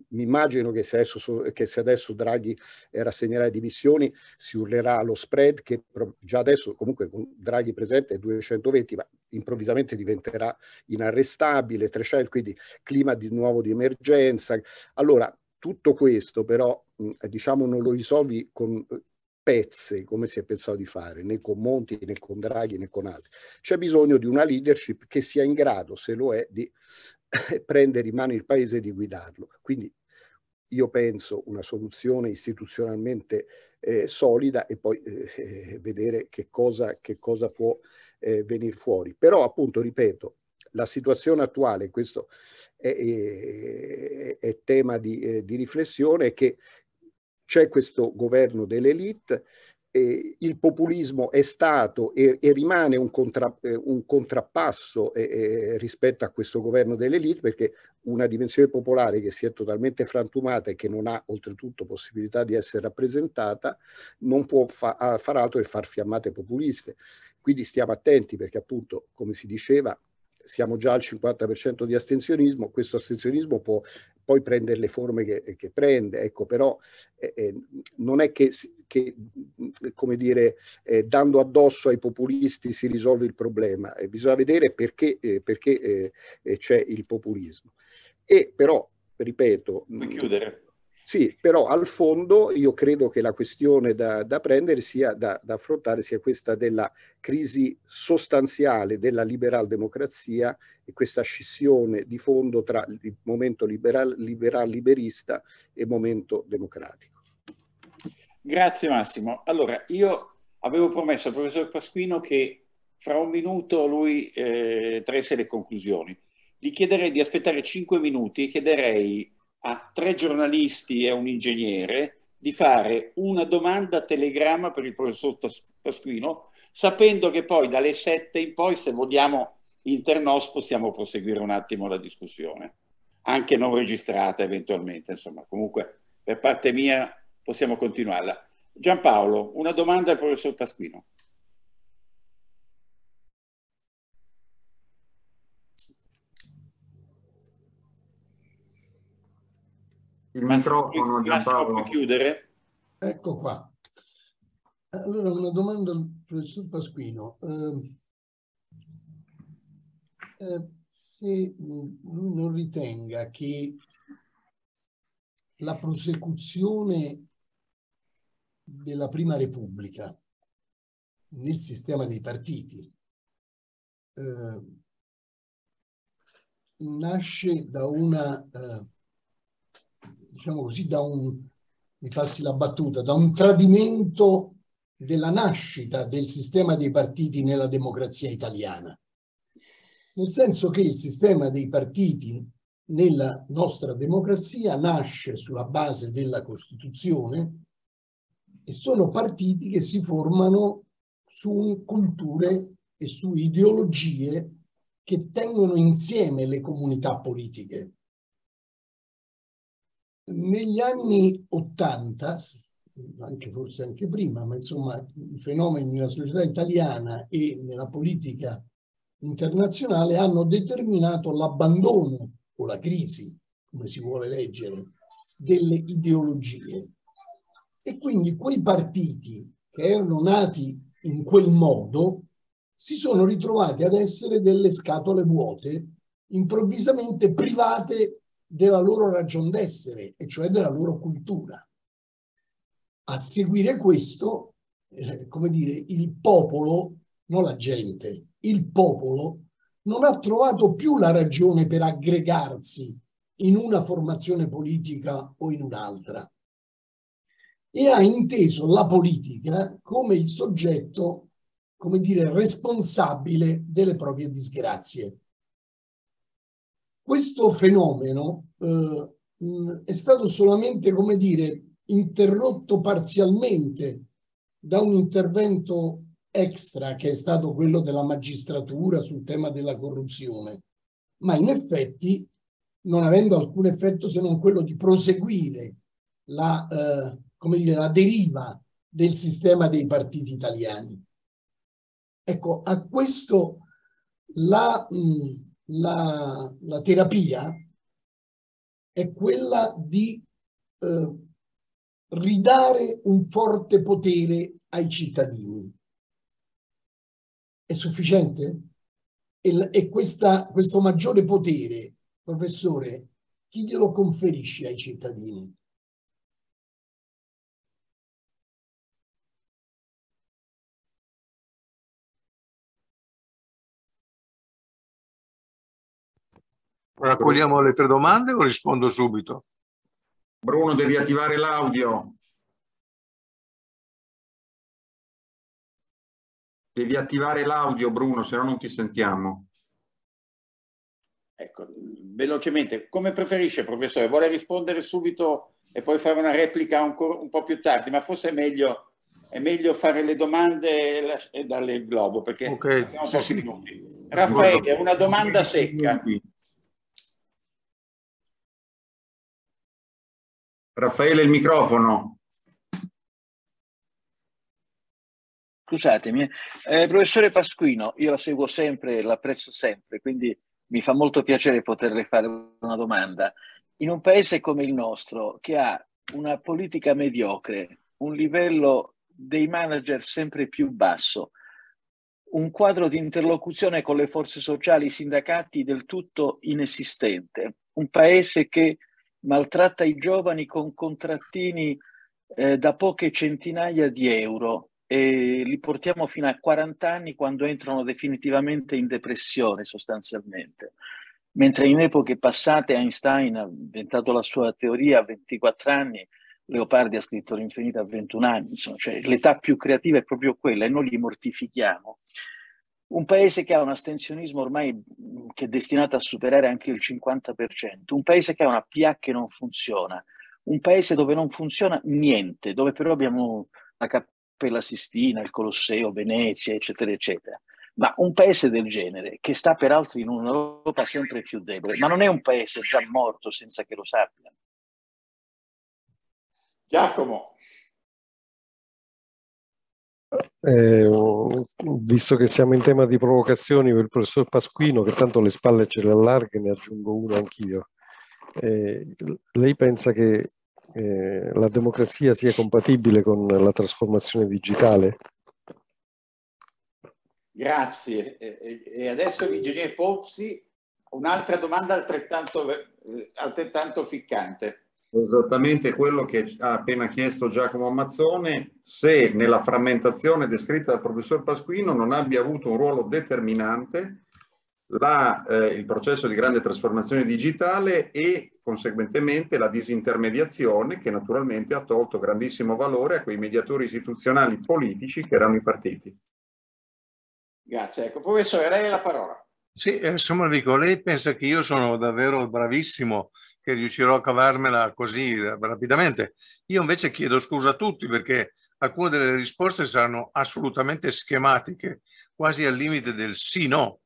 Mi immagino che se, adesso, che se adesso Draghi rassegnerà le dimissioni si urlerà lo spread che già adesso comunque con Draghi presente è 220 ma improvvisamente diventerà inarrestabile, 300, quindi clima di nuovo di emergenza. Allora tutto questo però eh, diciamo non lo risolvi con eh, pezze come si è pensato di fare né con Monti né con Draghi né con altri c'è bisogno di una leadership che sia in grado se lo è di prendere in mano il paese e di guidarlo quindi io penso una soluzione istituzionalmente eh, solida e poi eh, eh vedere che cosa, che cosa può eh, venire fuori però appunto ripeto la situazione attuale, questo è, è, è tema di, eh, di, riflessione, è che c'è questo governo dell'elite, eh, il populismo è stato e, e rimane un, contra, eh, un contrappasso eh, eh, rispetto a questo governo dell'elite perché una dimensione popolare che si è totalmente frantumata e che non ha oltretutto possibilità di essere rappresentata non può fa- far altro che far fiammate populiste. Quindi stiamo attenti perché appunto, come si diceva, siamo già al 50% di astensionismo, questo astensionismo può poi prendere le forme che, che prende, ecco, però eh, eh non è che, che come dire, eh, dando addosso ai populisti si risolve il problema, eh, bisogna vedere perché, eh, perché eh, c'è il populismo. E però, ripeto... Mm, sì, però al fondo io credo che la questione da, da prendere sia, da, da, affrontare sia questa della crisi sostanziale della liberal democrazia e questa scissione di fondo tra il momento liberal-liberista e momento democratico. Grazie Massimo. Allora, io avevo promesso al professor Pasquino che fra un minuto lui eh, traesse le conclusioni. Gli chiederei di aspettare cinque minuti e chiederei a tre giornalisti e a un ingegnere di fare una domanda a telegramma per il professor Pasquino, sapendo che poi dalle sette in poi, se vogliamo internos, possiamo proseguire un attimo la discussione, anche non registrata eventualmente, insomma, comunque per parte mia possiamo continuarla. Giampaolo, una domanda al professor Pasquino. Il Ma microfono Giampaolo. chiudere? Ecco qua. Allora, una domanda al professor Pasquino. Eh, eh, se lui non ritenga che la prosecuzione della Prima Repubblica nel sistema dei partiti eh, nasce da una eh, diciamo così, da un, mi passi la battuta, da un tradimento della nascita del sistema dei partiti nella democrazia italiana. Nel senso che il sistema dei partiti nella nostra democrazia nasce sulla base della Costituzione e sono partiti che si formano su culture e su ideologie che tengono insieme le comunità politiche negli anni Ottanta, anche forse anche prima, ma insomma i fenomeni nella società italiana e nella politica internazionale hanno determinato l'abbandono o la crisi, come si vuole leggere, delle ideologie. E quindi quei partiti che erano nati in quel modo si sono ritrovati ad essere delle scatole vuote, improvvisamente private della loro ragion d'essere, e cioè della loro cultura. A seguire questo, eh, come dire, il popolo, non la gente, il popolo non ha trovato più la ragione per aggregarsi in una formazione politica o in un'altra e ha inteso la politica come il soggetto, come dire, responsabile delle proprie disgrazie. Questo fenomeno eh, è stato solamente, come dire, interrotto parzialmente da un intervento extra che è stato quello della magistratura sul tema della corruzione, ma in effetti non avendo alcun effetto se non quello di proseguire la, eh, come dire, la deriva del sistema dei partiti italiani. Ecco, a questo la, mh, la, la terapia è quella di eh, ridare un forte potere ai cittadini. È sufficiente? E, e questa, questo maggiore potere, professore, chi glielo conferisce ai cittadini? Raccogliamo le tre domande o rispondo subito? Bruno, devi attivare l'audio. Devi attivare l'audio, Bruno, se no non ti sentiamo. Ecco, velocemente, come preferisce, professore? Vuole rispondere subito e poi fare una replica un, po' più tardi, ma forse è meglio, è meglio fare le domande e, darle il globo, perché okay. abbiamo sì, sì. Raffaele, una domanda secca. Qui. Raffaele il microfono. Scusatemi. Eh. eh, professore Pasquino, io la seguo sempre, e l'apprezzo sempre, quindi mi fa molto piacere poterle fare una domanda. In un paese come il nostro, che ha una politica mediocre, un livello dei manager sempre più basso, un quadro di interlocuzione con le forze sociali, i sindacati del tutto inesistente, un paese che maltratta i giovani con contrattini eh, da poche centinaia di euro e li portiamo fino a 40 anni quando entrano definitivamente in depressione sostanzialmente. Mentre in epoche passate Einstein ha inventato la sua teoria a 24 anni, Leopardi ha scritto l'infinito a 21 anni, insomma, cioè l'età più creativa è proprio quella e noi li mortifichiamo un paese che ha un astensionismo ormai mm, che è destinato a superare anche il 50%, un paese che ha una PIA che non funziona, un paese dove non funziona niente, dove però abbiamo la Cappella Sistina, il Colosseo, Venezia, eccetera, eccetera. Ma un paese del genere, che sta peraltro in un'Europa sempre più debole, ma non è un paese già morto senza che lo sappiano. Giacomo. Eh, visto che siamo in tema di provocazioni per il professor Pasquino, che tanto le spalle ce le allarga, ne aggiungo una anch'io. Eh, lei pensa che eh, la democrazia sia compatibile con la trasformazione digitale? Grazie. E adesso l'ingegnere Pozzi, un'altra domanda altrettanto, eh, altrettanto ficcante. Esattamente quello che ha appena chiesto Giacomo Ammazzone, se nella frammentazione descritta dal professor Pasquino non abbia avuto un ruolo determinante la, eh, il processo di grande trasformazione digitale e conseguentemente la disintermediazione che naturalmente ha tolto grandissimo valore a quei mediatori istituzionali politici che erano i partiti. Grazie. Ecco, professore, lei la parola. Sì, eh, insomma, dico, lei pensa che io sono davvero bravissimo che riuscirò a cavarmela così eh, rapidamente. Io invece chiedo scusa a tutti perché alcune delle risposte saranno assolutamente schematiche, quasi al limite del sì-no.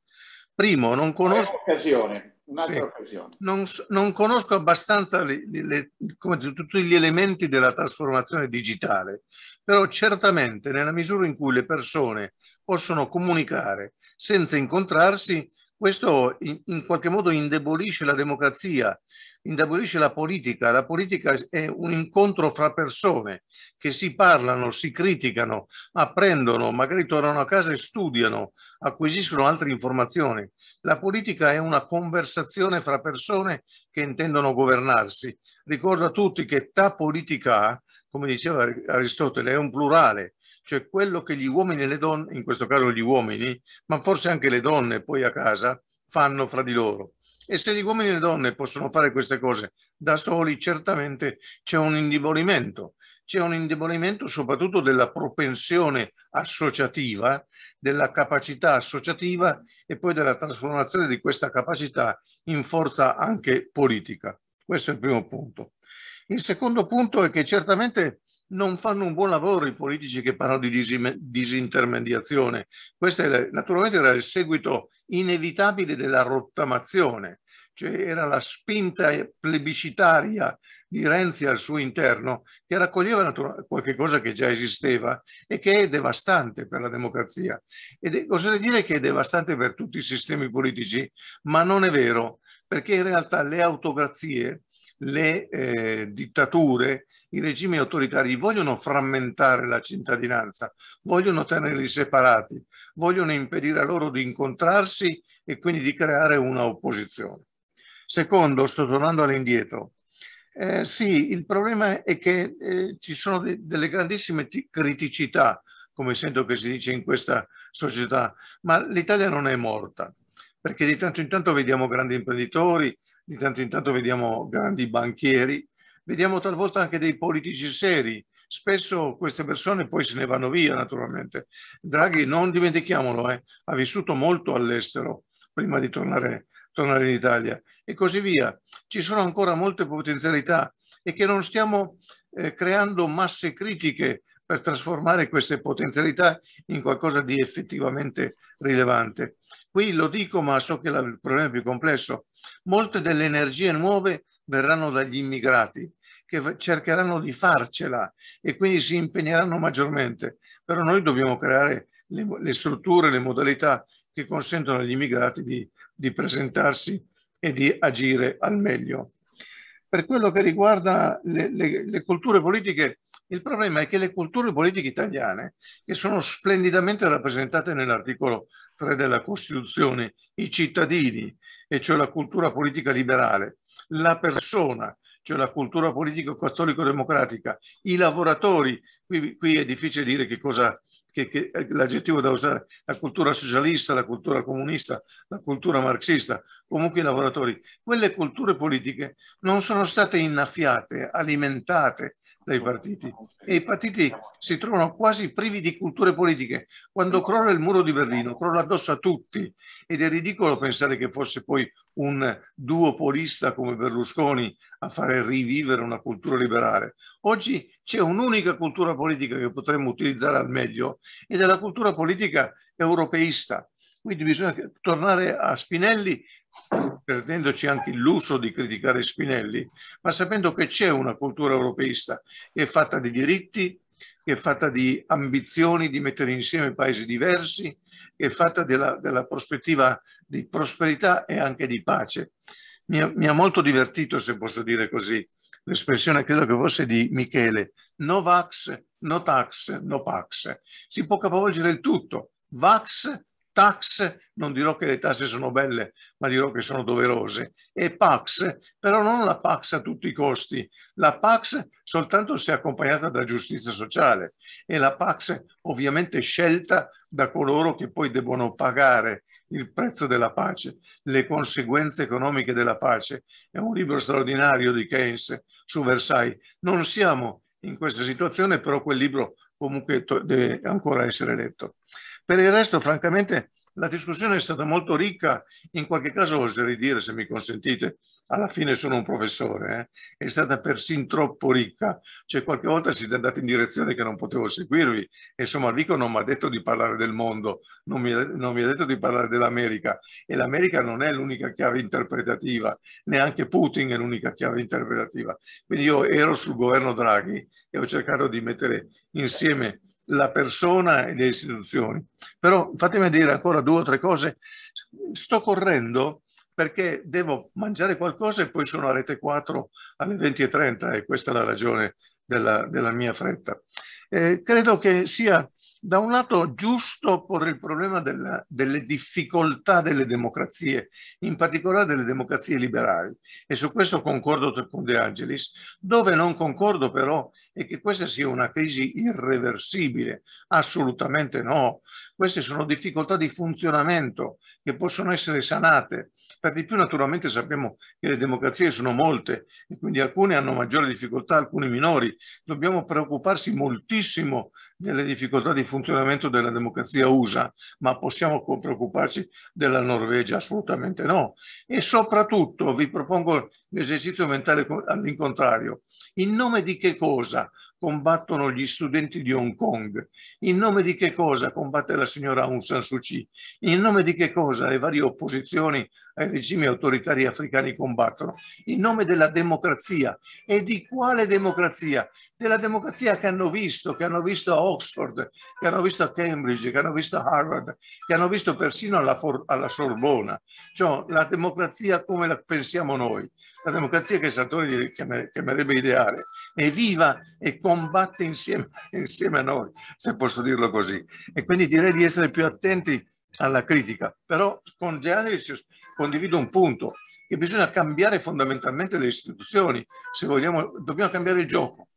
Primo, non conosco... Occasione, sì, occasione. Non, non conosco abbastanza le, le, tutti gli elementi della trasformazione digitale, però certamente nella misura in cui le persone possono comunicare senza incontrarsi, questo in, in, qualche modo indebolisce la democrazia, indebolisce la politica. La politica è un incontro fra persone che si parlano, si criticano, apprendono, magari tornano a casa e studiano, acquisiscono altre informazioni. La politica è una conversazione fra persone che intendono governarsi. Ricordo a tutti che ta politica, come diceva Aristotele, è un plurale, cioè quello che gli uomini e le donne, in questo caso gli uomini, ma forse anche le donne poi a casa, fanno fra di loro. E se gli uomini e le donne possono fare queste cose da soli, certamente c'è un indebolimento. C'è un indebolimento soprattutto della propensione associativa, della capacità associativa e poi della trasformazione di questa capacità in forza anche politica. Questo è il primo punto. Il secondo punto è che certamente non fanno un buon lavoro i politici che parlano di disintermediazione. Questo era, naturalmente era il seguito inevitabile della rottamazione, cioè era la spinta plebiscitaria di Renzi al suo interno che raccoglieva qualcosa che già esisteva e che è devastante per la democrazia. Ed è, oserei dire che è devastante per tutti i sistemi politici, ma non è vero, perché in realtà le autocrazie le eh, dittature, i regimi autoritari vogliono frammentare la cittadinanza, vogliono tenerli separati, vogliono impedire loro di incontrarsi e quindi di creare una opposizione. Secondo, sto tornando all'indietro, eh, sì, il problema è che eh, ci sono de delle grandissime criticità, come sento che si dice in questa società, ma l'Italia non è morta, perché di tanto in tanto vediamo grandi imprenditori, di tanto in tanto vediamo grandi banchieri, vediamo talvolta anche dei politici seri. Spesso queste persone poi se ne vanno via, naturalmente. Draghi, non dimentichiamolo, eh, ha vissuto molto all'estero prima di tornare, tornare in Italia e così via. Ci sono ancora molte potenzialità e che non stiamo eh, creando masse critiche per trasformare queste potenzialità in qualcosa di effettivamente rilevante. Qui lo dico, ma so che il problema è più complesso. Molte delle energie nuove verranno dagli immigrati che cercheranno di farcela e quindi si impegneranno maggiormente, però noi dobbiamo creare le, le strutture, le modalità che consentono agli immigrati di, di presentarsi e di agire al meglio. Per quello che riguarda le, le, le, culture politiche, il problema è che le culture politiche italiane, che sono splendidamente rappresentate nell'articolo 3 della Costituzione, i cittadini, e cioè la cultura politica liberale, la persona, cioè la cultura politica cattolico-democratica, i lavoratori, qui, qui, è difficile dire che cosa, che, che, l'aggettivo da usare, la cultura socialista, la cultura comunista, la cultura marxista, comunque i lavoratori, quelle culture politiche non sono state innaffiate, alimentate, dai partiti e i partiti si trovano quasi privi di culture politiche. Quando crolla il muro di Berlino, crolla addosso a tutti ed è ridicolo pensare che fosse poi un duopolista come Berlusconi a fare rivivere una cultura liberale. Oggi c'è un'unica cultura politica che potremmo utilizzare al meglio ed è la cultura politica europeista quindi bisogna tornare a Spinelli, perdendoci anche il lusso di criticare Spinelli, ma sapendo che c'è una cultura europeista che è fatta di diritti, che è fatta di ambizioni di mettere insieme paesi diversi, che è fatta della, della prospettiva di prosperità e anche di pace. Mi ha, mi ha molto divertito, se posso dire così, l'espressione credo che fosse di Michele, no vax, no tax, no pax. Si può capovolgere il tutto, vax tax, non dirò che le tasse sono belle, ma dirò che sono doverose, e pax, però non la pax a tutti i costi, la pax soltanto se accompagnata da giustizia sociale e la pax ovviamente scelta da coloro che poi devono pagare il prezzo della pace, le conseguenze economiche della pace. È un libro straordinario di Keynes su Versailles. Non siamo in questa situazione, però quel libro comunque deve ancora essere letto. Per il resto, francamente, la discussione è stata molto ricca, in qualche caso oserei dire, se mi consentite, alla fine sono un professore, eh? è stata persin troppo ricca, cioè qualche volta siete andati in direzione che non potevo seguirvi, insomma Vico non mi ha detto di parlare del mondo, non mi, non mi ha detto di parlare dell'America e l'America non è l'unica chiave interpretativa, neanche Putin è l'unica chiave interpretativa, quindi io ero sul governo Draghi e ho cercato di mettere insieme la persona e le istituzioni. Però fatemi dire ancora due o tre cose. Sto correndo perché devo mangiare qualcosa e poi sono a rete 4 alle 20.30 e questa è la ragione della, della mia fretta. Eh, credo che sia da un lato giusto porre il problema della, delle difficoltà delle democrazie, in particolare delle democrazie liberali, e su questo concordo con De Angelis, dove non concordo però è che questa sia una crisi irreversibile, assolutamente no. Queste sono difficoltà di funzionamento che possono essere sanate. Per di più naturalmente sappiamo che le democrazie sono molte e quindi alcune hanno maggiore difficoltà, alcune minori. Dobbiamo preoccuparsi moltissimo delle difficoltà di funzionamento della democrazia USA, ma possiamo preoccuparci della Norvegia? Assolutamente no. E soprattutto vi propongo l'esercizio mentale all'incontrario. In nome di che cosa? combattono gli studenti di Hong Kong. In nome di che cosa combatte la signora Aung San Suu Kyi? In nome di che cosa le varie opposizioni ai regimi autoritari africani combattono? In nome della democrazia. E di quale democrazia? Della democrazia che hanno visto, che hanno visto a Oxford, che hanno visto a Cambridge, che hanno visto a Harvard, che hanno visto persino alla, alla Sorbona. Cioè la democrazia come la pensiamo noi, la democrazia che Sartori chiamerebbe ideale, è viva e combatte insieme, insieme a noi, se posso dirlo così. E quindi direi di essere più attenti alla critica. Però con Giannis condivido un punto, che bisogna cambiare fondamentalmente le istituzioni, se vogliamo, dobbiamo cambiare il gioco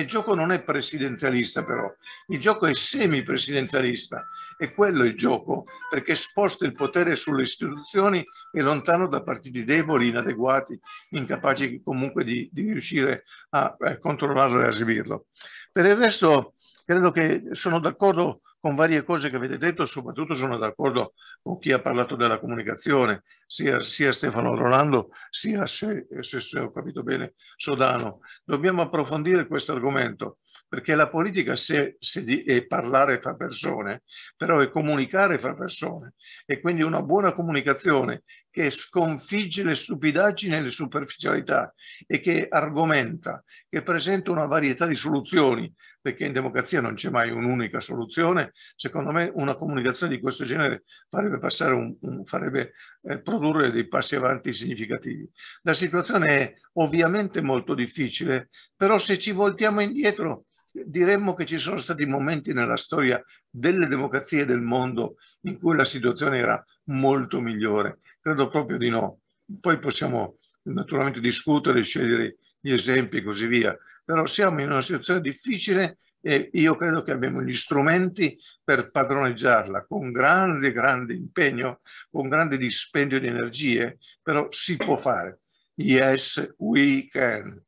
il gioco non è presidenzialista però, il gioco è semi-presidenzialista. E quello è il gioco, perché sposta il potere sulle istituzioni e lontano da partiti deboli, inadeguati, incapaci comunque di, di riuscire a, a eh, controllarlo e a esibirlo. Per il resto credo che sono d'accordo con varie cose che avete detto, soprattutto sono d'accordo con chi ha parlato della comunicazione, sia, sia Stefano Rolando, sia se, se, se, ho capito bene Sodano. Dobbiamo approfondire questo argomento perché la politica se, se di, è parlare fra persone, però è comunicare fra persone e quindi una buona comunicazione che sconfigge le stupidaggini e le superficialità e che argomenta, che presenta una varietà di soluzioni, perché in democrazia non c'è mai un'unica soluzione, secondo me una comunicazione di questo genere farebbe, un, un, farebbe eh, produrre dei passi avanti significativi. La situazione è ovviamente molto difficile, però se ci voltiamo indietro diremmo che ci sono stati momenti nella storia delle democrazie del mondo in cui la situazione era molto migliore. Credo proprio di no. Poi possiamo naturalmente discutere, scegliere gli esempi e così via, però siamo in una situazione difficile e io credo che abbiamo gli strumenti per padroneggiarla con grande, grande impegno, con grande dispendio di energie, però si può fare. Yes, we can.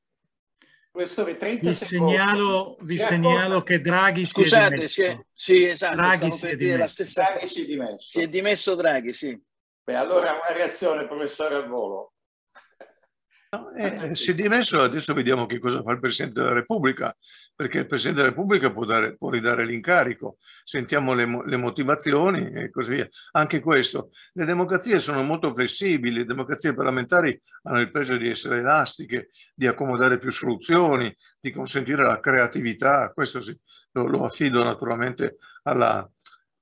Professore, 30 vi secondi. Segnalo, vi eh, segnalo che Draghi Scusate, si è dimesso. Scusate, sì, esatto, Draghi si è, dimesso. Stessa... Draghi si è dimesso. Si è dimesso Draghi, sì. Beh, allora una reazione, professore, al volo. No, ah, eh, eh si è dimesso, adesso vediamo che cosa fa il Presidente della Repubblica, perché il Presidente della Repubblica può, dare, può ridare l'incarico, sentiamo le, le, motivazioni e così via. Anche questo, le democrazie sono molto flessibili, le democrazie parlamentari hanno il pregio di essere elastiche, di accomodare più soluzioni, di consentire la creatività, questo sì, lo, lo affido naturalmente alla,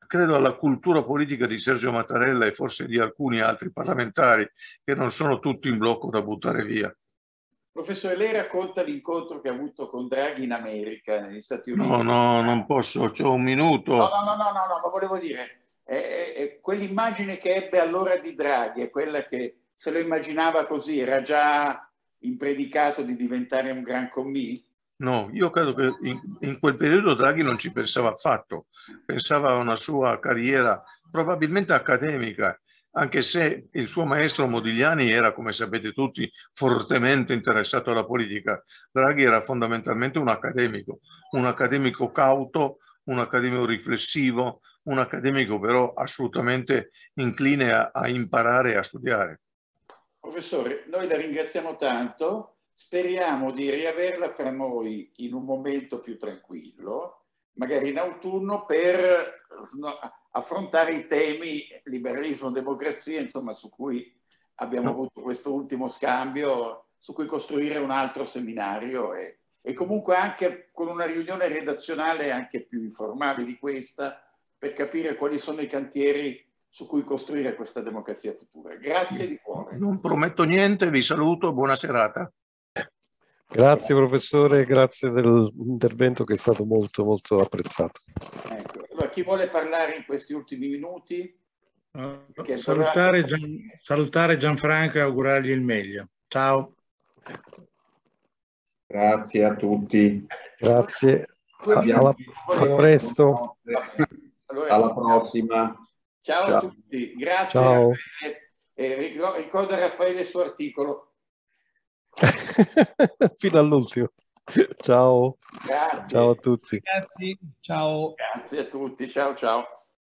credo alla cultura politica di Sergio Mattarella e forse di alcuni altri parlamentari che non sono tutti in blocco da buttare via. Professore, lei racconta l'incontro che ha avuto con Draghi in America, negli Stati Uniti. No, no, non posso, ho un minuto. No, no, no, no, no, ma volevo dire, eh, eh, eh, quell'immagine che ebbe allora di Draghi è quella che se lo immaginava così, era già impredicato di diventare un gran commì? No, io credo che in, in, quel periodo Draghi non ci pensava affatto, pensava a una sua carriera probabilmente accademica, anche se il suo maestro Modigliani era, come sapete tutti, fortemente interessato alla politica. Draghi era fondamentalmente un accademico, un accademico cauto, un accademico riflessivo, un accademico però assolutamente incline a, a imparare e a studiare. Professore, noi la ringraziamo tanto Speriamo di riaverla fra noi in un momento più tranquillo, magari in autunno, per affrontare i temi liberalismo, democrazia, insomma, su cui abbiamo avuto questo ultimo scambio, su cui costruire un altro seminario e, e comunque anche con una riunione redazionale anche più informale di questa, per capire quali sono i cantieri su cui costruire questa democrazia futura. Grazie di cuore. Non prometto niente, vi saluto, buona serata. Grazie professore, grazie dell'intervento che è stato molto molto apprezzato. Ecco. Allora, chi vuole parlare in questi ultimi minuti? Uh, salutare, Gian, salutare Gianfranco e augurargli il meglio. Ciao. Grazie a tutti. Grazie. Alla, a presto. Alla prossima. Ciao, a tutti. Grazie. Ciao. E ricorda Raffaele il suo articolo. fino all'ultimo. Ciao. Grazie. Ciao a tutti. Grazie. Ciao. Grazie a tutti. Ciao ciao.